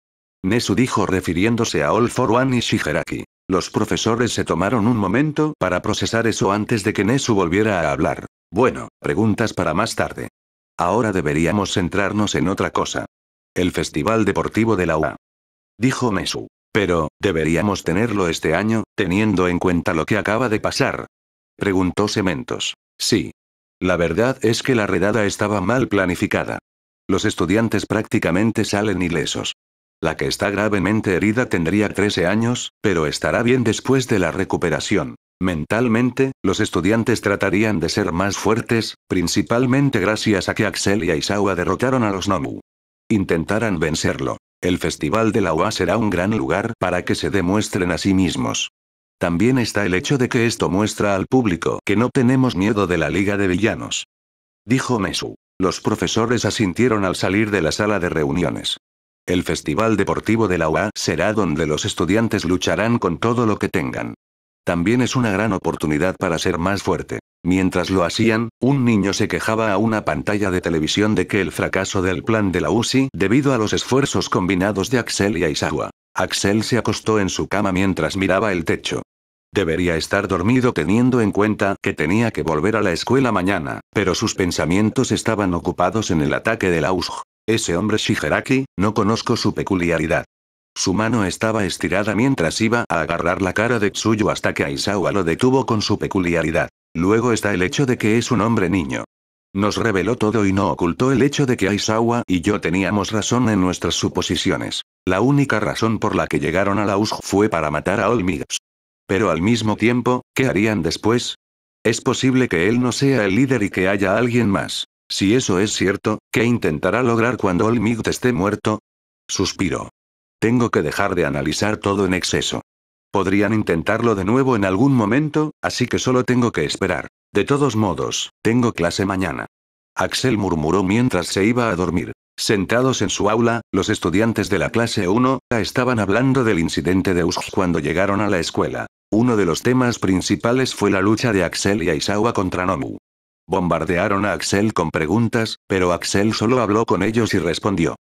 S1: Nesu dijo refiriéndose a All for One y Shigeraki. Los profesores se tomaron un momento para procesar eso antes de que Nesu volviera a hablar. Bueno, preguntas para más tarde. Ahora deberíamos centrarnos en otra cosa. El Festival Deportivo de la UA. Dijo Nesu. Pero, deberíamos tenerlo este año, teniendo en cuenta lo que acaba de pasar. Preguntó Cementos. Sí. La verdad es que la redada estaba mal planificada. Los estudiantes prácticamente salen ilesos. La que está gravemente herida tendría 13 años, pero estará bien después de la recuperación. Mentalmente, los estudiantes tratarían de ser más fuertes, principalmente gracias a que Axel y Aizawa derrotaron a los Nomu. Intentarán vencerlo. El Festival de la UA será un gran lugar para que se demuestren a sí mismos. También está el hecho de que esto muestra al público que no tenemos miedo de la Liga de Villanos. Dijo Mesu. Los profesores asintieron al salir de la sala de reuniones. El Festival Deportivo de la UA será donde los estudiantes lucharán con todo lo que tengan. También es una gran oportunidad para ser más fuerte. Mientras lo hacían, un niño se quejaba a una pantalla de televisión de que el fracaso del plan de la UCI debido a los esfuerzos combinados de Axel y Aizawa. Axel se acostó en su cama mientras miraba el techo. Debería estar dormido teniendo en cuenta que tenía que volver a la escuela mañana, pero sus pensamientos estaban ocupados en el ataque de Ausg. Ese hombre Shigeraki, no conozco su peculiaridad. Su mano estaba estirada mientras iba a agarrar la cara de Tsuyu hasta que Aizawa lo detuvo con su peculiaridad. Luego está el hecho de que es un hombre niño. Nos reveló todo y no ocultó el hecho de que Aizawa y yo teníamos razón en nuestras suposiciones. La única razón por la que llegaron a USG fue para matar a Olmigas. Pero al mismo tiempo, ¿qué harían después? Es posible que él no sea el líder y que haya alguien más. Si eso es cierto, ¿qué intentará lograr cuando Olmigt esté muerto? Suspiro. Tengo que dejar de analizar todo en exceso. Podrían intentarlo de nuevo en algún momento, así que solo tengo que esperar. De todos modos, tengo clase mañana. Axel murmuró mientras se iba a dormir. Sentados en su aula, los estudiantes de la clase 1 estaban hablando del incidente de Usk cuando llegaron a la escuela. Uno de los temas principales fue la lucha de Axel y Aizawa contra Nomu. Bombardearon a Axel con preguntas, pero Axel solo habló con ellos y respondió.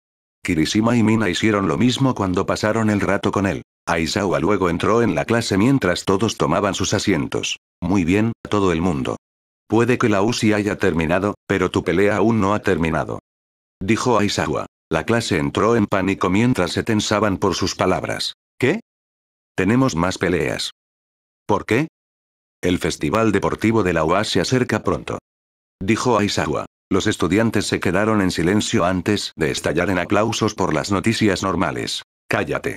S1: Kirishima y Mina hicieron lo mismo cuando pasaron el rato con él. Aizawa luego entró en la clase mientras todos tomaban sus asientos. Muy bien, todo el mundo. Puede que la UCI haya terminado, pero tu pelea aún no ha terminado. Dijo Aizawa. La clase entró en pánico mientras se tensaban por sus palabras. ¿Qué? Tenemos más peleas. ¿Por qué? El Festival Deportivo de la UA se acerca pronto. Dijo Aizawa. Los estudiantes se quedaron en silencio antes de estallar en aplausos por las noticias normales. Cállate.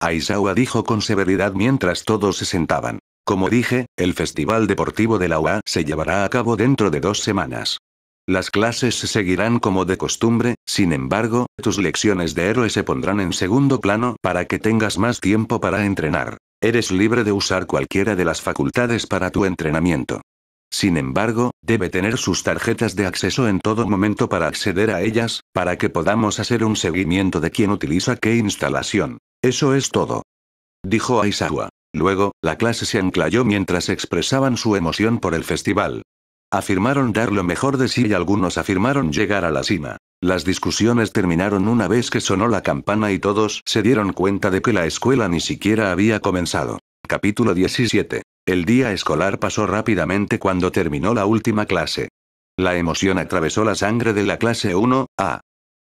S1: Aizawa dijo con severidad mientras todos se sentaban. Como dije, el Festival Deportivo de la UA se llevará a cabo dentro de dos semanas. Las clases seguirán como de costumbre, sin embargo, tus lecciones de héroe se pondrán en segundo plano para que tengas más tiempo para entrenar. Eres libre de usar cualquiera de las facultades para tu entrenamiento. Sin embargo, debe tener sus tarjetas de acceso en todo momento para acceder a ellas, para que podamos hacer un seguimiento de quién utiliza qué instalación. Eso es todo. Dijo Aizawa. Luego, la clase se anclayó mientras expresaban su emoción por el festival. Afirmaron dar lo mejor de sí y algunos afirmaron llegar a la cima. Las discusiones terminaron una vez que sonó la campana y todos se dieron cuenta de que la escuela ni siquiera había comenzado. Capítulo 17. El día escolar pasó rápidamente cuando terminó la última clase. La emoción atravesó la sangre de la clase 1A.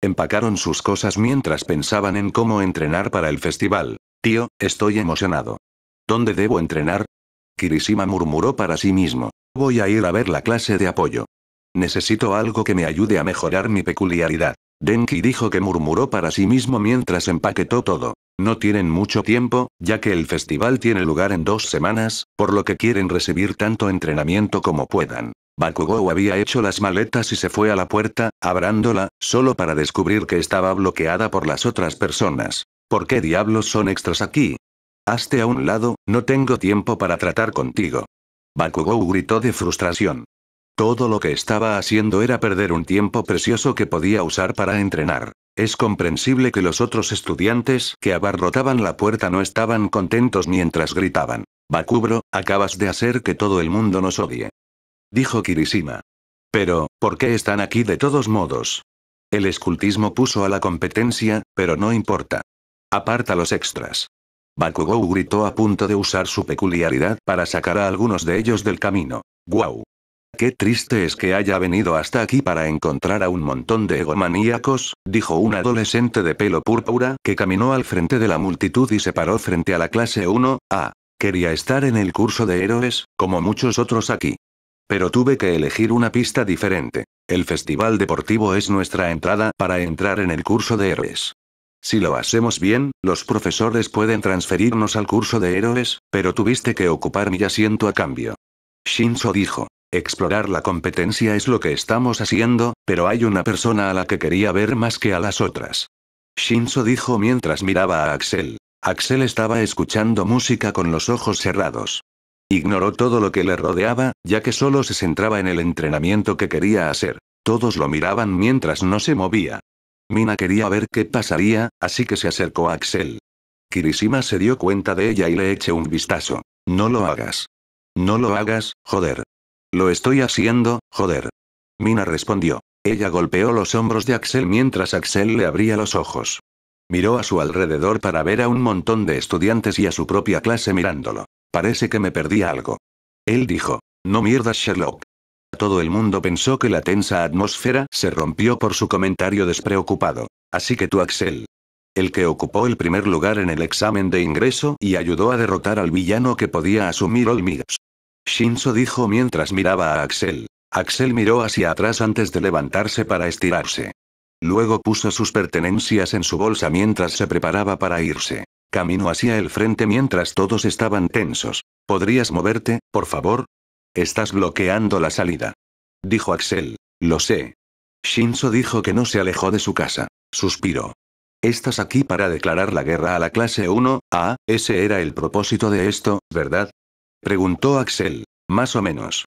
S1: Empacaron sus cosas mientras pensaban en cómo entrenar para el festival. Tío, estoy emocionado. ¿Dónde debo entrenar? Kirishima murmuró para sí mismo. Voy a ir a ver la clase de apoyo. Necesito algo que me ayude a mejorar mi peculiaridad. Denki dijo que murmuró para sí mismo mientras empaquetó todo. No tienen mucho tiempo, ya que el festival tiene lugar en dos semanas, por lo que quieren recibir tanto entrenamiento como puedan. Bakugou había hecho las maletas y se fue a la puerta, abrándola, solo para descubrir que estaba bloqueada por las otras personas. ¿Por qué diablos son extras aquí? Hazte a un lado, no tengo tiempo para tratar contigo. Bakugou gritó de frustración. Todo lo que estaba haciendo era perder un tiempo precioso que podía usar para entrenar. Es comprensible que los otros estudiantes que abarrotaban la puerta no estaban contentos mientras gritaban. Bakubro, acabas de hacer que todo el mundo nos odie. Dijo Kirishima. Pero, ¿por qué están aquí de todos modos? El escultismo puso a la competencia, pero no importa. Aparta los extras. Bakugou gritó a punto de usar su peculiaridad para sacar a algunos de ellos del camino. ¡Guau! Qué triste es que haya venido hasta aquí para encontrar a un montón de egomaníacos, dijo un adolescente de pelo púrpura que caminó al frente de la multitud y se paró frente a la clase 1, A. Ah, quería estar en el curso de héroes, como muchos otros aquí. Pero tuve que elegir una pista diferente. El festival deportivo es nuestra entrada para entrar en el curso de héroes. Si lo hacemos bien, los profesores pueden transferirnos al curso de héroes, pero tuviste que ocupar mi asiento a cambio. Shinzo dijo. Explorar la competencia es lo que estamos haciendo, pero hay una persona a la que quería ver más que a las otras. Shinzo dijo mientras miraba a Axel. Axel estaba escuchando música con los ojos cerrados. Ignoró todo lo que le rodeaba, ya que solo se centraba en el entrenamiento que quería hacer. Todos lo miraban mientras no se movía. Mina quería ver qué pasaría, así que se acercó a Axel. Kirishima se dio cuenta de ella y le eche un vistazo. No lo hagas. No lo hagas, joder. Lo estoy haciendo, joder. Mina respondió. Ella golpeó los hombros de Axel mientras Axel le abría los ojos. Miró a su alrededor para ver a un montón de estudiantes y a su propia clase mirándolo. Parece que me perdí algo. Él dijo, no mierdas Sherlock. Todo el mundo pensó que la tensa atmósfera se rompió por su comentario despreocupado. Así que tú Axel. El que ocupó el primer lugar en el examen de ingreso y ayudó a derrotar al villano que podía asumir hormigas. Shinzo dijo mientras miraba a Axel. Axel miró hacia atrás antes de levantarse para estirarse. Luego puso sus pertenencias en su bolsa mientras se preparaba para irse. Caminó hacia el frente mientras todos estaban tensos. ¿Podrías moverte, por favor? Estás bloqueando la salida. Dijo Axel. Lo sé. Shinzo dijo que no se alejó de su casa. Suspiró. Estás aquí para declarar la guerra a la clase 1, A, ah, ese era el propósito de esto, ¿verdad? Preguntó Axel. Más o menos.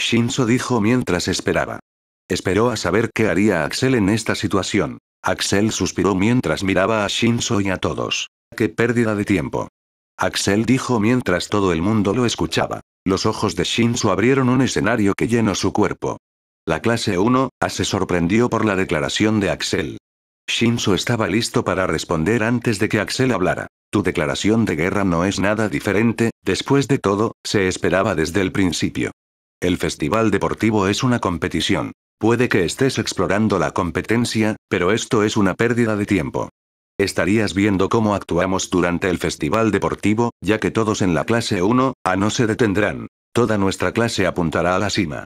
S1: Shinzo dijo mientras esperaba. Esperó a saber qué haría Axel en esta situación. Axel suspiró mientras miraba a Shinzo y a todos. ¡Qué pérdida de tiempo! Axel dijo mientras todo el mundo lo escuchaba. Los ojos de Shinzo abrieron un escenario que llenó su cuerpo. La clase 1, ah, se sorprendió por la declaración de Axel. Shinzo estaba listo para responder antes de que Axel hablara. Tu declaración de guerra no es nada diferente, después de todo, se esperaba desde el principio. El festival deportivo es una competición. Puede que estés explorando la competencia, pero esto es una pérdida de tiempo. Estarías viendo cómo actuamos durante el festival deportivo, ya que todos en la clase 1, a no se detendrán. Toda nuestra clase apuntará a la cima.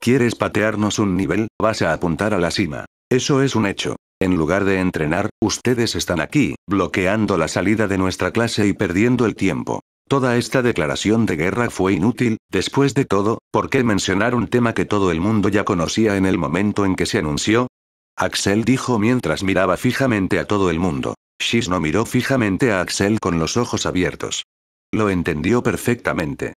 S1: ¿Quieres patearnos un nivel? Vas a apuntar a la cima. Eso es un hecho. En lugar de entrenar, ustedes están aquí, bloqueando la salida de nuestra clase y perdiendo el tiempo. Toda esta declaración de guerra fue inútil, después de todo, ¿por qué mencionar un tema que todo el mundo ya conocía en el momento en que se anunció? Axel dijo mientras miraba fijamente a todo el mundo. Shish no miró fijamente a Axel con los ojos abiertos. Lo entendió perfectamente.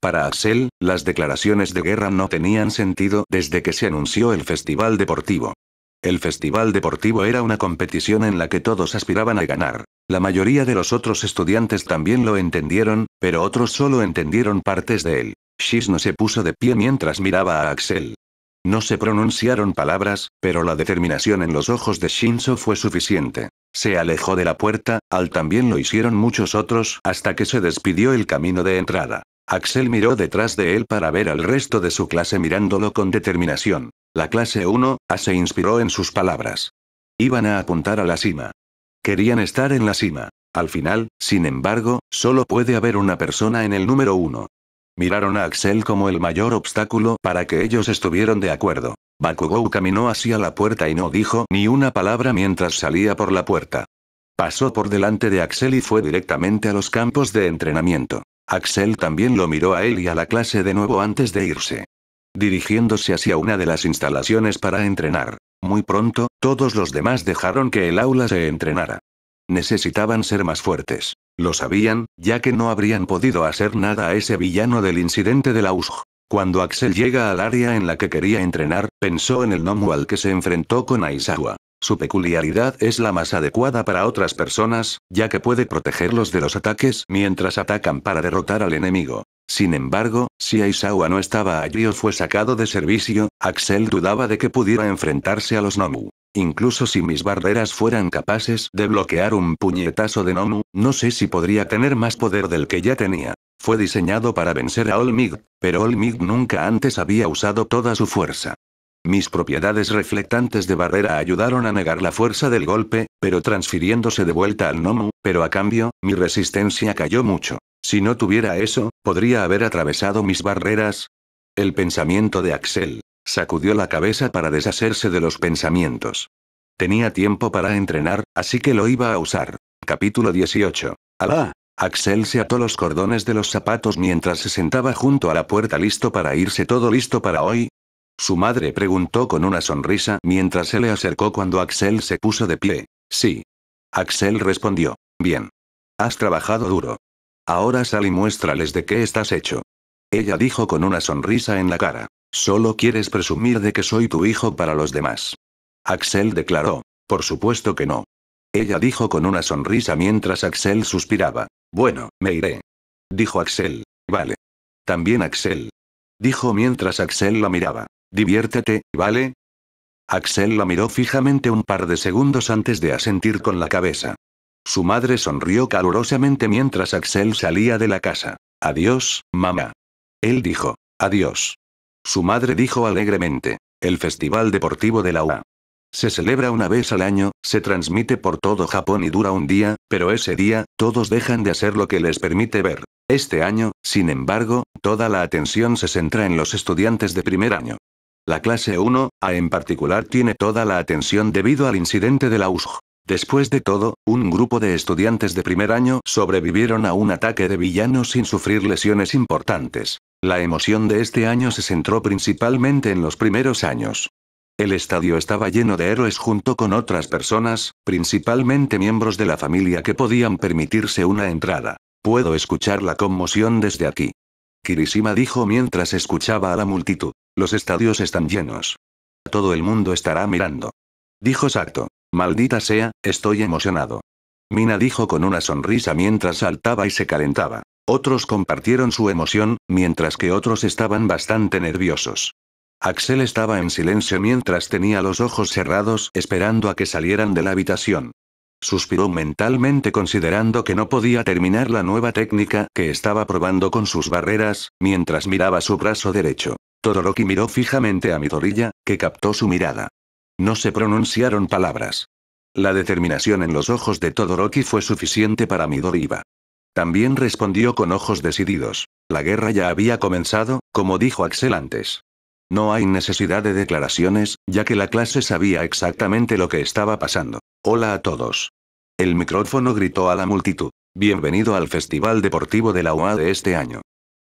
S1: Para Axel, las declaraciones de guerra no tenían sentido desde que se anunció el festival deportivo. El festival deportivo era una competición en la que todos aspiraban a ganar. La mayoría de los otros estudiantes también lo entendieron, pero otros solo entendieron partes de él. Shiz no se puso de pie mientras miraba a Axel. No se pronunciaron palabras, pero la determinación en los ojos de Shinzo fue suficiente. Se alejó de la puerta, al también lo hicieron muchos otros, hasta que se despidió el camino de entrada. Axel miró detrás de él para ver al resto de su clase mirándolo con determinación. La clase 1, A se inspiró en sus palabras. Iban a apuntar a la cima. Querían estar en la cima. Al final, sin embargo, solo puede haber una persona en el número 1. Miraron a Axel como el mayor obstáculo para que ellos estuvieran de acuerdo. Bakugou caminó hacia la puerta y no dijo ni una palabra mientras salía por la puerta. Pasó por delante de Axel y fue directamente a los campos de entrenamiento. Axel también lo miró a él y a la clase de nuevo antes de irse dirigiéndose hacia una de las instalaciones para entrenar. Muy pronto, todos los demás dejaron que el aula se entrenara. Necesitaban ser más fuertes. Lo sabían, ya que no habrían podido hacer nada a ese villano del incidente de la USG. Cuando Axel llega al área en la que quería entrenar, pensó en el Nomu al que se enfrentó con Aizawa. Su peculiaridad es la más adecuada para otras personas, ya que puede protegerlos de los ataques mientras atacan para derrotar al enemigo. Sin embargo, si Aizawa no estaba allí o fue sacado de servicio, Axel dudaba de que pudiera enfrentarse a los Nomu. Incluso si mis barreras fueran capaces de bloquear un puñetazo de Nomu, no sé si podría tener más poder del que ya tenía. Fue diseñado para vencer a Olmig, pero Olmig nunca antes había usado toda su fuerza. Mis propiedades reflectantes de barrera ayudaron a negar la fuerza del golpe, pero transfiriéndose de vuelta al gnomo, pero a cambio, mi resistencia cayó mucho. Si no tuviera eso, podría haber atravesado mis barreras. El pensamiento de Axel. Sacudió la cabeza para deshacerse de los pensamientos. Tenía tiempo para entrenar, así que lo iba a usar. Capítulo 18. ¡Alá! Axel se ató los cordones de los zapatos mientras se sentaba junto a la puerta listo para irse todo listo para hoy, su madre preguntó con una sonrisa mientras se le acercó cuando Axel se puso de pie. Sí. Axel respondió. Bien. Has trabajado duro. Ahora sal y muéstrales de qué estás hecho. Ella dijo con una sonrisa en la cara. Solo quieres presumir de que soy tu hijo para los demás. Axel declaró. Por supuesto que no. Ella dijo con una sonrisa mientras Axel suspiraba. Bueno, me iré. Dijo Axel. Vale. También Axel. Dijo mientras Axel la miraba. Diviértete, ¿vale? Axel la miró fijamente un par de segundos antes de asentir con la cabeza. Su madre sonrió calurosamente mientras Axel salía de la casa. Adiós, mamá. Él dijo, adiós. Su madre dijo alegremente, el Festival Deportivo de la UA. Se celebra una vez al año, se transmite por todo Japón y dura un día, pero ese día, todos dejan de hacer lo que les permite ver. Este año, sin embargo, toda la atención se centra en los estudiantes de primer año. La clase 1, A en particular tiene toda la atención debido al incidente de la USG. Después de todo, un grupo de estudiantes de primer año sobrevivieron a un ataque de villanos sin sufrir lesiones importantes. La emoción de este año se centró principalmente en los primeros años. El estadio estaba lleno de héroes junto con otras personas, principalmente miembros de la familia que podían permitirse una entrada. Puedo escuchar la conmoción desde aquí. Kirishima dijo mientras escuchaba a la multitud. Los estadios están llenos. Todo el mundo estará mirando. Dijo Sarto. Maldita sea, estoy emocionado. Mina dijo con una sonrisa mientras saltaba y se calentaba. Otros compartieron su emoción, mientras que otros estaban bastante nerviosos. Axel estaba en silencio mientras tenía los ojos cerrados esperando a que salieran de la habitación. Suspiró mentalmente considerando que no podía terminar la nueva técnica que estaba probando con sus barreras, mientras miraba su brazo derecho. Todoroki miró fijamente a Midorilla, que captó su mirada. No se pronunciaron palabras. La determinación en los ojos de Todoroki fue suficiente para Midoriba. También respondió con ojos decididos. La guerra ya había comenzado, como dijo Axel antes. No hay necesidad de declaraciones, ya que la clase sabía exactamente lo que estaba pasando. Hola a todos. El micrófono gritó a la multitud. Bienvenido al Festival Deportivo de la UA de este año.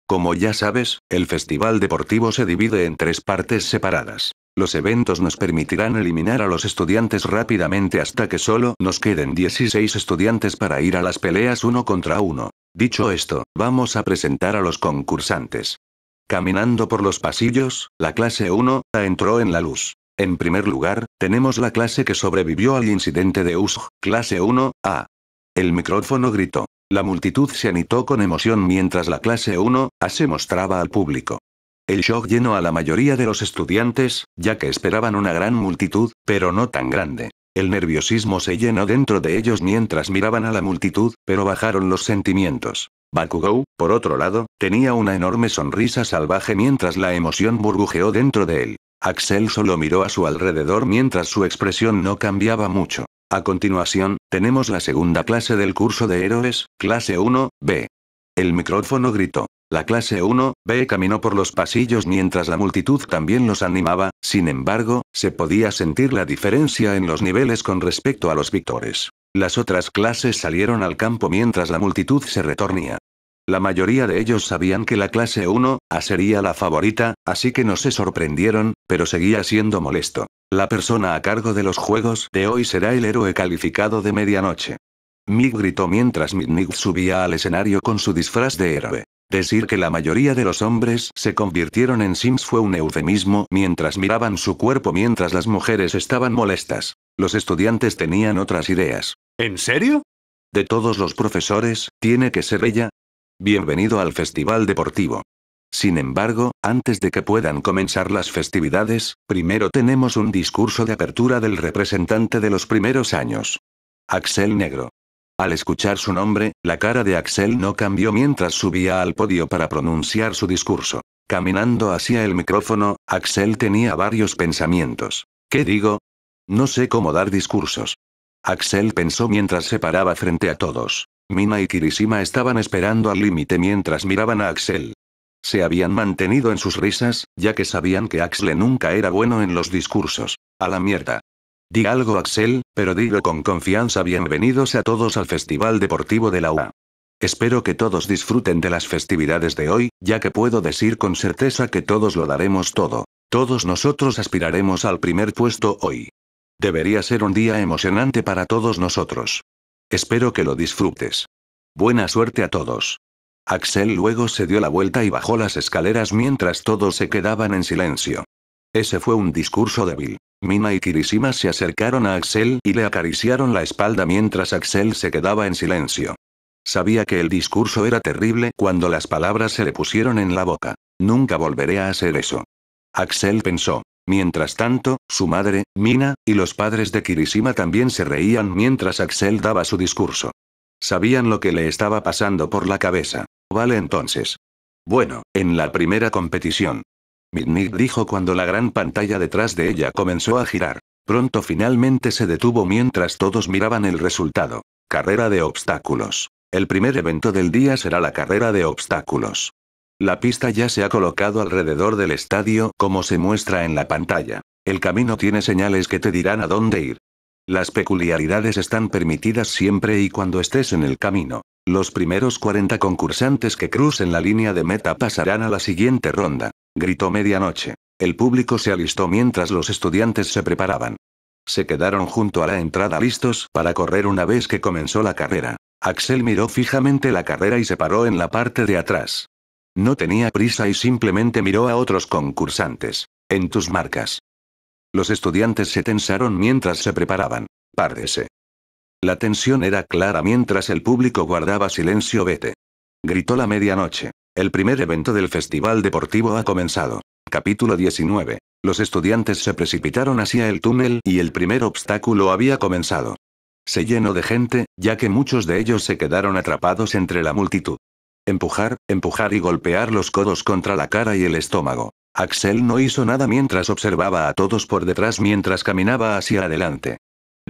S1: Como ya sabes, el festival deportivo se divide en tres partes separadas. Los eventos nos permitirán eliminar a los estudiantes rápidamente hasta que solo nos queden 16 estudiantes para ir a las peleas uno contra uno. Dicho esto, vamos a presentar a los concursantes. Caminando por los pasillos, la clase 1 A entró en la luz. En primer lugar, tenemos la clase que sobrevivió al incidente de USG, clase 1A. El micrófono gritó. La multitud se anitó con emoción mientras la clase 1A se mostraba al público. El shock llenó a la mayoría de los estudiantes, ya que esperaban una gran multitud, pero no tan grande. El nerviosismo se llenó dentro de ellos mientras miraban a la multitud, pero bajaron los sentimientos. Bakugou, por otro lado, tenía una enorme sonrisa salvaje mientras la emoción burbujeó dentro de él. Axel solo miró a su alrededor mientras su expresión no cambiaba mucho. A continuación, tenemos la segunda clase del curso de héroes, clase 1, B. El micrófono gritó. La clase 1, B caminó por los pasillos mientras la multitud también los animaba, sin embargo, se podía sentir la diferencia en los niveles con respecto a los victores. Las otras clases salieron al campo mientras la multitud se retornía. La mayoría de ellos sabían que la clase 1, A sería la favorita, así que no se sorprendieron, pero seguía siendo molesto. La persona a cargo de los juegos de hoy será el héroe calificado de medianoche. Mick gritó mientras Nick subía al escenario con su disfraz de héroe. Decir que la mayoría de los hombres se convirtieron en Sims fue un eufemismo mientras miraban su cuerpo mientras las mujeres estaban molestas. Los estudiantes tenían otras ideas. ¿En serio? De todos los profesores, tiene que ser ella, Bienvenido al Festival Deportivo. Sin embargo, antes de que puedan comenzar las festividades, primero tenemos un discurso de apertura del representante de los primeros años. Axel Negro. Al escuchar su nombre, la cara de Axel no cambió mientras subía al podio para pronunciar su discurso. Caminando hacia el micrófono, Axel tenía varios pensamientos. ¿Qué digo? No sé cómo dar discursos. Axel pensó mientras se paraba frente a todos. Mina y Kirishima estaban esperando al límite mientras miraban a Axel. Se habían mantenido en sus risas, ya que sabían que Axel nunca era bueno en los discursos. A la mierda. Di algo Axel, pero digo con confianza. Bienvenidos a todos al Festival Deportivo de la UA. Espero que todos disfruten de las festividades de hoy, ya que puedo decir con certeza que todos lo daremos todo. Todos nosotros aspiraremos al primer puesto hoy. Debería ser un día emocionante para todos nosotros. Espero que lo disfrutes. Buena suerte a todos. Axel luego se dio la vuelta y bajó las escaleras mientras todos se quedaban en silencio. Ese fue un discurso débil. Mina y Kirishima se acercaron a Axel y le acariciaron la espalda mientras Axel se quedaba en silencio. Sabía que el discurso era terrible cuando las palabras se le pusieron en la boca. Nunca volveré a hacer eso. Axel pensó, Mientras tanto, su madre, Mina, y los padres de Kirishima también se reían mientras Axel daba su discurso. Sabían lo que le estaba pasando por la cabeza. Vale entonces. Bueno, en la primera competición. Midnight dijo cuando la gran pantalla detrás de ella comenzó a girar. Pronto finalmente se detuvo mientras todos miraban el resultado. Carrera de obstáculos. El primer evento del día será la carrera de obstáculos. La pista ya se ha colocado alrededor del estadio como se muestra en la pantalla. El camino tiene señales que te dirán a dónde ir. Las peculiaridades están permitidas siempre y cuando estés en el camino. Los primeros 40 concursantes que crucen la línea de meta pasarán a la siguiente ronda, gritó medianoche. El público se alistó mientras los estudiantes se preparaban. Se quedaron junto a la entrada listos para correr una vez que comenzó la carrera. Axel miró fijamente la carrera y se paró en la parte de atrás. No tenía prisa y simplemente miró a otros concursantes. En tus marcas. Los estudiantes se tensaron mientras se preparaban. Párdese. La tensión era clara mientras el público guardaba silencio. Vete. Gritó la medianoche. El primer evento del Festival Deportivo ha comenzado. Capítulo 19. Los estudiantes se precipitaron hacia el túnel y el primer obstáculo había comenzado. Se llenó de gente, ya que muchos de ellos se quedaron atrapados entre la multitud. Empujar, empujar y golpear los codos contra la cara y el estómago. Axel no hizo nada mientras observaba a todos por detrás mientras caminaba hacia adelante.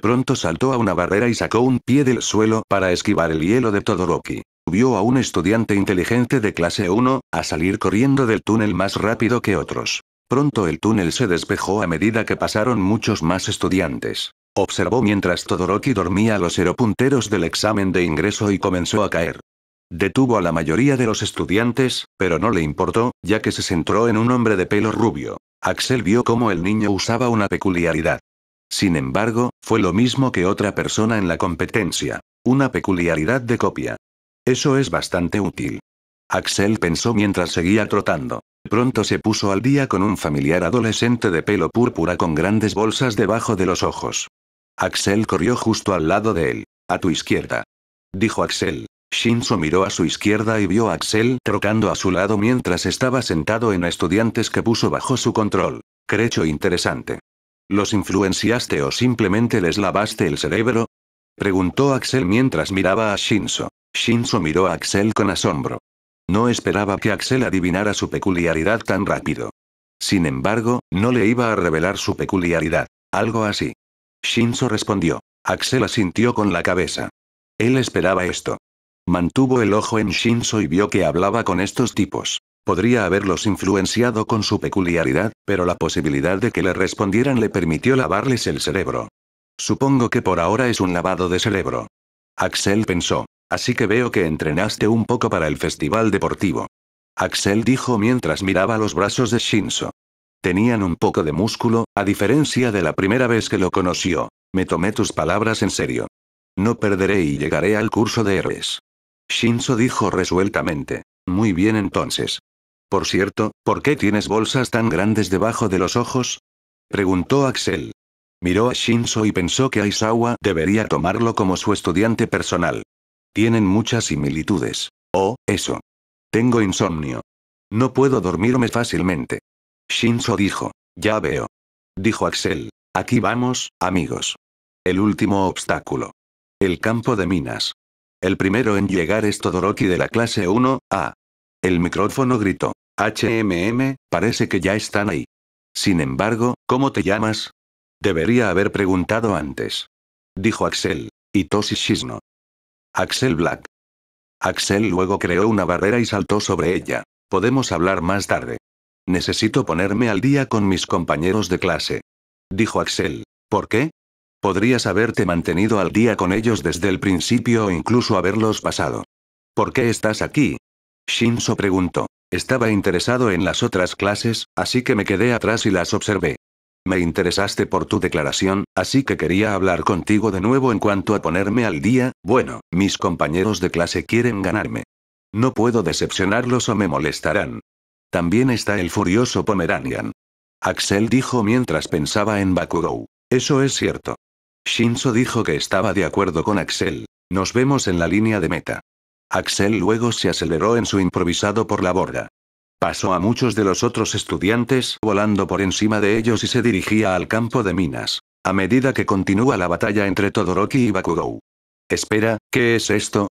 S1: Pronto saltó a una barrera y sacó un pie del suelo para esquivar el hielo de Todoroki. Vio a un estudiante inteligente de clase 1, a salir corriendo del túnel más rápido que otros. Pronto el túnel se despejó a medida que pasaron muchos más estudiantes. Observó mientras Todoroki dormía los aeropunteros del examen de ingreso y comenzó a caer. Detuvo a la mayoría de los estudiantes, pero no le importó, ya que se centró en un hombre de pelo rubio. Axel vio cómo el niño usaba una peculiaridad. Sin embargo, fue lo mismo que otra persona en la competencia. Una peculiaridad de copia. Eso es bastante útil. Axel pensó mientras seguía trotando. Pronto se puso al día con un familiar adolescente de pelo púrpura con grandes bolsas debajo de los ojos. Axel corrió justo al lado de él. A tu izquierda. Dijo Axel. Shinzo miró a su izquierda y vio a Axel trocando a su lado mientras estaba sentado en estudiantes que puso bajo su control. Crecho interesante. ¿Los influenciaste o simplemente les lavaste el cerebro? Preguntó Axel mientras miraba a Shinzo. Shinzo miró a Axel con asombro. No esperaba que Axel adivinara su peculiaridad tan rápido. Sin embargo, no le iba a revelar su peculiaridad. Algo así. Shinzo respondió. Axel asintió con la cabeza. Él esperaba esto. Mantuvo el ojo en Shinzo y vio que hablaba con estos tipos. Podría haberlos influenciado con su peculiaridad, pero la posibilidad de que le respondieran le permitió lavarles el cerebro. Supongo que por ahora es un lavado de cerebro. Axel pensó. Así que veo que entrenaste un poco para el festival deportivo. Axel dijo mientras miraba los brazos de Shinzo. Tenían un poco de músculo, a diferencia de la primera vez que lo conoció. Me tomé tus palabras en serio. No perderé y llegaré al curso de héroes. Shinzo dijo resueltamente. Muy bien entonces. Por cierto, ¿por qué tienes bolsas tan grandes debajo de los ojos? Preguntó Axel. Miró a Shinso y pensó que Aizawa debería tomarlo como su estudiante personal. Tienen muchas similitudes. Oh, eso. Tengo insomnio. No puedo dormirme fácilmente. Shinzo dijo. Ya veo. Dijo Axel. Aquí vamos, amigos. El último obstáculo. El campo de minas. El primero en llegar es Todoroki de la clase 1A. El micrófono gritó. HMM, parece que ya están ahí. Sin embargo, ¿cómo te llamas? Debería haber preguntado antes. Dijo Axel. Y y chisno. Axel Black. Axel luego creó una barrera y saltó sobre ella. Podemos hablar más tarde. Necesito ponerme al día con mis compañeros de clase. Dijo Axel. ¿Por qué? Podrías haberte mantenido al día con ellos desde el principio o incluso haberlos pasado. ¿Por qué estás aquí? Shinso preguntó. Estaba interesado en las otras clases, así que me quedé atrás y las observé. Me interesaste por tu declaración, así que quería hablar contigo de nuevo en cuanto a ponerme al día, bueno, mis compañeros de clase quieren ganarme. No puedo decepcionarlos o me molestarán. También está el furioso Pomeranian. Axel dijo mientras pensaba en Bakugou. Eso es cierto. Shinzo dijo que estaba de acuerdo con Axel. Nos vemos en la línea de meta. Axel luego se aceleró en su improvisado por la borda. Pasó a muchos de los otros estudiantes volando por encima de ellos y se dirigía al campo de minas. A medida que continúa la batalla entre Todoroki y Bakugou. Espera, ¿qué es esto?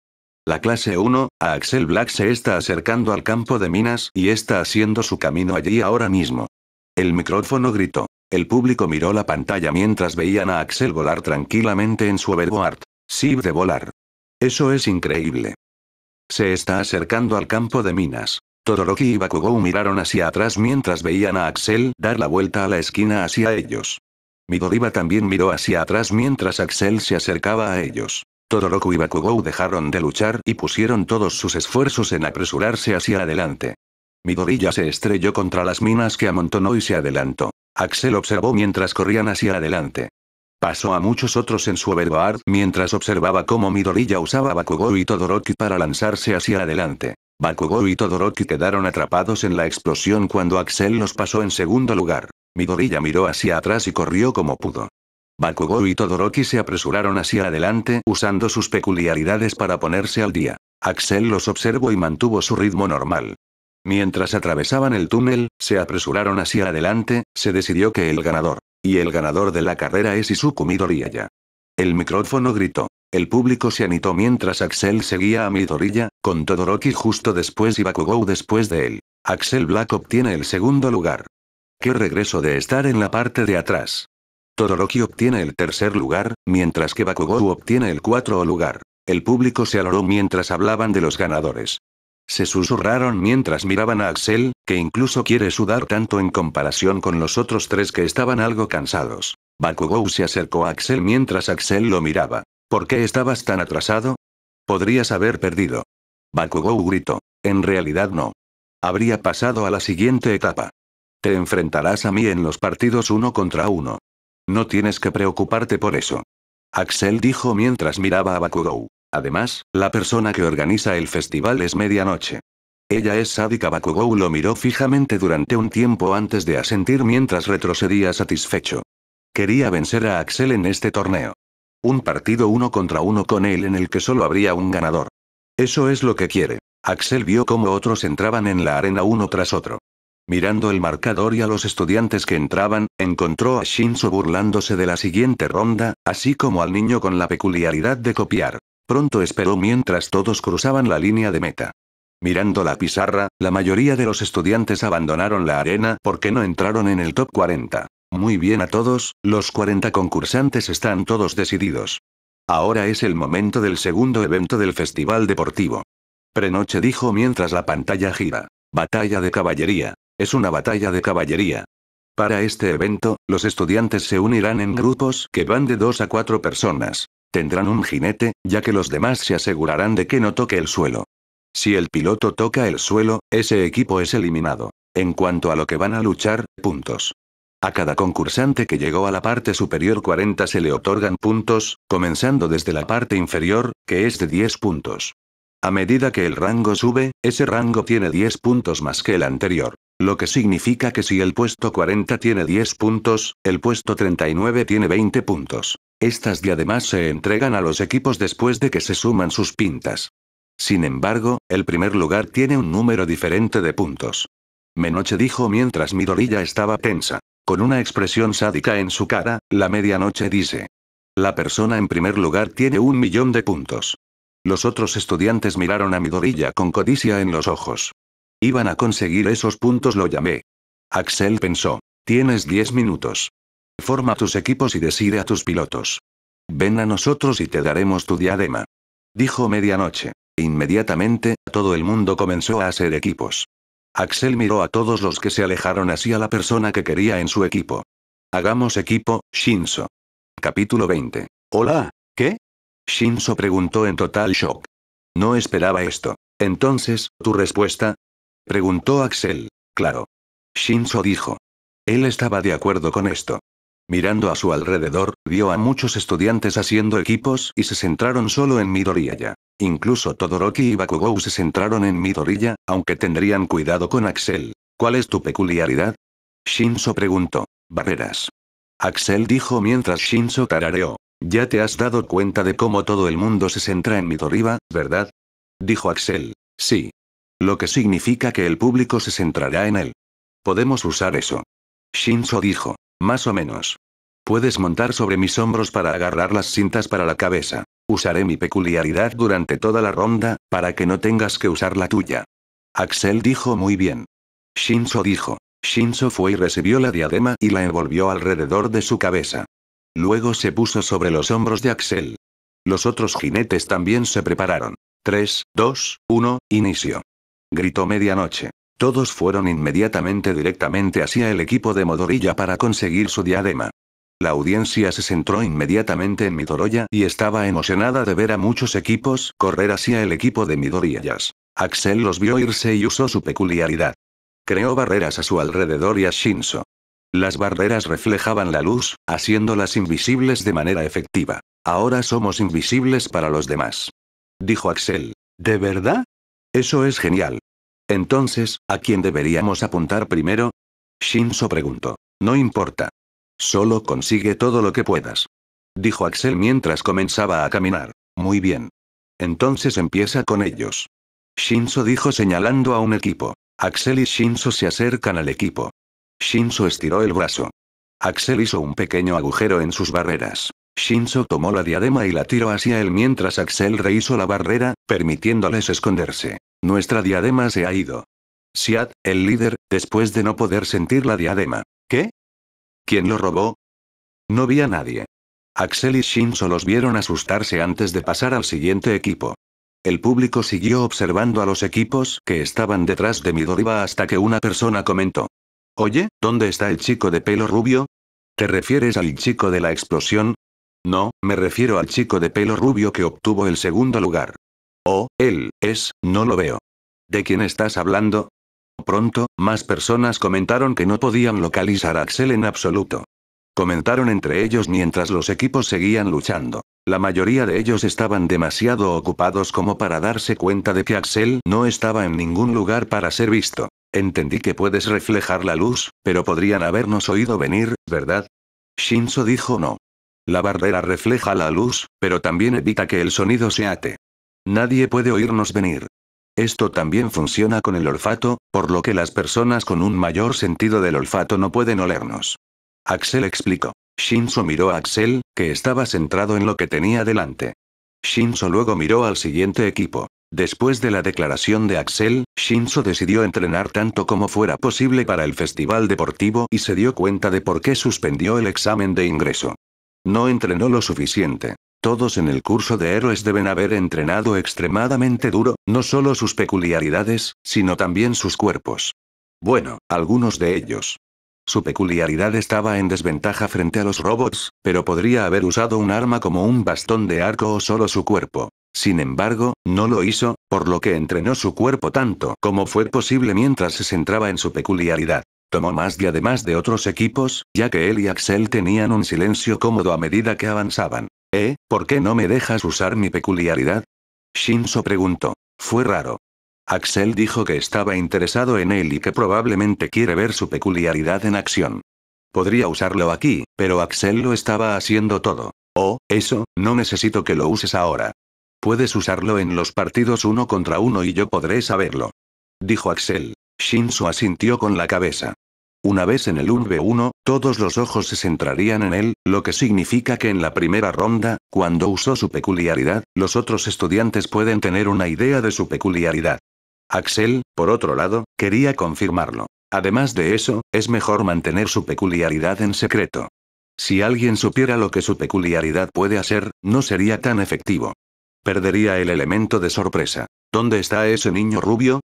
S1: La clase 1, a Axel Black se está acercando al campo de minas y está haciendo su camino allí ahora mismo. El micrófono gritó. El público miró la pantalla mientras veían a Axel volar tranquilamente en su overboard. Sí, de volar. Eso es increíble. Se está acercando al campo de minas. Todoroki y Bakugou miraron hacia atrás mientras veían a Axel dar la vuelta a la esquina hacia ellos. Midoriba también miró hacia atrás mientras Axel se acercaba a ellos. Todoroku y Bakugou dejaron de luchar y pusieron todos sus esfuerzos en apresurarse hacia adelante. Midorilla se estrelló contra las minas que amontonó y se adelantó. Axel observó mientras corrían hacia adelante. Pasó a muchos otros en su overboard mientras observaba cómo Midorilla usaba Bakugou y Todoroki para lanzarse hacia adelante. Bakugou y Todoroki quedaron atrapados en la explosión cuando Axel los pasó en segundo lugar. Midorilla miró hacia atrás y corrió como pudo. Bakugou y Todoroki se apresuraron hacia adelante usando sus peculiaridades para ponerse al día. Axel los observó y mantuvo su ritmo normal. Mientras atravesaban el túnel, se apresuraron hacia adelante, se decidió que el ganador. Y el ganador de la carrera es Izuku Midoriya. El micrófono gritó. El público se anitó mientras Axel seguía a Midoriya, con Todoroki justo después y Bakugou después de él. Axel Black obtiene el segundo lugar. Qué regreso de estar en la parte de atrás. Todoroki obtiene el tercer lugar, mientras que Bakugou obtiene el cuarto lugar. El público se aloró mientras hablaban de los ganadores. Se susurraron mientras miraban a Axel, que incluso quiere sudar tanto en comparación con los otros tres que estaban algo cansados. Bakugou se acercó a Axel mientras Axel lo miraba. ¿Por qué estabas tan atrasado? Podrías haber perdido. Bakugou gritó. En realidad no. Habría pasado a la siguiente etapa. Te enfrentarás a mí en los partidos uno contra uno. No tienes que preocuparte por eso. Axel dijo mientras miraba a Bakugou. Además, la persona que organiza el festival es medianoche. Ella es sádica Bakugou lo miró fijamente durante un tiempo antes de asentir mientras retrocedía satisfecho. Quería vencer a Axel en este torneo. Un partido uno contra uno con él en el que solo habría un ganador. Eso es lo que quiere. Axel vio cómo otros entraban en la arena uno tras otro. Mirando el marcador y a los estudiantes que entraban, encontró a Shinzo burlándose de la siguiente ronda, así como al niño con la peculiaridad de copiar. Pronto esperó mientras todos cruzaban la línea de meta. Mirando la pizarra, la mayoría de los estudiantes abandonaron la arena porque no entraron en el top 40. Muy bien a todos, los 40 concursantes están todos decididos. Ahora es el momento del segundo evento del festival deportivo. Prenoche dijo mientras la pantalla gira. Batalla de caballería. Es una batalla de caballería. Para este evento, los estudiantes se unirán en grupos que van de 2 a 4 personas. Tendrán un jinete, ya que los demás se asegurarán de que no toque el suelo. Si el piloto toca el suelo, ese equipo es eliminado. En cuanto a lo que van a luchar, puntos. A cada concursante que llegó a la parte superior 40 se le otorgan puntos, comenzando desde la parte inferior, que es de 10 puntos. A medida que el rango sube, ese rango tiene 10 puntos más que el anterior. Lo que significa que si el puesto 40 tiene 10 puntos, el puesto 39 tiene 20 puntos. Estas además se entregan a los equipos después de que se suman sus pintas. Sin embargo, el primer lugar tiene un número diferente de puntos. Menoche dijo mientras Midorilla estaba tensa. Con una expresión sádica en su cara, la medianoche dice. La persona en primer lugar tiene un millón de puntos. Los otros estudiantes miraron a Midorilla con codicia en los ojos. Iban a conseguir esos puntos, lo llamé. Axel pensó. Tienes diez minutos. Forma tus equipos y decide a tus pilotos. Ven a nosotros y te daremos tu diadema. Dijo medianoche. Inmediatamente, todo el mundo comenzó a hacer equipos. Axel miró a todos los que se alejaron así la persona que quería en su equipo. Hagamos equipo, Shinzo. Capítulo 20. Hola, ¿qué? Shinzo preguntó en total shock. No esperaba esto. Entonces, ¿tu respuesta? Preguntó Axel. Claro. Shinzo dijo. Él estaba de acuerdo con esto. Mirando a su alrededor, vio a muchos estudiantes haciendo equipos y se centraron solo en Midoriya. Incluso Todoroki y Bakugou se centraron en Midoriya, aunque tendrían cuidado con Axel. ¿Cuál es tu peculiaridad? Shinso preguntó. Barreras. Axel dijo mientras Shinso tarareó. Ya te has dado cuenta de cómo todo el mundo se centra en Midoriya, ¿verdad? Dijo Axel. Sí. Lo que significa que el público se centrará en él. Podemos usar eso. Shinso dijo. Más o menos. Puedes montar sobre mis hombros para agarrar las cintas para la cabeza. Usaré mi peculiaridad durante toda la ronda, para que no tengas que usar la tuya. Axel dijo muy bien. Shinzo dijo. Shinzo fue y recibió la diadema y la envolvió alrededor de su cabeza. Luego se puso sobre los hombros de Axel. Los otros jinetes también se prepararon. 3, 2, 1, inicio. Gritó medianoche. Todos fueron inmediatamente directamente hacia el equipo de Modorilla para conseguir su diadema. La audiencia se centró inmediatamente en Midoroya y estaba emocionada de ver a muchos equipos correr hacia el equipo de Midorillas. Axel los vio irse y usó su peculiaridad. Creó barreras a su alrededor y a Shinso. Las barreras reflejaban la luz, haciéndolas invisibles de manera efectiva. Ahora somos invisibles para los demás. Dijo Axel. ¿De verdad? Eso es genial. Entonces, ¿a quién deberíamos apuntar primero? Shinzo preguntó. No importa. Solo consigue todo lo que puedas. Dijo Axel mientras comenzaba a caminar. Muy bien. Entonces empieza con ellos. Shinzo dijo señalando a un equipo. Axel y Shinzo se acercan al equipo. Shinzo estiró el brazo. Axel hizo un pequeño agujero en sus barreras. Shinzo tomó la diadema y la tiró hacia él mientras Axel rehizo la barrera, permitiéndoles esconderse. Nuestra diadema se ha ido. Siad, el líder, después de no poder sentir la diadema. ¿Qué? ¿Quién lo robó? No vi a nadie. Axel y Shinzo los vieron asustarse antes de pasar al siguiente equipo. El público siguió observando a los equipos que estaban detrás de Midoriba hasta que una persona comentó. Oye, ¿dónde está el chico de pelo rubio? ¿Te refieres al chico de la explosión? No, me refiero al chico de pelo rubio que obtuvo el segundo lugar. Oh, él, es, no lo veo. ¿De quién estás hablando? Pronto, más personas comentaron que no podían localizar a Axel en absoluto. Comentaron entre ellos mientras los equipos seguían luchando. La mayoría de ellos estaban demasiado ocupados como para darse cuenta de que Axel no estaba en ningún lugar para ser visto. Entendí que puedes reflejar la luz, pero podrían habernos oído venir, ¿verdad? Shinzo dijo no. La barrera refleja la luz, pero también evita que el sonido se ate. Nadie puede oírnos venir. Esto también funciona con el olfato, por lo que las personas con un mayor sentido del olfato no pueden olernos. Axel explicó. Shinzo miró a Axel, que estaba centrado en lo que tenía delante. Shinzo luego miró al siguiente equipo. Después de la declaración de Axel, Shinzo decidió entrenar tanto como fuera posible para el festival deportivo y se dio cuenta de por qué suspendió el examen de ingreso. No entrenó lo suficiente. Todos en el curso de héroes deben haber entrenado extremadamente duro, no solo sus peculiaridades, sino también sus cuerpos. Bueno, algunos de ellos. Su peculiaridad estaba en desventaja frente a los robots, pero podría haber usado un arma como un bastón de arco o solo su cuerpo. Sin embargo, no lo hizo, por lo que entrenó su cuerpo tanto como fue posible mientras se centraba en su peculiaridad. Tomó más y además de otros equipos, ya que él y Axel tenían un silencio cómodo a medida que avanzaban. ¿Eh? ¿Por qué no me dejas usar mi peculiaridad? Shinso preguntó. Fue raro. Axel dijo que estaba interesado en él y que probablemente quiere ver su peculiaridad en acción. Podría usarlo aquí, pero Axel lo estaba haciendo todo. Oh, eso, no necesito que lo uses ahora. Puedes usarlo en los partidos uno contra uno y yo podré saberlo. Dijo Axel. Shinso asintió con la cabeza. Una vez en el v 1 todos los ojos se centrarían en él, lo que significa que en la primera ronda, cuando usó su peculiaridad, los otros estudiantes pueden tener una idea de su peculiaridad. Axel, por otro lado, quería confirmarlo. Además de eso, es mejor mantener su peculiaridad en secreto. Si alguien supiera lo que su peculiaridad puede hacer, no sería tan efectivo. Perdería el elemento de sorpresa. ¿Dónde está ese niño rubio?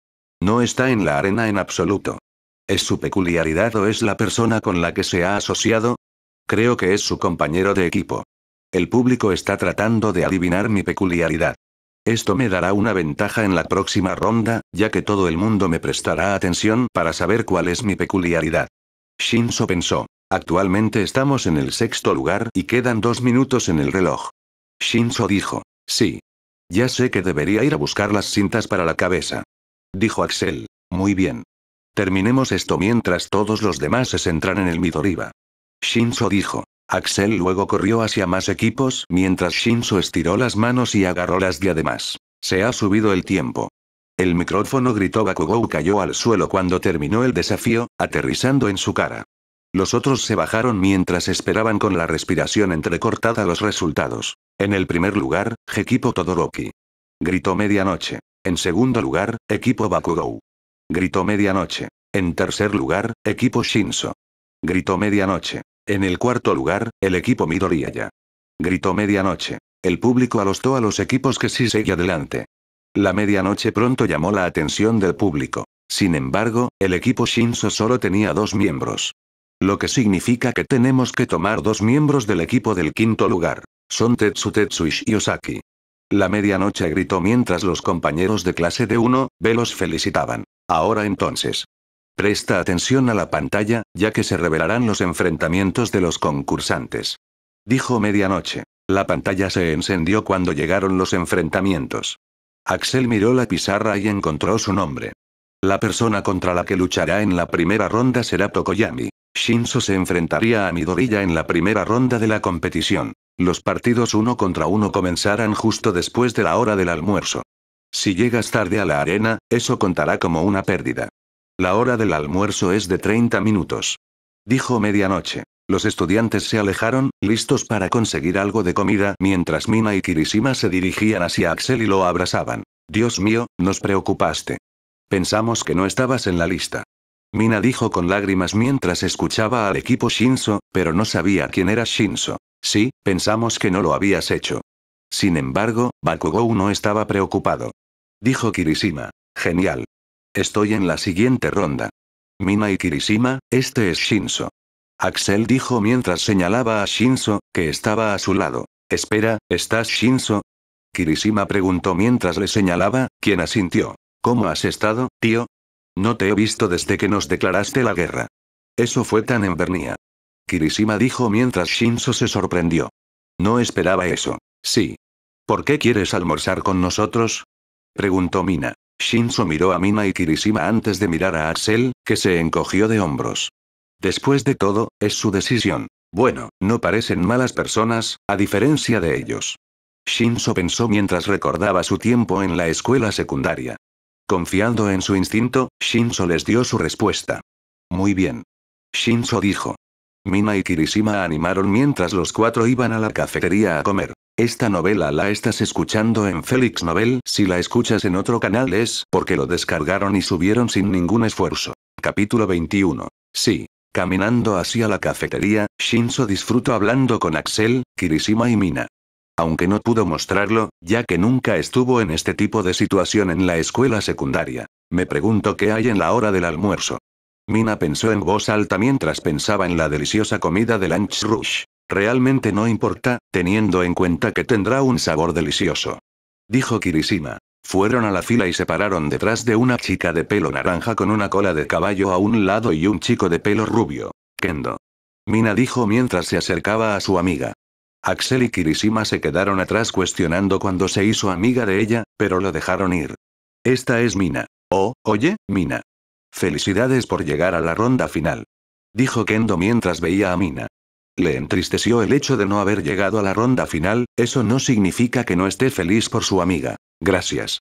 S1: No está en la arena en absoluto. ¿Es su peculiaridad o es la persona con la que se ha asociado? Creo que es su compañero de equipo. El público está tratando de adivinar mi peculiaridad. Esto me dará una ventaja en la próxima ronda, ya que todo el mundo me prestará atención para saber cuál es mi peculiaridad. Shinzo pensó. Actualmente estamos en el sexto lugar y quedan dos minutos en el reloj. Shinzo dijo. Sí. Ya sé que debería ir a buscar las cintas para la cabeza. Dijo Axel. Muy bien. Terminemos esto mientras todos los demás se centran en el Midoriba. Shinzo dijo. Axel luego corrió hacia más equipos mientras Shinzo estiró las manos y agarró las de además. Se ha subido el tiempo. El micrófono gritó Bakugou cayó al suelo cuando terminó el desafío, aterrizando en su cara. Los otros se bajaron mientras esperaban con la respiración entrecortada los resultados. En el primer lugar, Equipo Todoroki. Gritó medianoche. En segundo lugar, Equipo Bakugou. Gritó medianoche. En tercer lugar, equipo Shinso. Gritó medianoche. En el cuarto lugar, el equipo Midoriya. Gritó medianoche. El público alostó a los equipos que sí seguía adelante. La medianoche pronto llamó la atención del público. Sin embargo, el equipo Shinso solo tenía dos miembros. Lo que significa que tenemos que tomar dos miembros del equipo del quinto lugar. Son Tetsu Tetsu y Osaki. La medianoche gritó mientras los compañeros de clase de 1 B los felicitaban. Ahora entonces. Presta atención a la pantalla, ya que se revelarán los enfrentamientos de los concursantes. Dijo medianoche. La pantalla se encendió cuando llegaron los enfrentamientos. Axel miró la pizarra y encontró su nombre. La persona contra la que luchará en la primera ronda será Tokoyami. Shinzo se enfrentaría a Midorilla en la primera ronda de la competición. Los partidos uno contra uno comenzarán justo después de la hora del almuerzo. Si llegas tarde a la arena, eso contará como una pérdida. La hora del almuerzo es de 30 minutos. Dijo medianoche. Los estudiantes se alejaron, listos para conseguir algo de comida, mientras Mina y Kirishima se dirigían hacia Axel y lo abrazaban. Dios mío, nos preocupaste. Pensamos que no estabas en la lista. Mina dijo con lágrimas mientras escuchaba al equipo Shinso, pero no sabía quién era Shinso. Sí, pensamos que no lo habías hecho. Sin embargo, Bakugou no estaba preocupado dijo Kirishima. Genial. Estoy en la siguiente ronda. Mina y Kirishima, este es Shinso. Axel dijo mientras señalaba a Shinso, que estaba a su lado. Espera, ¿estás Shinso? Kirishima preguntó mientras le señalaba, quien asintió. ¿Cómo has estado, tío? No te he visto desde que nos declaraste la guerra. Eso fue tan envernía. Kirishima dijo mientras Shinso se sorprendió. No esperaba eso. Sí. ¿Por qué quieres almorzar con nosotros? Preguntó Mina. Shinso miró a Mina y Kirishima antes de mirar a Axel, que se encogió de hombros. Después de todo, es su decisión. Bueno, no parecen malas personas, a diferencia de ellos. Shinso pensó mientras recordaba su tiempo en la escuela secundaria. Confiando en su instinto, Shinso les dio su respuesta. Muy bien. Shinso dijo. Mina y Kirishima animaron mientras los cuatro iban a la cafetería a comer. Esta novela la estás escuchando en Félix Novel, si la escuchas en otro canal es porque lo descargaron y subieron sin ningún esfuerzo. Capítulo 21. Sí. Caminando hacia la cafetería, Shinzo disfrutó hablando con Axel, Kirishima y Mina. Aunque no pudo mostrarlo, ya que nunca estuvo en este tipo de situación en la escuela secundaria. Me pregunto qué hay en la hora del almuerzo. Mina pensó en voz alta mientras pensaba en la deliciosa comida de Lunch Rush. Realmente no importa, teniendo en cuenta que tendrá un sabor delicioso. Dijo Kirishima. Fueron a la fila y se pararon detrás de una chica de pelo naranja con una cola de caballo a un lado y un chico de pelo rubio. Kendo. Mina dijo mientras se acercaba a su amiga. Axel y Kirishima se quedaron atrás cuestionando cuando se hizo amiga de ella, pero lo dejaron ir. Esta es Mina. Oh, oye, Mina. Felicidades por llegar a la ronda final. Dijo Kendo mientras veía a Mina. Le entristeció el hecho de no haber llegado a la ronda final, eso no significa que no esté feliz por su amiga. Gracias.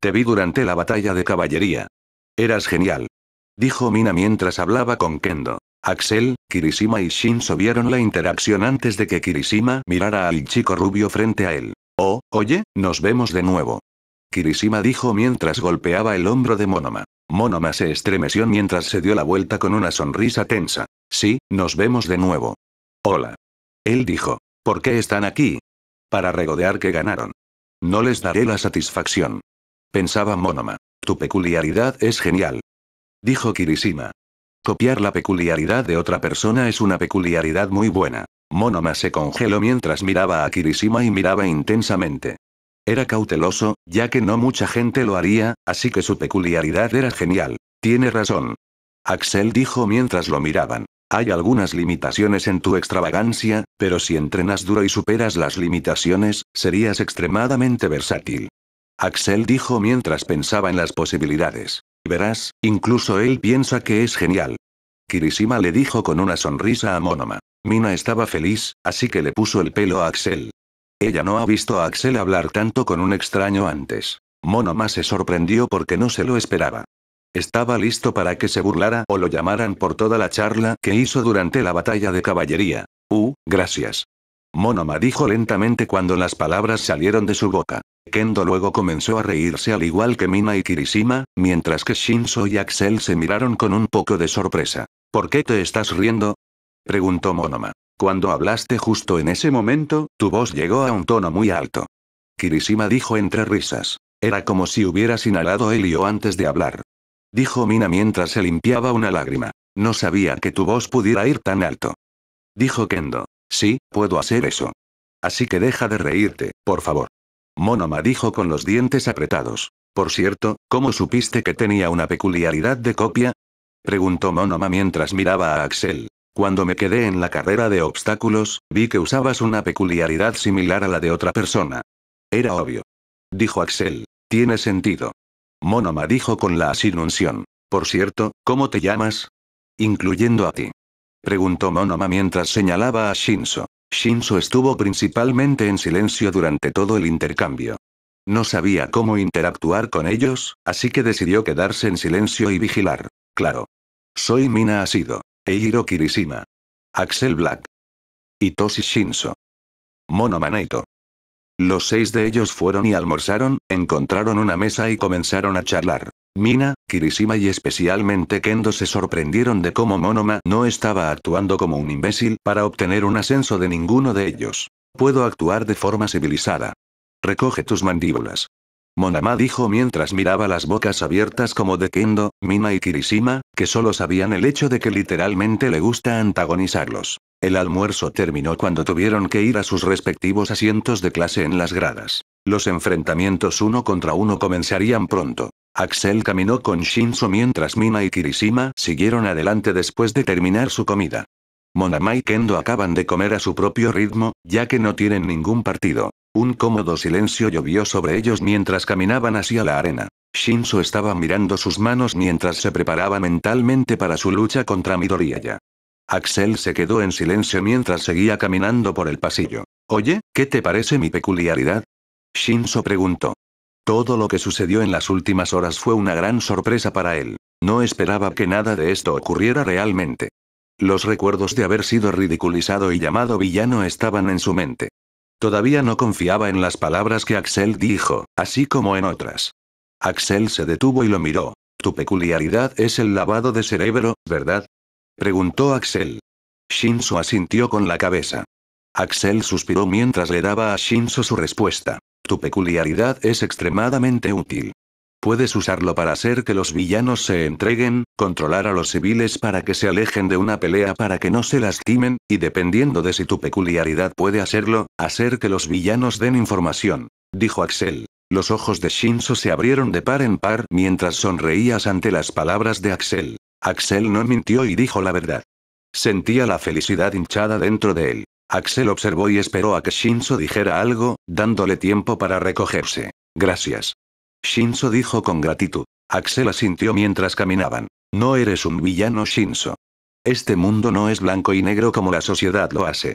S1: Te vi durante la batalla de caballería. Eras genial. Dijo Mina mientras hablaba con Kendo. Axel, Kirishima y Shinzo vieron la interacción antes de que Kirishima mirara al chico rubio frente a él. Oh, oye, nos vemos de nuevo. Kirishima dijo mientras golpeaba el hombro de Monoma. Monoma se estremeció mientras se dio la vuelta con una sonrisa tensa. Sí, nos vemos de nuevo. Hola. Él dijo. ¿Por qué están aquí? Para regodear que ganaron. No les daré la satisfacción. Pensaba Monoma. Tu peculiaridad es genial. Dijo Kirishima. Copiar la peculiaridad de otra persona es una peculiaridad muy buena. Monoma se congeló mientras miraba a Kirishima y miraba intensamente. Era cauteloso, ya que no mucha gente lo haría, así que su peculiaridad era genial. Tiene razón. Axel dijo mientras lo miraban. Hay algunas limitaciones en tu extravagancia, pero si entrenas duro y superas las limitaciones, serías extremadamente versátil. Axel dijo mientras pensaba en las posibilidades. Verás, incluso él piensa que es genial. Kirishima le dijo con una sonrisa a Monoma. Mina estaba feliz, así que le puso el pelo a Axel. Ella no ha visto a Axel hablar tanto con un extraño antes. Monoma se sorprendió porque no se lo esperaba. Estaba listo para que se burlara o lo llamaran por toda la charla que hizo durante la batalla de caballería. Uh, gracias. Monoma dijo lentamente cuando las palabras salieron de su boca. Kendo luego comenzó a reírse al igual que Mina y Kirishima, mientras que Shinso y Axel se miraron con un poco de sorpresa. ¿Por qué te estás riendo? preguntó Monoma. Cuando hablaste justo en ese momento, tu voz llegó a un tono muy alto. Kirishima dijo entre risas. Era como si hubieras inhalado helio antes de hablar dijo Mina mientras se limpiaba una lágrima. No sabía que tu voz pudiera ir tan alto. Dijo Kendo. Sí, puedo hacer eso. Así que deja de reírte, por favor. Monoma dijo con los dientes apretados. Por cierto, ¿cómo supiste que tenía una peculiaridad de copia? Preguntó Monoma mientras miraba a Axel. Cuando me quedé en la carrera de obstáculos, vi que usabas una peculiaridad similar a la de otra persona. Era obvio. Dijo Axel. Tiene sentido. Monoma dijo con la asinunción. Por cierto, ¿cómo te llamas? Incluyendo a ti. Preguntó Monoma mientras señalaba a Shinso. Shinso estuvo principalmente en silencio durante todo el intercambio. No sabía cómo interactuar con ellos, así que decidió quedarse en silencio y vigilar. Claro. Soy Mina Asido. Eiro Kirishima. Axel Black. Itoshi Shinso. Monoma los seis de ellos fueron y almorzaron, encontraron una mesa y comenzaron a charlar. Mina, Kirishima y especialmente Kendo se sorprendieron de cómo Monoma no estaba actuando como un imbécil para obtener un ascenso de ninguno de ellos. Puedo actuar de forma civilizada. Recoge tus mandíbulas. Monama dijo mientras miraba las bocas abiertas como de Kendo, Mina y Kirishima, que solo sabían el hecho de que literalmente le gusta antagonizarlos. El almuerzo terminó cuando tuvieron que ir a sus respectivos asientos de clase en las gradas. Los enfrentamientos uno contra uno comenzarían pronto. Axel caminó con Shinzo mientras Mina y Kirishima siguieron adelante después de terminar su comida. Monama y Kendo acaban de comer a su propio ritmo, ya que no tienen ningún partido. Un cómodo silencio llovió sobre ellos mientras caminaban hacia la arena. Shinzo estaba mirando sus manos mientras se preparaba mentalmente para su lucha contra Midoriya. Axel se quedó en silencio mientras seguía caminando por el pasillo. Oye, ¿qué te parece mi peculiaridad? Shinzo preguntó. Todo lo que sucedió en las últimas horas fue una gran sorpresa para él. No esperaba que nada de esto ocurriera realmente. Los recuerdos de haber sido ridiculizado y llamado villano estaban en su mente. Todavía no confiaba en las palabras que Axel dijo, así como en otras. Axel se detuvo y lo miró. Tu peculiaridad es el lavado de cerebro, ¿verdad? Preguntó Axel. Shinzo asintió con la cabeza. Axel suspiró mientras le daba a Shinzo su respuesta. Tu peculiaridad es extremadamente útil puedes usarlo para hacer que los villanos se entreguen, controlar a los civiles para que se alejen de una pelea para que no se lastimen, y dependiendo de si tu peculiaridad puede hacerlo, hacer que los villanos den información. Dijo Axel. Los ojos de Shinzo se abrieron de par en par mientras sonreías ante las palabras de Axel. Axel no mintió y dijo la verdad. Sentía la felicidad hinchada dentro de él. Axel observó y esperó a que Shinzo dijera algo, dándole tiempo para recogerse. Gracias. Shinzo dijo con gratitud. Axel asintió mientras caminaban. No eres un villano Shinzo. Este mundo no es blanco y negro como la sociedad lo hace.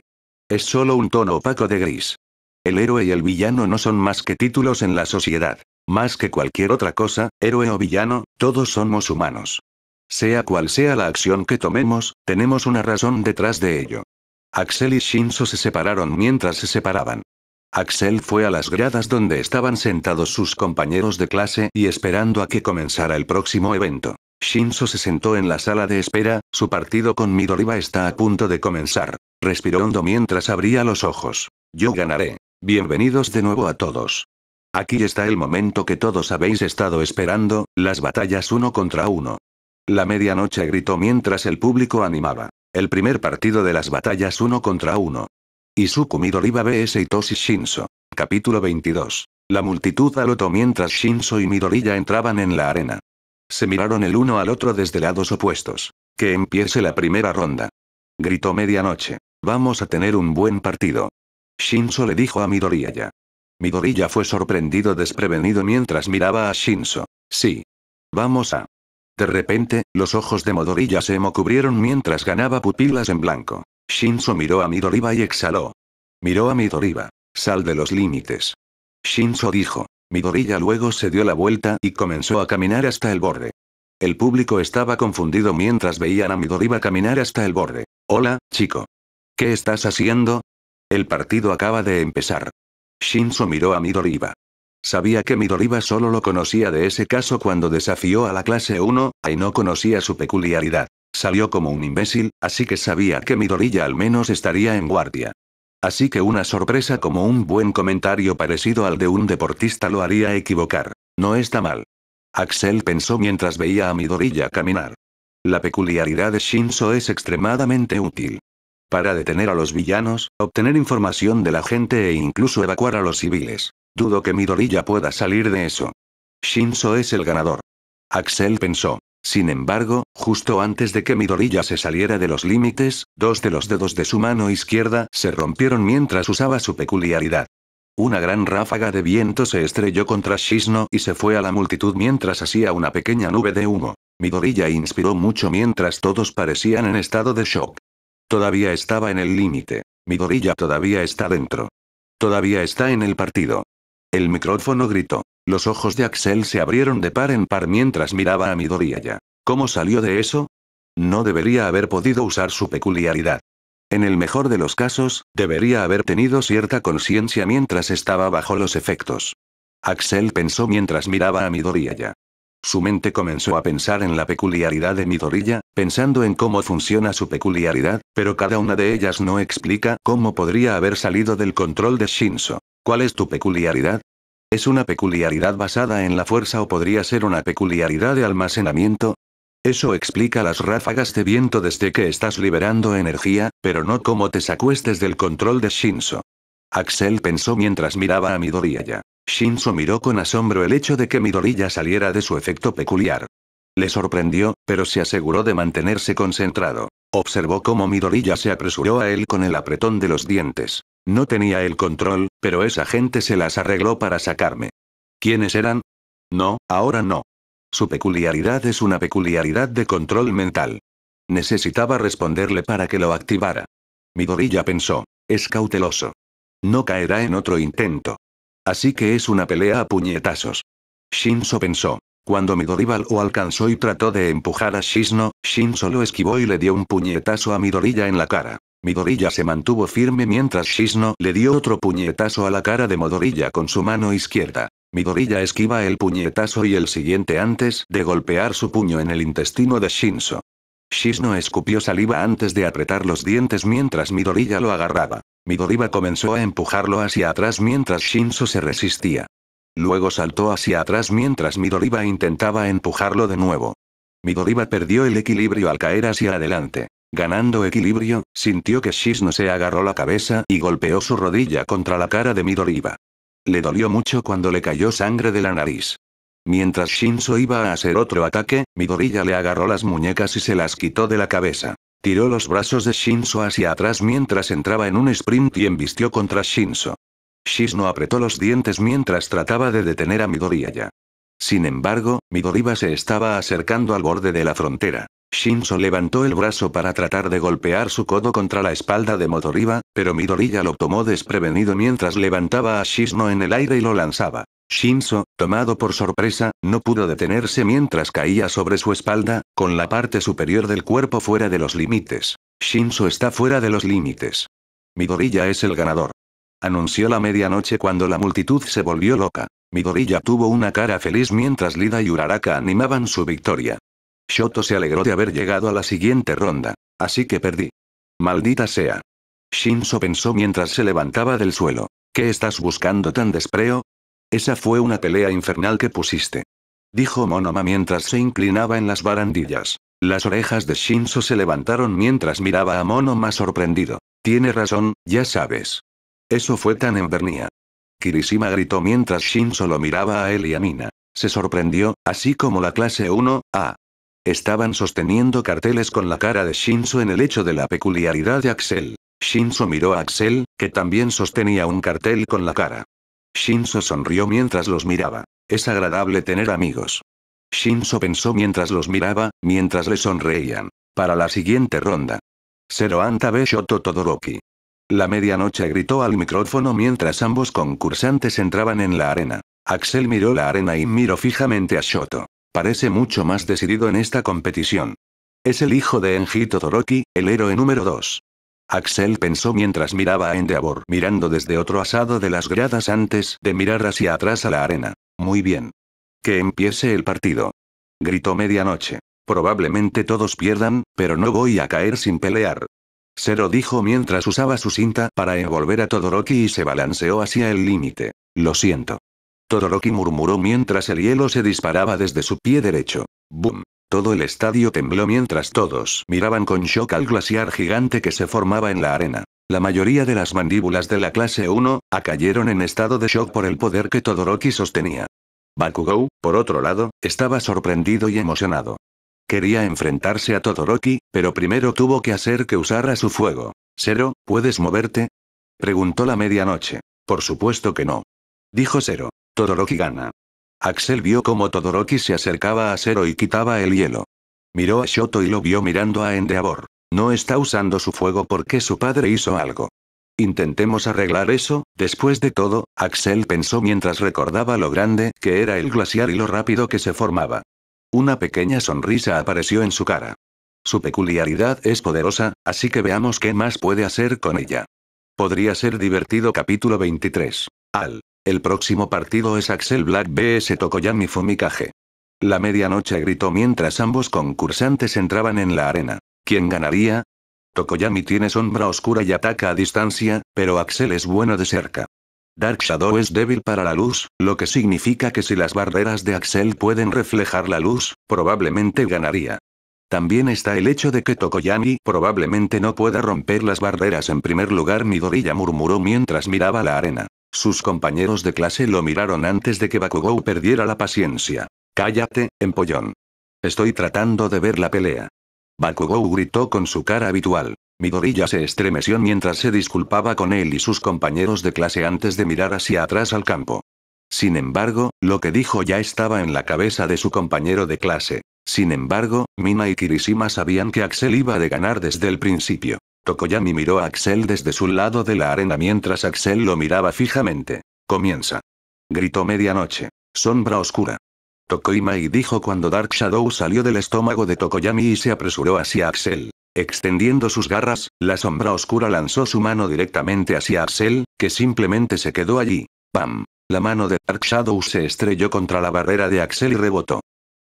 S1: Es solo un tono opaco de gris. El héroe y el villano no son más que títulos en la sociedad. Más que cualquier otra cosa, héroe o villano, todos somos humanos. Sea cual sea la acción que tomemos, tenemos una razón detrás de ello. Axel y Shinzo se separaron mientras se separaban. Axel fue a las gradas donde estaban sentados sus compañeros de clase y esperando a que comenzara el próximo evento. Shinzo se sentó en la sala de espera, su partido con Midoriba está a punto de comenzar. Respiró hondo mientras abría los ojos. Yo ganaré. Bienvenidos de nuevo a todos. Aquí está el momento que todos habéis estado esperando, las batallas uno contra uno. La medianoche gritó mientras el público animaba. El primer partido de las batallas uno contra uno. Izuku Midoriba vs Itoshi Shinso. Capítulo 22. La multitud alotó mientras Shinso y Midoriya entraban en la arena. Se miraron el uno al otro desde lados opuestos. Que empiece la primera ronda. Gritó medianoche. Vamos a tener un buen partido. Shinso le dijo a Midorilla. Midoriya fue sorprendido desprevenido mientras miraba a Shinso. Sí. Vamos a. De repente, los ojos de Midoriya se mocubrieron mientras ganaba pupilas en blanco. Shinzo miró a Midoriba y exhaló. Miró a Midoriba. Sal de los límites. Shinzo dijo. Midoriba luego se dio la vuelta y comenzó a caminar hasta el borde. El público estaba confundido mientras veían a Midoriba caminar hasta el borde. Hola, chico. ¿Qué estás haciendo? El partido acaba de empezar. Shinzo miró a Midoriba. Sabía que Midoriba solo lo conocía de ese caso cuando desafió a la clase 1, y no conocía su peculiaridad. Salió como un imbécil, así que sabía que Midorilla al menos estaría en guardia. Así que una sorpresa como un buen comentario parecido al de un deportista lo haría equivocar. No está mal. Axel pensó mientras veía a Midorilla caminar. La peculiaridad de Shinzo es extremadamente útil. Para detener a los villanos, obtener información de la gente e incluso evacuar a los civiles. Dudo que Midorilla pueda salir de eso. Shinzo es el ganador. Axel pensó. Sin embargo, justo antes de que Midorilla se saliera de los límites, dos de los dedos de su mano izquierda se rompieron mientras usaba su peculiaridad. Una gran ráfaga de viento se estrelló contra Shizno y se fue a la multitud mientras hacía una pequeña nube de humo. Midorilla inspiró mucho mientras todos parecían en estado de shock. Todavía estaba en el límite. Midorilla todavía está dentro. Todavía está en el partido. El micrófono gritó. Los ojos de Axel se abrieron de par en par mientras miraba a Midoriya. ¿Cómo salió de eso? No debería haber podido usar su peculiaridad. En el mejor de los casos, debería haber tenido cierta conciencia mientras estaba bajo los efectos. Axel pensó mientras miraba a Midoriya. Su mente comenzó a pensar en la peculiaridad de Midoriya, pensando en cómo funciona su peculiaridad, pero cada una de ellas no explica cómo podría haber salido del control de Shinso. ¿Cuál es tu peculiaridad? ¿Es una peculiaridad basada en la fuerza o podría ser una peculiaridad de almacenamiento? Eso explica las ráfagas de viento desde que estás liberando energía, pero no cómo te sacuestes del control de Shinso. Axel pensó mientras miraba a Midoriya. Shinso miró con asombro el hecho de que Midoriya saliera de su efecto peculiar. Le sorprendió, pero se aseguró de mantenerse concentrado. Observó cómo Midoriya se apresuró a él con el apretón de los dientes. No tenía el control, pero esa gente se las arregló para sacarme. ¿Quiénes eran? No, ahora no. Su peculiaridad es una peculiaridad de control mental. Necesitaba responderle para que lo activara. Midorilla pensó, es cauteloso. No caerá en otro intento. Así que es una pelea a puñetazos. Shinso pensó. Cuando Midoriya lo alcanzó y trató de empujar a Shisno, Shinso lo esquivó y le dio un puñetazo a Midorilla en la cara. Midorilla se mantuvo firme mientras Shizno le dio otro puñetazo a la cara de Modorilla con su mano izquierda. Midorilla esquiva el puñetazo y el siguiente antes de golpear su puño en el intestino de Shinso. Shizno escupió saliva antes de apretar los dientes mientras Midorilla lo agarraba. Midoriba comenzó a empujarlo hacia atrás mientras Shinso se resistía. Luego saltó hacia atrás mientras Midoriba intentaba empujarlo de nuevo. Midoriba perdió el equilibrio al caer hacia adelante. Ganando equilibrio, sintió que Shizno se agarró la cabeza y golpeó su rodilla contra la cara de Midoriba. Le dolió mucho cuando le cayó sangre de la nariz. Mientras Shinso iba a hacer otro ataque, Midoriya le agarró las muñecas y se las quitó de la cabeza. Tiró los brazos de Shinso hacia atrás mientras entraba en un sprint y embistió contra Shinso. Shizno apretó los dientes mientras trataba de detener a Midoriya. Sin embargo, Midoriba se estaba acercando al borde de la frontera. Shinso levantó el brazo para tratar de golpear su codo contra la espalda de Motoriba, pero Midoriya lo tomó desprevenido mientras levantaba a Shisno en el aire y lo lanzaba. Shinso, tomado por sorpresa, no pudo detenerse mientras caía sobre su espalda, con la parte superior del cuerpo fuera de los límites. Shinso está fuera de los límites. Midoriya es el ganador. Anunció la medianoche cuando la multitud se volvió loca. Midoriya tuvo una cara feliz mientras Lida y Uraraka animaban su victoria. Shoto se alegró de haber llegado a la siguiente ronda. Así que perdí. Maldita sea. Shinzo pensó mientras se levantaba del suelo. ¿Qué estás buscando tan despreo? Esa fue una pelea infernal que pusiste. Dijo Monoma mientras se inclinaba en las barandillas. Las orejas de Shinzo se levantaron mientras miraba a Monoma sorprendido. Tiene razón, ya sabes. Eso fue tan envernía. Kirishima gritó mientras Shinzo lo miraba a él y a Mina. Se sorprendió, así como la clase 1, A. Estaban sosteniendo carteles con la cara de Shinzo en el hecho de la peculiaridad de Axel. Shinzo miró a Axel, que también sostenía un cartel con la cara. Shinzo sonrió mientras los miraba. Es agradable tener amigos. Shinzo pensó mientras los miraba, mientras le sonreían. Para la siguiente ronda. Zero ve Shoto Todoroki. La medianoche gritó al micrófono mientras ambos concursantes entraban en la arena. Axel miró la arena y miró fijamente a Shoto. Parece mucho más decidido en esta competición. Es el hijo de Enji Todoroki, el héroe número 2. Axel pensó mientras miraba a Endeavor mirando desde otro asado de las gradas antes de mirar hacia atrás a la arena. Muy bien. Que empiece el partido. Gritó medianoche. Probablemente todos pierdan, pero no voy a caer sin pelear. Zero dijo mientras usaba su cinta para envolver a Todoroki y se balanceó hacia el límite. Lo siento. Todoroki murmuró mientras el hielo se disparaba desde su pie derecho. ¡Bum! Todo el estadio tembló mientras todos miraban con shock al glaciar gigante que se formaba en la arena. La mayoría de las mandíbulas de la clase 1, acayeron en estado de shock por el poder que Todoroki sostenía. Bakugou, por otro lado, estaba sorprendido y emocionado. Quería enfrentarse a Todoroki, pero primero tuvo que hacer que usara su fuego. Cero, ¿puedes moverte? Preguntó la medianoche. Por supuesto que no. Dijo Zero. Todoroki gana. Axel vio cómo Todoroki se acercaba a Zero y quitaba el hielo. Miró a Shoto y lo vio mirando a Endeavor. No está usando su fuego porque su padre hizo algo. Intentemos arreglar eso, después de todo, Axel pensó mientras recordaba lo grande que era el glaciar y lo rápido que se formaba. Una pequeña sonrisa apareció en su cara. Su peculiaridad es poderosa, así que veamos qué más puede hacer con ella. Podría ser divertido capítulo 23. Al. El próximo partido es Axel Black vs Tokoyami Fumikage. La medianoche gritó mientras ambos concursantes entraban en la arena. ¿Quién ganaría? Tokoyami tiene sombra oscura y ataca a distancia, pero Axel es bueno de cerca. Dark Shadow es débil para la luz, lo que significa que si las barreras de Axel pueden reflejar la luz, probablemente ganaría. También está el hecho de que Tokoyami probablemente no pueda romper las barreras en primer lugar Midoriya murmuró mientras miraba la arena. Sus compañeros de clase lo miraron antes de que Bakugou perdiera la paciencia. Cállate, empollón. Estoy tratando de ver la pelea. Bakugou gritó con su cara habitual. Midorilla se estremeció mientras se disculpaba con él y sus compañeros de clase antes de mirar hacia atrás al campo. Sin embargo, lo que dijo ya estaba en la cabeza de su compañero de clase. Sin embargo, Mina y Kirishima sabían que Axel iba de ganar desde el principio. Tokoyami miró a Axel desde su lado de la arena mientras Axel lo miraba fijamente. Comienza. Gritó medianoche. Sombra oscura. Tokoyami y dijo cuando Dark Shadow salió del estómago de Tokoyami y se apresuró hacia Axel. Extendiendo sus garras, la sombra oscura lanzó su mano directamente hacia Axel, que simplemente se quedó allí. ¡Pam! La mano de Dark Shadow se estrelló contra la barrera de Axel y rebotó.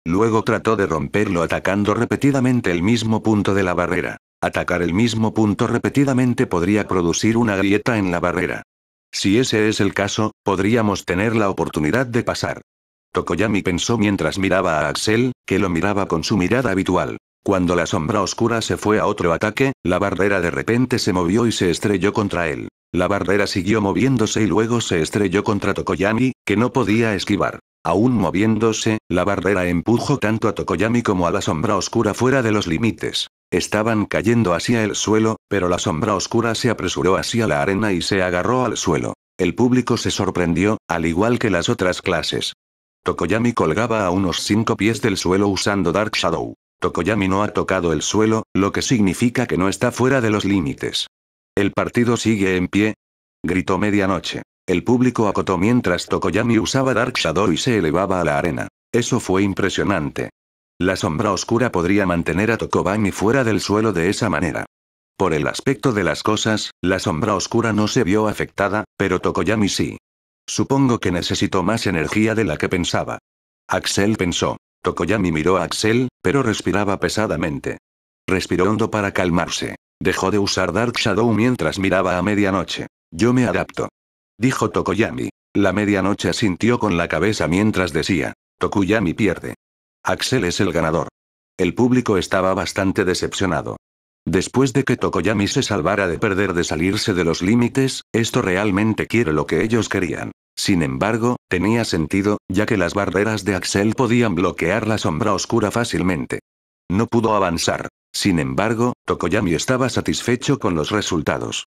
S1: Luego trató de romperlo atacando repetidamente el mismo punto de la barrera. Atacar el mismo punto repetidamente podría producir una grieta en la barrera. Si ese es el caso, podríamos tener la oportunidad de pasar. Tokoyami pensó mientras miraba a Axel, que lo miraba con su mirada habitual. Cuando la sombra oscura se fue a otro ataque, la barrera de repente se movió y se estrelló contra él. La barrera siguió moviéndose y luego se estrelló contra Tokoyami, que no podía esquivar. Aún moviéndose, la barrera empujó tanto a Tokoyami como a la sombra oscura fuera de los límites. Estaban cayendo hacia el suelo, pero la sombra oscura se apresuró hacia la arena y se agarró al suelo. El público se sorprendió, al igual que las otras clases. Tokoyami colgaba a unos cinco pies del suelo usando Dark Shadow. Tokoyami no ha tocado el suelo, lo que significa que no está fuera de los límites. ¿El partido sigue en pie? gritó medianoche. El público acotó mientras Tokoyami usaba Dark Shadow y se elevaba a la arena. Eso fue impresionante. La sombra oscura podría mantener a Tokobami fuera del suelo de esa manera. Por el aspecto de las cosas, la sombra oscura no se vio afectada, pero Tokoyami sí. Supongo que necesitó más energía de la que pensaba. Axel pensó. Tokoyami miró a Axel, pero respiraba pesadamente. Respiró hondo para calmarse. Dejó de usar Dark Shadow mientras miraba a medianoche. Yo me adapto. Dijo Tokoyami. La medianoche asintió con la cabeza mientras decía. Tokuyami pierde. Axel es el ganador. El público estaba bastante decepcionado. Después de que Tokoyami se salvara de perder de salirse de los límites, esto realmente quiere lo que ellos querían. Sin embargo, tenía sentido, ya que las barreras de Axel podían bloquear la sombra oscura fácilmente. No pudo avanzar. Sin embargo, Tokoyami estaba satisfecho con los resultados.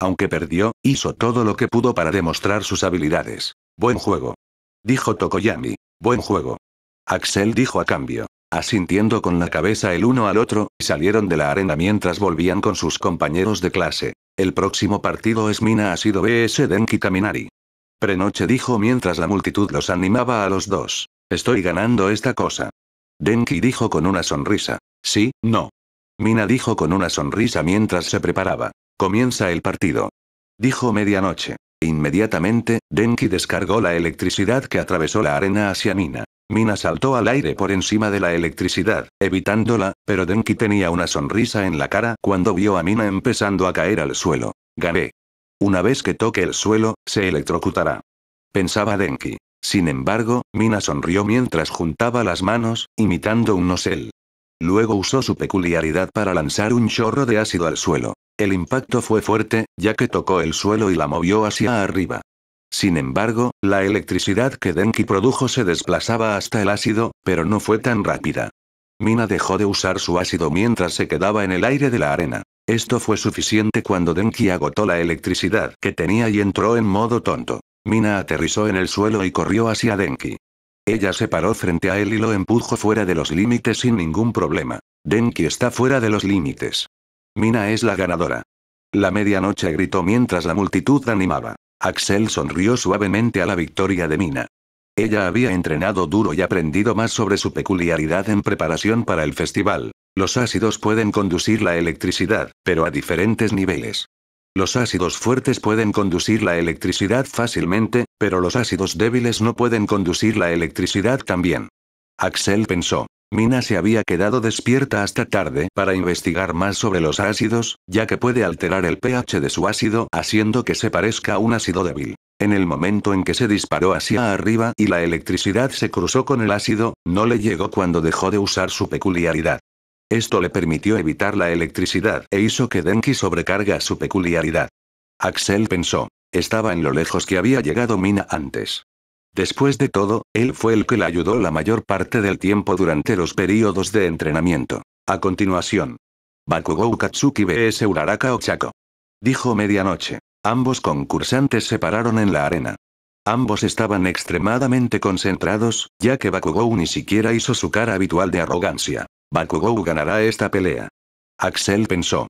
S1: Aunque perdió, hizo todo lo que pudo para demostrar sus habilidades. Buen juego. Dijo Tokoyami. Buen juego. Axel dijo a cambio. Asintiendo con la cabeza el uno al otro, salieron de la arena mientras volvían con sus compañeros de clase. El próximo partido es Mina ha sido BS Denki Kaminari. Prenoche dijo mientras la multitud los animaba a los dos. Estoy ganando esta cosa. Denki dijo con una sonrisa. Sí, no. Mina dijo con una sonrisa mientras se preparaba. Comienza el partido. Dijo medianoche. Inmediatamente, Denki descargó la electricidad que atravesó la arena hacia Mina. Mina saltó al aire por encima de la electricidad, evitándola, pero Denki tenía una sonrisa en la cara cuando vio a Mina empezando a caer al suelo. Gané. Una vez que toque el suelo, se electrocutará. Pensaba Denki. Sin embargo, Mina sonrió mientras juntaba las manos, imitando un nosel. Luego usó su peculiaridad para lanzar un chorro de ácido al suelo. El impacto fue fuerte, ya que tocó el suelo y la movió hacia arriba. Sin embargo, la electricidad que Denki produjo se desplazaba hasta el ácido, pero no fue tan rápida. Mina dejó de usar su ácido mientras se quedaba en el aire de la arena. Esto fue suficiente cuando Denki agotó la electricidad que tenía y entró en modo tonto. Mina aterrizó en el suelo y corrió hacia Denki. Ella se paró frente a él y lo empujó fuera de los límites sin ningún problema. Denki está fuera de los límites. Mina es la ganadora. La medianoche gritó mientras la multitud animaba. Axel sonrió suavemente a la victoria de Mina. Ella había entrenado duro y aprendido más sobre su peculiaridad en preparación para el festival. Los ácidos pueden conducir la electricidad, pero a diferentes niveles. Los ácidos fuertes pueden conducir la electricidad fácilmente, pero los ácidos débiles no pueden conducir la electricidad también. Axel pensó. Mina se había quedado despierta hasta tarde para investigar más sobre los ácidos, ya que puede alterar el pH de su ácido haciendo que se parezca a un ácido débil. En el momento en que se disparó hacia arriba y la electricidad se cruzó con el ácido, no le llegó cuando dejó de usar su peculiaridad. Esto le permitió evitar la electricidad e hizo que Denki sobrecarga su peculiaridad. Axel pensó. Estaba en lo lejos que había llegado Mina antes. Después de todo, él fue el que la ayudó la mayor parte del tiempo durante los periodos de entrenamiento. A continuación. Bakugou Katsuki vs Uraraka Ochako. Dijo medianoche. Ambos concursantes se pararon en la arena. Ambos estaban extremadamente concentrados, ya que Bakugou ni siquiera hizo su cara habitual de arrogancia. Bakugou ganará esta pelea. Axel pensó.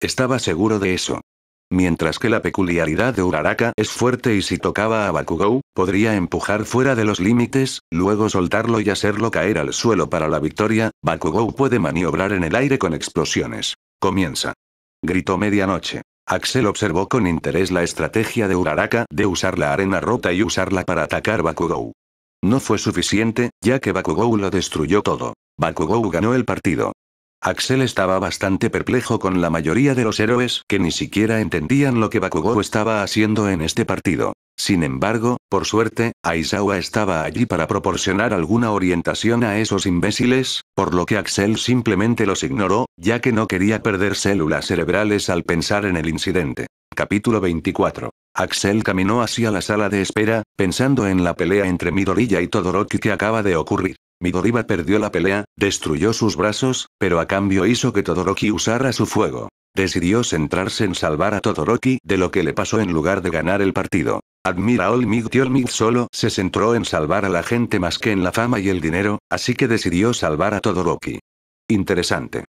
S1: Estaba seguro de eso. Mientras que la peculiaridad de Uraraka es fuerte y si tocaba a Bakugou, podría empujar fuera de los límites, luego soltarlo y hacerlo caer al suelo para la victoria, Bakugou puede maniobrar en el aire con explosiones. Comienza. Gritó medianoche. Axel observó con interés la estrategia de Uraraka de usar la arena rota y usarla para atacar Bakugou. No fue suficiente, ya que Bakugou lo destruyó todo. Bakugou ganó el partido. Axel estaba bastante perplejo con la mayoría de los héroes que ni siquiera entendían lo que Bakugo estaba haciendo en este partido. Sin embargo, por suerte, Aizawa estaba allí para proporcionar alguna orientación a esos imbéciles, por lo que Axel simplemente los ignoró, ya que no quería perder células cerebrales al pensar en el incidente. Capítulo 24. Axel caminó hacia la sala de espera, pensando en la pelea entre Midoriya y Todoroki que acaba de ocurrir. Midoriba perdió la pelea, destruyó sus brazos, pero a cambio hizo que Todoroki usara su fuego. Decidió centrarse en salvar a Todoroki de lo que le pasó en lugar de ganar el partido. Admira Olmig Olmig solo se centró en salvar a la gente más que en la fama y el dinero, así que decidió salvar a Todoroki. Interesante.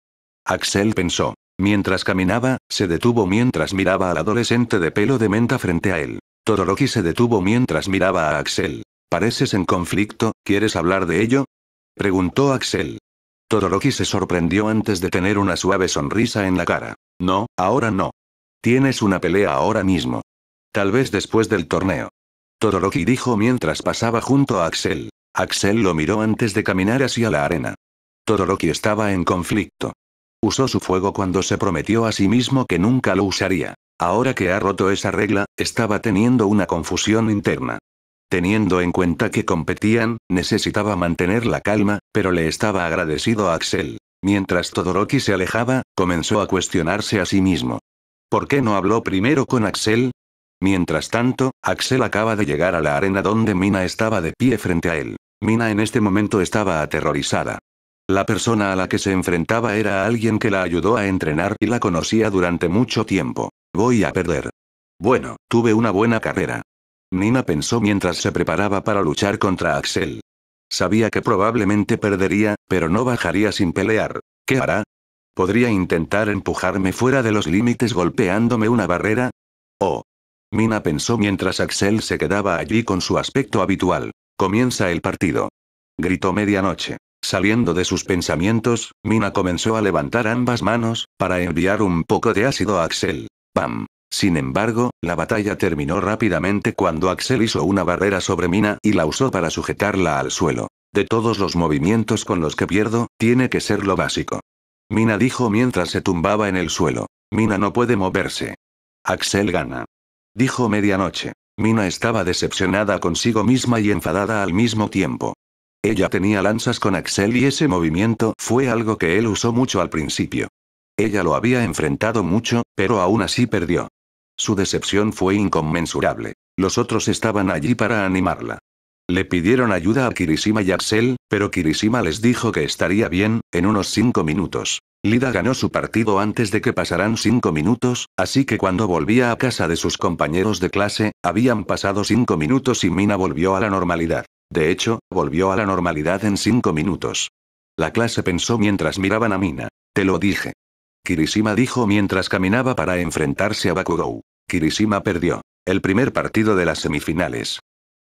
S1: Axel pensó. Mientras caminaba, se detuvo mientras miraba al adolescente de pelo de menta frente a él. Todoroki se detuvo mientras miraba a Axel. Pareces en conflicto, ¿quieres hablar de ello? Preguntó Axel. Todoroki se sorprendió antes de tener una suave sonrisa en la cara. No, ahora no. Tienes una pelea ahora mismo. Tal vez después del torneo. Todoroki dijo mientras pasaba junto a Axel. Axel lo miró antes de caminar hacia la arena. Todoroki estaba en conflicto. Usó su fuego cuando se prometió a sí mismo que nunca lo usaría. Ahora que ha roto esa regla, estaba teniendo una confusión interna. Teniendo en cuenta que competían, necesitaba mantener la calma, pero le estaba agradecido a Axel. Mientras Todoroki se alejaba, comenzó a cuestionarse a sí mismo. ¿Por qué no habló primero con Axel? Mientras tanto, Axel acaba de llegar a la arena donde Mina estaba de pie frente a él. Mina en este momento estaba aterrorizada. La persona a la que se enfrentaba era alguien que la ayudó a entrenar y la conocía durante mucho tiempo. Voy a perder. Bueno, tuve una buena carrera. Nina pensó mientras se preparaba para luchar contra Axel. Sabía que probablemente perdería, pero no bajaría sin pelear. ¿Qué hará? ¿Podría intentar empujarme fuera de los límites golpeándome una barrera? Oh. Mina pensó mientras Axel se quedaba allí con su aspecto habitual. Comienza el partido. Gritó medianoche. Saliendo de sus pensamientos, Mina comenzó a levantar ambas manos, para enviar un poco de ácido a Axel. ¡Pam! Sin embargo, la batalla terminó rápidamente cuando Axel hizo una barrera sobre Mina y la usó para sujetarla al suelo. De todos los movimientos con los que pierdo, tiene que ser lo básico. Mina dijo mientras se tumbaba en el suelo. Mina no puede moverse. Axel gana. Dijo medianoche. Mina estaba decepcionada consigo misma y enfadada al mismo tiempo. Ella tenía lanzas con Axel y ese movimiento fue algo que él usó mucho al principio. Ella lo había enfrentado mucho, pero aún así perdió. Su decepción fue inconmensurable. Los otros estaban allí para animarla. Le pidieron ayuda a Kirishima y Axel, pero Kirishima les dijo que estaría bien, en unos cinco minutos. Lida ganó su partido antes de que pasaran cinco minutos, así que cuando volvía a casa de sus compañeros de clase, habían pasado cinco minutos y Mina volvió a la normalidad. De hecho, volvió a la normalidad en cinco minutos. La clase pensó mientras miraban a Mina. Te lo dije. Kirishima dijo mientras caminaba para enfrentarse a Bakugou. Kirishima perdió. El primer partido de las semifinales.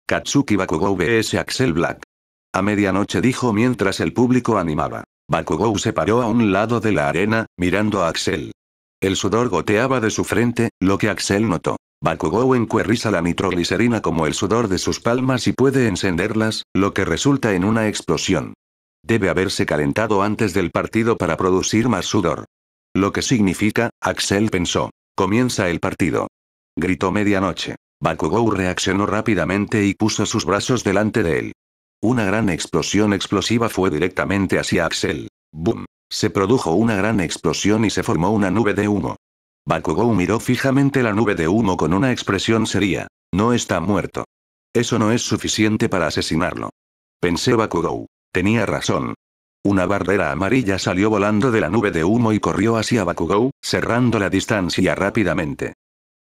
S1: Katsuki Bakugou vs Axel Black. A medianoche dijo mientras el público animaba. Bakugou se paró a un lado de la arena, mirando a Axel. El sudor goteaba de su frente, lo que Axel notó. Bakugou encuerriza la nitroglicerina como el sudor de sus palmas y puede encenderlas, lo que resulta en una explosión. Debe haberse calentado antes del partido para producir más sudor. Lo que significa, Axel pensó. Comienza el partido. Gritó medianoche. Bakugou reaccionó rápidamente y puso sus brazos delante de él. Una gran explosión explosiva fue directamente hacia Axel. ¡Bum! Se produjo una gran explosión y se formó una nube de humo. Bakugou miró fijamente la nube de humo con una expresión seria. No está muerto. Eso no es suficiente para asesinarlo. Pensé Bakugou. Tenía razón. Una barrera amarilla salió volando de la nube de humo y corrió hacia Bakugou, cerrando la distancia rápidamente.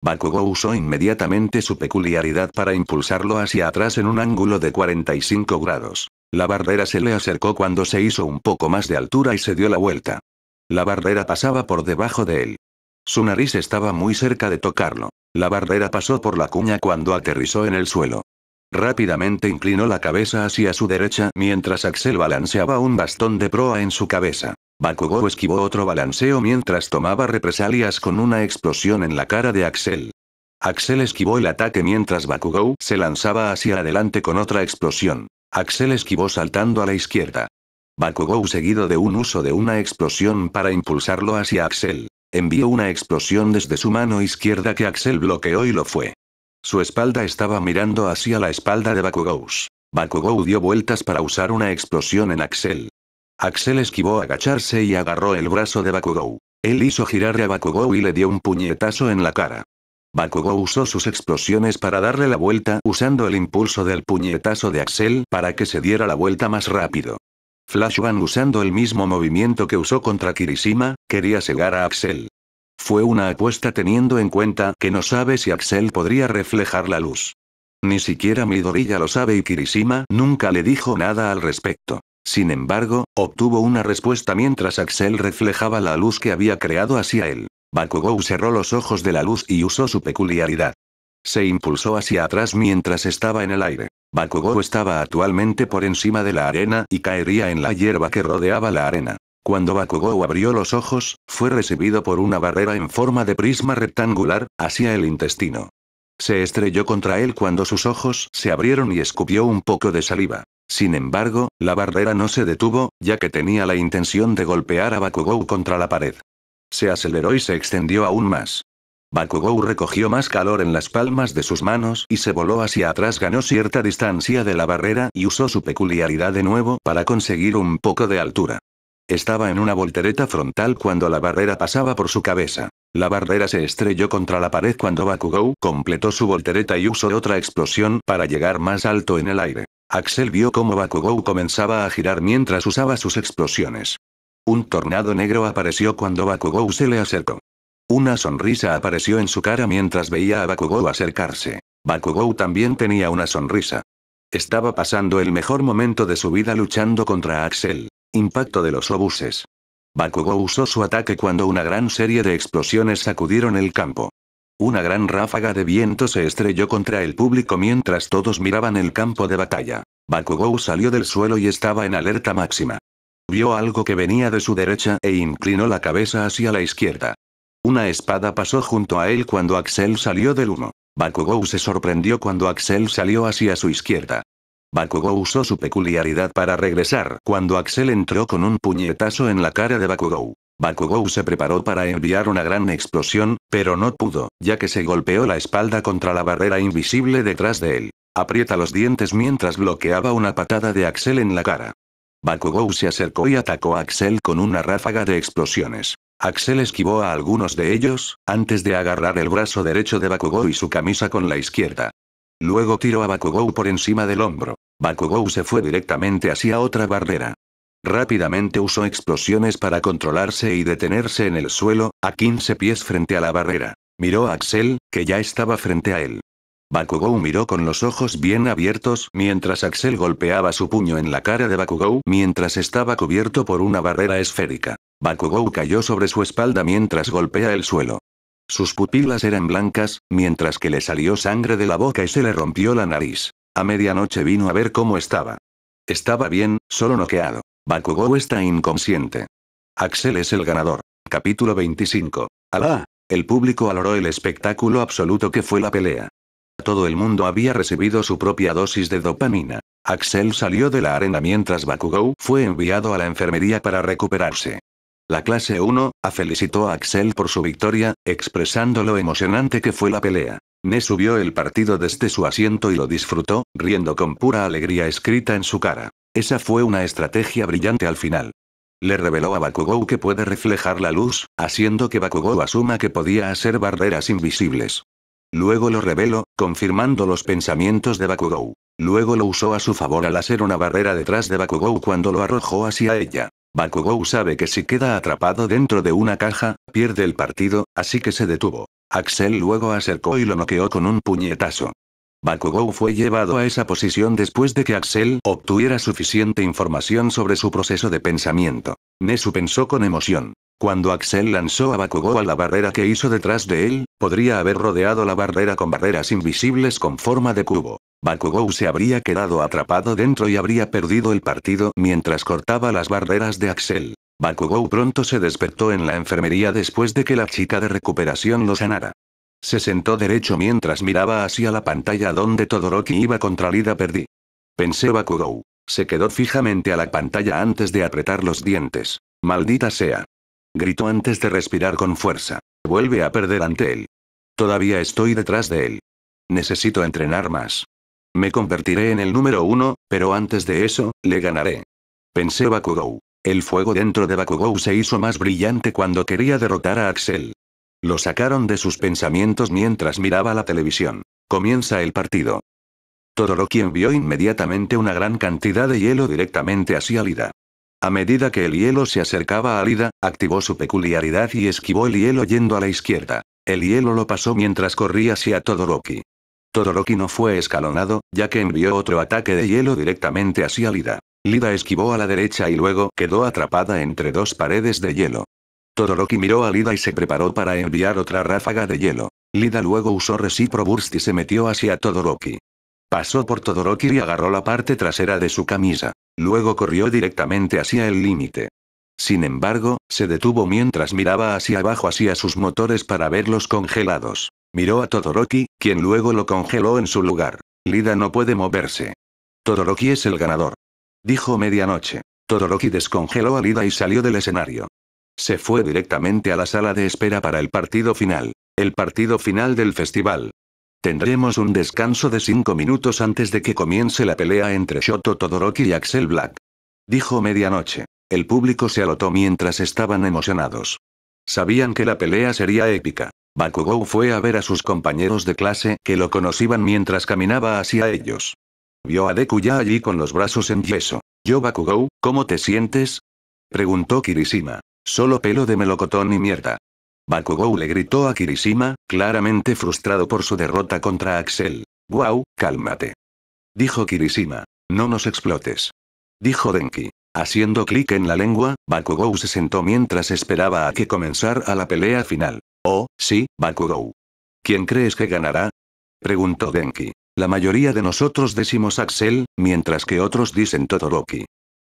S1: Bakugo usó inmediatamente su peculiaridad para impulsarlo hacia atrás en un ángulo de 45 grados. La barrera se le acercó cuando se hizo un poco más de altura y se dio la vuelta. La barrera pasaba por debajo de él. Su nariz estaba muy cerca de tocarlo. La barrera pasó por la cuña cuando aterrizó en el suelo. Rápidamente inclinó la cabeza hacia su derecha mientras Axel balanceaba un bastón de proa en su cabeza. Bakugou esquivó otro balanceo mientras tomaba represalias con una explosión en la cara de Axel. Axel esquivó el ataque mientras Bakugou se lanzaba hacia adelante con otra explosión. Axel esquivó saltando a la izquierda. Bakugou seguido de un uso de una explosión para impulsarlo hacia Axel. Envió una explosión desde su mano izquierda que Axel bloqueó y lo fue. Su espalda estaba mirando hacia la espalda de Bakugou. Bakugou dio vueltas para usar una explosión en Axel. Axel esquivó agacharse y agarró el brazo de Bakugou. Él hizo girar a Bakugou y le dio un puñetazo en la cara. Bakugou usó sus explosiones para darle la vuelta usando el impulso del puñetazo de Axel para que se diera la vuelta más rápido. Flashbang usando el mismo movimiento que usó contra Kirishima, quería cegar a Axel. Fue una apuesta teniendo en cuenta que no sabe si Axel podría reflejar la luz. Ni siquiera Midorilla lo sabe y Kirishima nunca le dijo nada al respecto. Sin embargo, obtuvo una respuesta mientras Axel reflejaba la luz que había creado hacia él. Bakugou cerró los ojos de la luz y usó su peculiaridad. Se impulsó hacia atrás mientras estaba en el aire. Bakugou estaba actualmente por encima de la arena y caería en la hierba que rodeaba la arena. Cuando Bakugou abrió los ojos, fue recibido por una barrera en forma de prisma rectangular, hacia el intestino. Se estrelló contra él cuando sus ojos se abrieron y escupió un poco de saliva. Sin embargo, la barrera no se detuvo, ya que tenía la intención de golpear a Bakugou contra la pared. Se aceleró y se extendió aún más. Bakugou recogió más calor en las palmas de sus manos y se voló hacia atrás, ganó cierta distancia de la barrera y usó su peculiaridad de nuevo para conseguir un poco de altura. Estaba en una voltereta frontal cuando la barrera pasaba por su cabeza. La barrera se estrelló contra la pared cuando Bakugou completó su voltereta y usó otra explosión para llegar más alto en el aire. Axel vio cómo Bakugou comenzaba a girar mientras usaba sus explosiones. Un tornado negro apareció cuando Bakugou se le acercó. Una sonrisa apareció en su cara mientras veía a Bakugou acercarse. Bakugou también tenía una sonrisa. Estaba pasando el mejor momento de su vida luchando contra Axel. Impacto de los obuses. Bakugou usó su ataque cuando una gran serie de explosiones sacudieron el campo. Una gran ráfaga de viento se estrelló contra el público mientras todos miraban el campo de batalla. Bakugou salió del suelo y estaba en alerta máxima. Vio algo que venía de su derecha e inclinó la cabeza hacia la izquierda. Una espada pasó junto a él cuando Axel salió del humo. Bakugou se sorprendió cuando Axel salió hacia su izquierda. Bakugou usó su peculiaridad para regresar cuando Axel entró con un puñetazo en la cara de Bakugou. Bakugou se preparó para enviar una gran explosión, pero no pudo, ya que se golpeó la espalda contra la barrera invisible detrás de él. Aprieta los dientes mientras bloqueaba una patada de Axel en la cara. Bakugou se acercó y atacó a Axel con una ráfaga de explosiones. Axel esquivó a algunos de ellos, antes de agarrar el brazo derecho de Bakugou y su camisa con la izquierda. Luego tiró a Bakugou por encima del hombro. Bakugou se fue directamente hacia otra barrera. Rápidamente usó explosiones para controlarse y detenerse en el suelo, a 15 pies frente a la barrera. Miró a Axel, que ya estaba frente a él. Bakugou miró con los ojos bien abiertos mientras Axel golpeaba su puño en la cara de Bakugou mientras estaba cubierto por una barrera esférica. Bakugou cayó sobre su espalda mientras golpea el suelo. Sus pupilas eran blancas, mientras que le salió sangre de la boca y se le rompió la nariz. A medianoche vino a ver cómo estaba. Estaba bien, solo noqueado. Bakugou está inconsciente. Axel es el ganador. Capítulo 25. ¡Alá! El público aloró el espectáculo absoluto que fue la pelea. Todo el mundo había recibido su propia dosis de dopamina. Axel salió de la arena mientras Bakugou fue enviado a la enfermería para recuperarse. La clase 1, A felicitó a Axel por su victoria, expresando lo emocionante que fue la pelea. Ne subió el partido desde su asiento y lo disfrutó, riendo con pura alegría escrita en su cara. Esa fue una estrategia brillante al final. Le reveló a Bakugou que puede reflejar la luz, haciendo que Bakugou asuma que podía hacer barreras invisibles. Luego lo reveló, confirmando los pensamientos de Bakugou. Luego lo usó a su favor al hacer una barrera detrás de Bakugou cuando lo arrojó hacia ella. Bakugou sabe que si queda atrapado dentro de una caja, pierde el partido, así que se detuvo. Axel luego acercó y lo noqueó con un puñetazo. Bakugou fue llevado a esa posición después de que Axel obtuviera suficiente información sobre su proceso de pensamiento. Nesu pensó con emoción. Cuando Axel lanzó a Bakugou a la barrera que hizo detrás de él, podría haber rodeado la barrera con barreras invisibles con forma de cubo. Bakugou se habría quedado atrapado dentro y habría perdido el partido mientras cortaba las barreras de Axel. Bakugou pronto se despertó en la enfermería después de que la chica de recuperación lo sanara. Se sentó derecho mientras miraba hacia la pantalla donde Todoroki iba contra Lida Perdí. Pensé Bakugou. Se quedó fijamente a la pantalla antes de apretar los dientes. Maldita sea. Gritó antes de respirar con fuerza. Vuelve a perder ante él. Todavía estoy detrás de él. Necesito entrenar más. Me convertiré en el número uno, pero antes de eso, le ganaré. Pensé Bakugou. El fuego dentro de Bakugou se hizo más brillante cuando quería derrotar a Axel. Lo sacaron de sus pensamientos mientras miraba la televisión. Comienza el partido. Todoroki envió inmediatamente una gran cantidad de hielo directamente hacia Lida. A medida que el hielo se acercaba a Lida, activó su peculiaridad y esquivó el hielo yendo a la izquierda. El hielo lo pasó mientras corría hacia Todoroki. Todoroki no fue escalonado, ya que envió otro ataque de hielo directamente hacia Lida. Lida esquivó a la derecha y luego quedó atrapada entre dos paredes de hielo. Todoroki miró a Lida y se preparó para enviar otra ráfaga de hielo. Lida luego usó Recipro Burst y se metió hacia Todoroki. Pasó por Todoroki y agarró la parte trasera de su camisa. Luego corrió directamente hacia el límite. Sin embargo, se detuvo mientras miraba hacia abajo hacia sus motores para verlos congelados. Miró a Todoroki, quien luego lo congeló en su lugar. Lida no puede moverse. Todoroki es el ganador. Dijo medianoche. Todoroki descongeló a Lida y salió del escenario. Se fue directamente a la sala de espera para el partido final. El partido final del festival. Tendremos un descanso de cinco minutos antes de que comience la pelea entre Shoto Todoroki y Axel Black. Dijo medianoche. El público se alotó mientras estaban emocionados. Sabían que la pelea sería épica. Bakugou fue a ver a sus compañeros de clase que lo conocían mientras caminaba hacia ellos. Vio a Deku ya allí con los brazos en yeso. Yo Bakugou, ¿cómo te sientes? Preguntó Kirishima. Solo pelo de melocotón y mierda. Bakugou le gritó a Kirishima, claramente frustrado por su derrota contra Axel. Guau, cálmate. Dijo Kirishima. No nos explotes. Dijo Denki. Haciendo clic en la lengua, Bakugou se sentó mientras esperaba a que comenzara la pelea final. Oh, sí, Bakugou. ¿Quién crees que ganará? Preguntó Denki. La mayoría de nosotros decimos Axel, mientras que otros dicen Todoroki.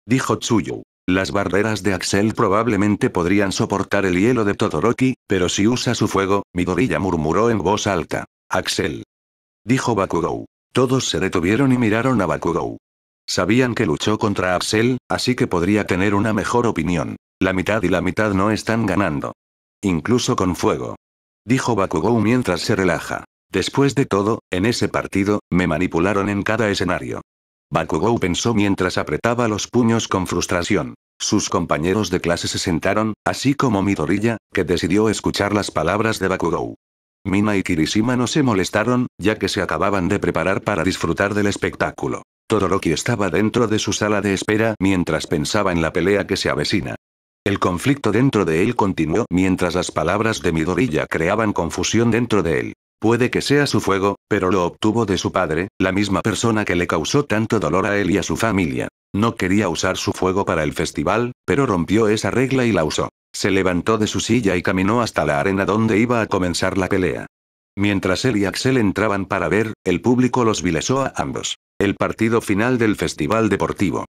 S1: Dijo Tsuyu. Las barreras de Axel probablemente podrían soportar el hielo de Todoroki, pero si usa su fuego, Midoriya murmuró en voz alta. Axel. Dijo Bakugou. Todos se detuvieron y miraron a Bakugou. Sabían que luchó contra Axel, así que podría tener una mejor opinión. La mitad y la mitad no están ganando incluso con fuego. Dijo Bakugou mientras se relaja. Después de todo, en ese partido, me manipularon en cada escenario. Bakugou pensó mientras apretaba los puños con frustración. Sus compañeros de clase se sentaron, así como Midorilla, que decidió escuchar las palabras de Bakugou. Mina y Kirishima no se molestaron, ya que se acababan de preparar para disfrutar del espectáculo. Todoroki estaba dentro de su sala de espera mientras pensaba en la pelea que se avecina. El conflicto dentro de él continuó mientras las palabras de Midorilla creaban confusión dentro de él. Puede que sea su fuego, pero lo obtuvo de su padre, la misma persona que le causó tanto dolor a él y a su familia. No quería usar su fuego para el festival, pero rompió esa regla y la usó. Se levantó de su silla y caminó hasta la arena donde iba a comenzar la pelea. Mientras él y Axel entraban para ver, el público los vilesó a ambos. El partido final del festival deportivo.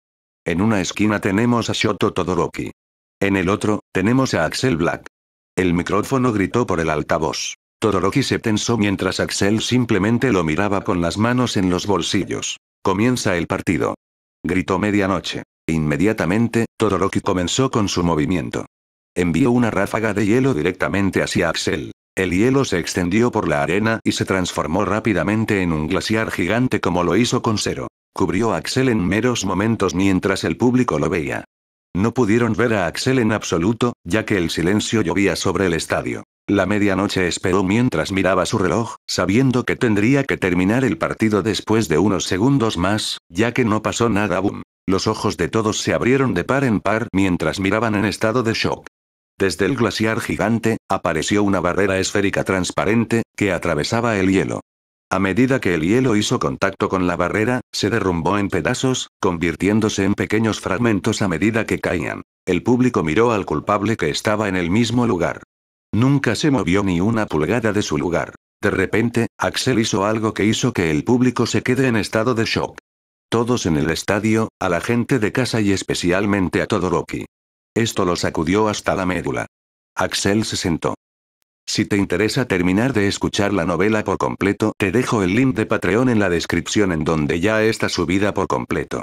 S1: En una esquina tenemos a Shoto Todoroki. En el otro, tenemos a Axel Black. El micrófono gritó por el altavoz. Todoroki se tensó mientras Axel simplemente lo miraba con las manos en los bolsillos. Comienza el partido. Gritó medianoche. Inmediatamente, Todoroki comenzó con su movimiento. Envió una ráfaga de hielo directamente hacia Axel. El hielo se extendió por la arena y se transformó rápidamente en un glaciar gigante como lo hizo con Cero. Cubrió a Axel en meros momentos mientras el público lo veía. No pudieron ver a Axel en absoluto, ya que el silencio llovía sobre el estadio. La medianoche esperó mientras miraba su reloj, sabiendo que tendría que terminar el partido después de unos segundos más, ya que no pasó nada. Boom. Los ojos de todos se abrieron de par en par mientras miraban en estado de shock. Desde el glaciar gigante, apareció una barrera esférica transparente, que atravesaba el hielo. A medida que el hielo hizo contacto con la barrera, se derrumbó en pedazos, convirtiéndose en pequeños fragmentos a medida que caían. El público miró al culpable que estaba en el mismo lugar. Nunca se movió ni una pulgada de su lugar. De repente, Axel hizo algo que hizo que el público se quede en estado de shock. Todos en el estadio, a la gente de casa y especialmente a Todoroki. Esto lo sacudió hasta la médula. Axel se sentó. Si te interesa terminar de escuchar la novela por completo, te dejo el link de Patreon en la descripción en donde ya está subida por completo.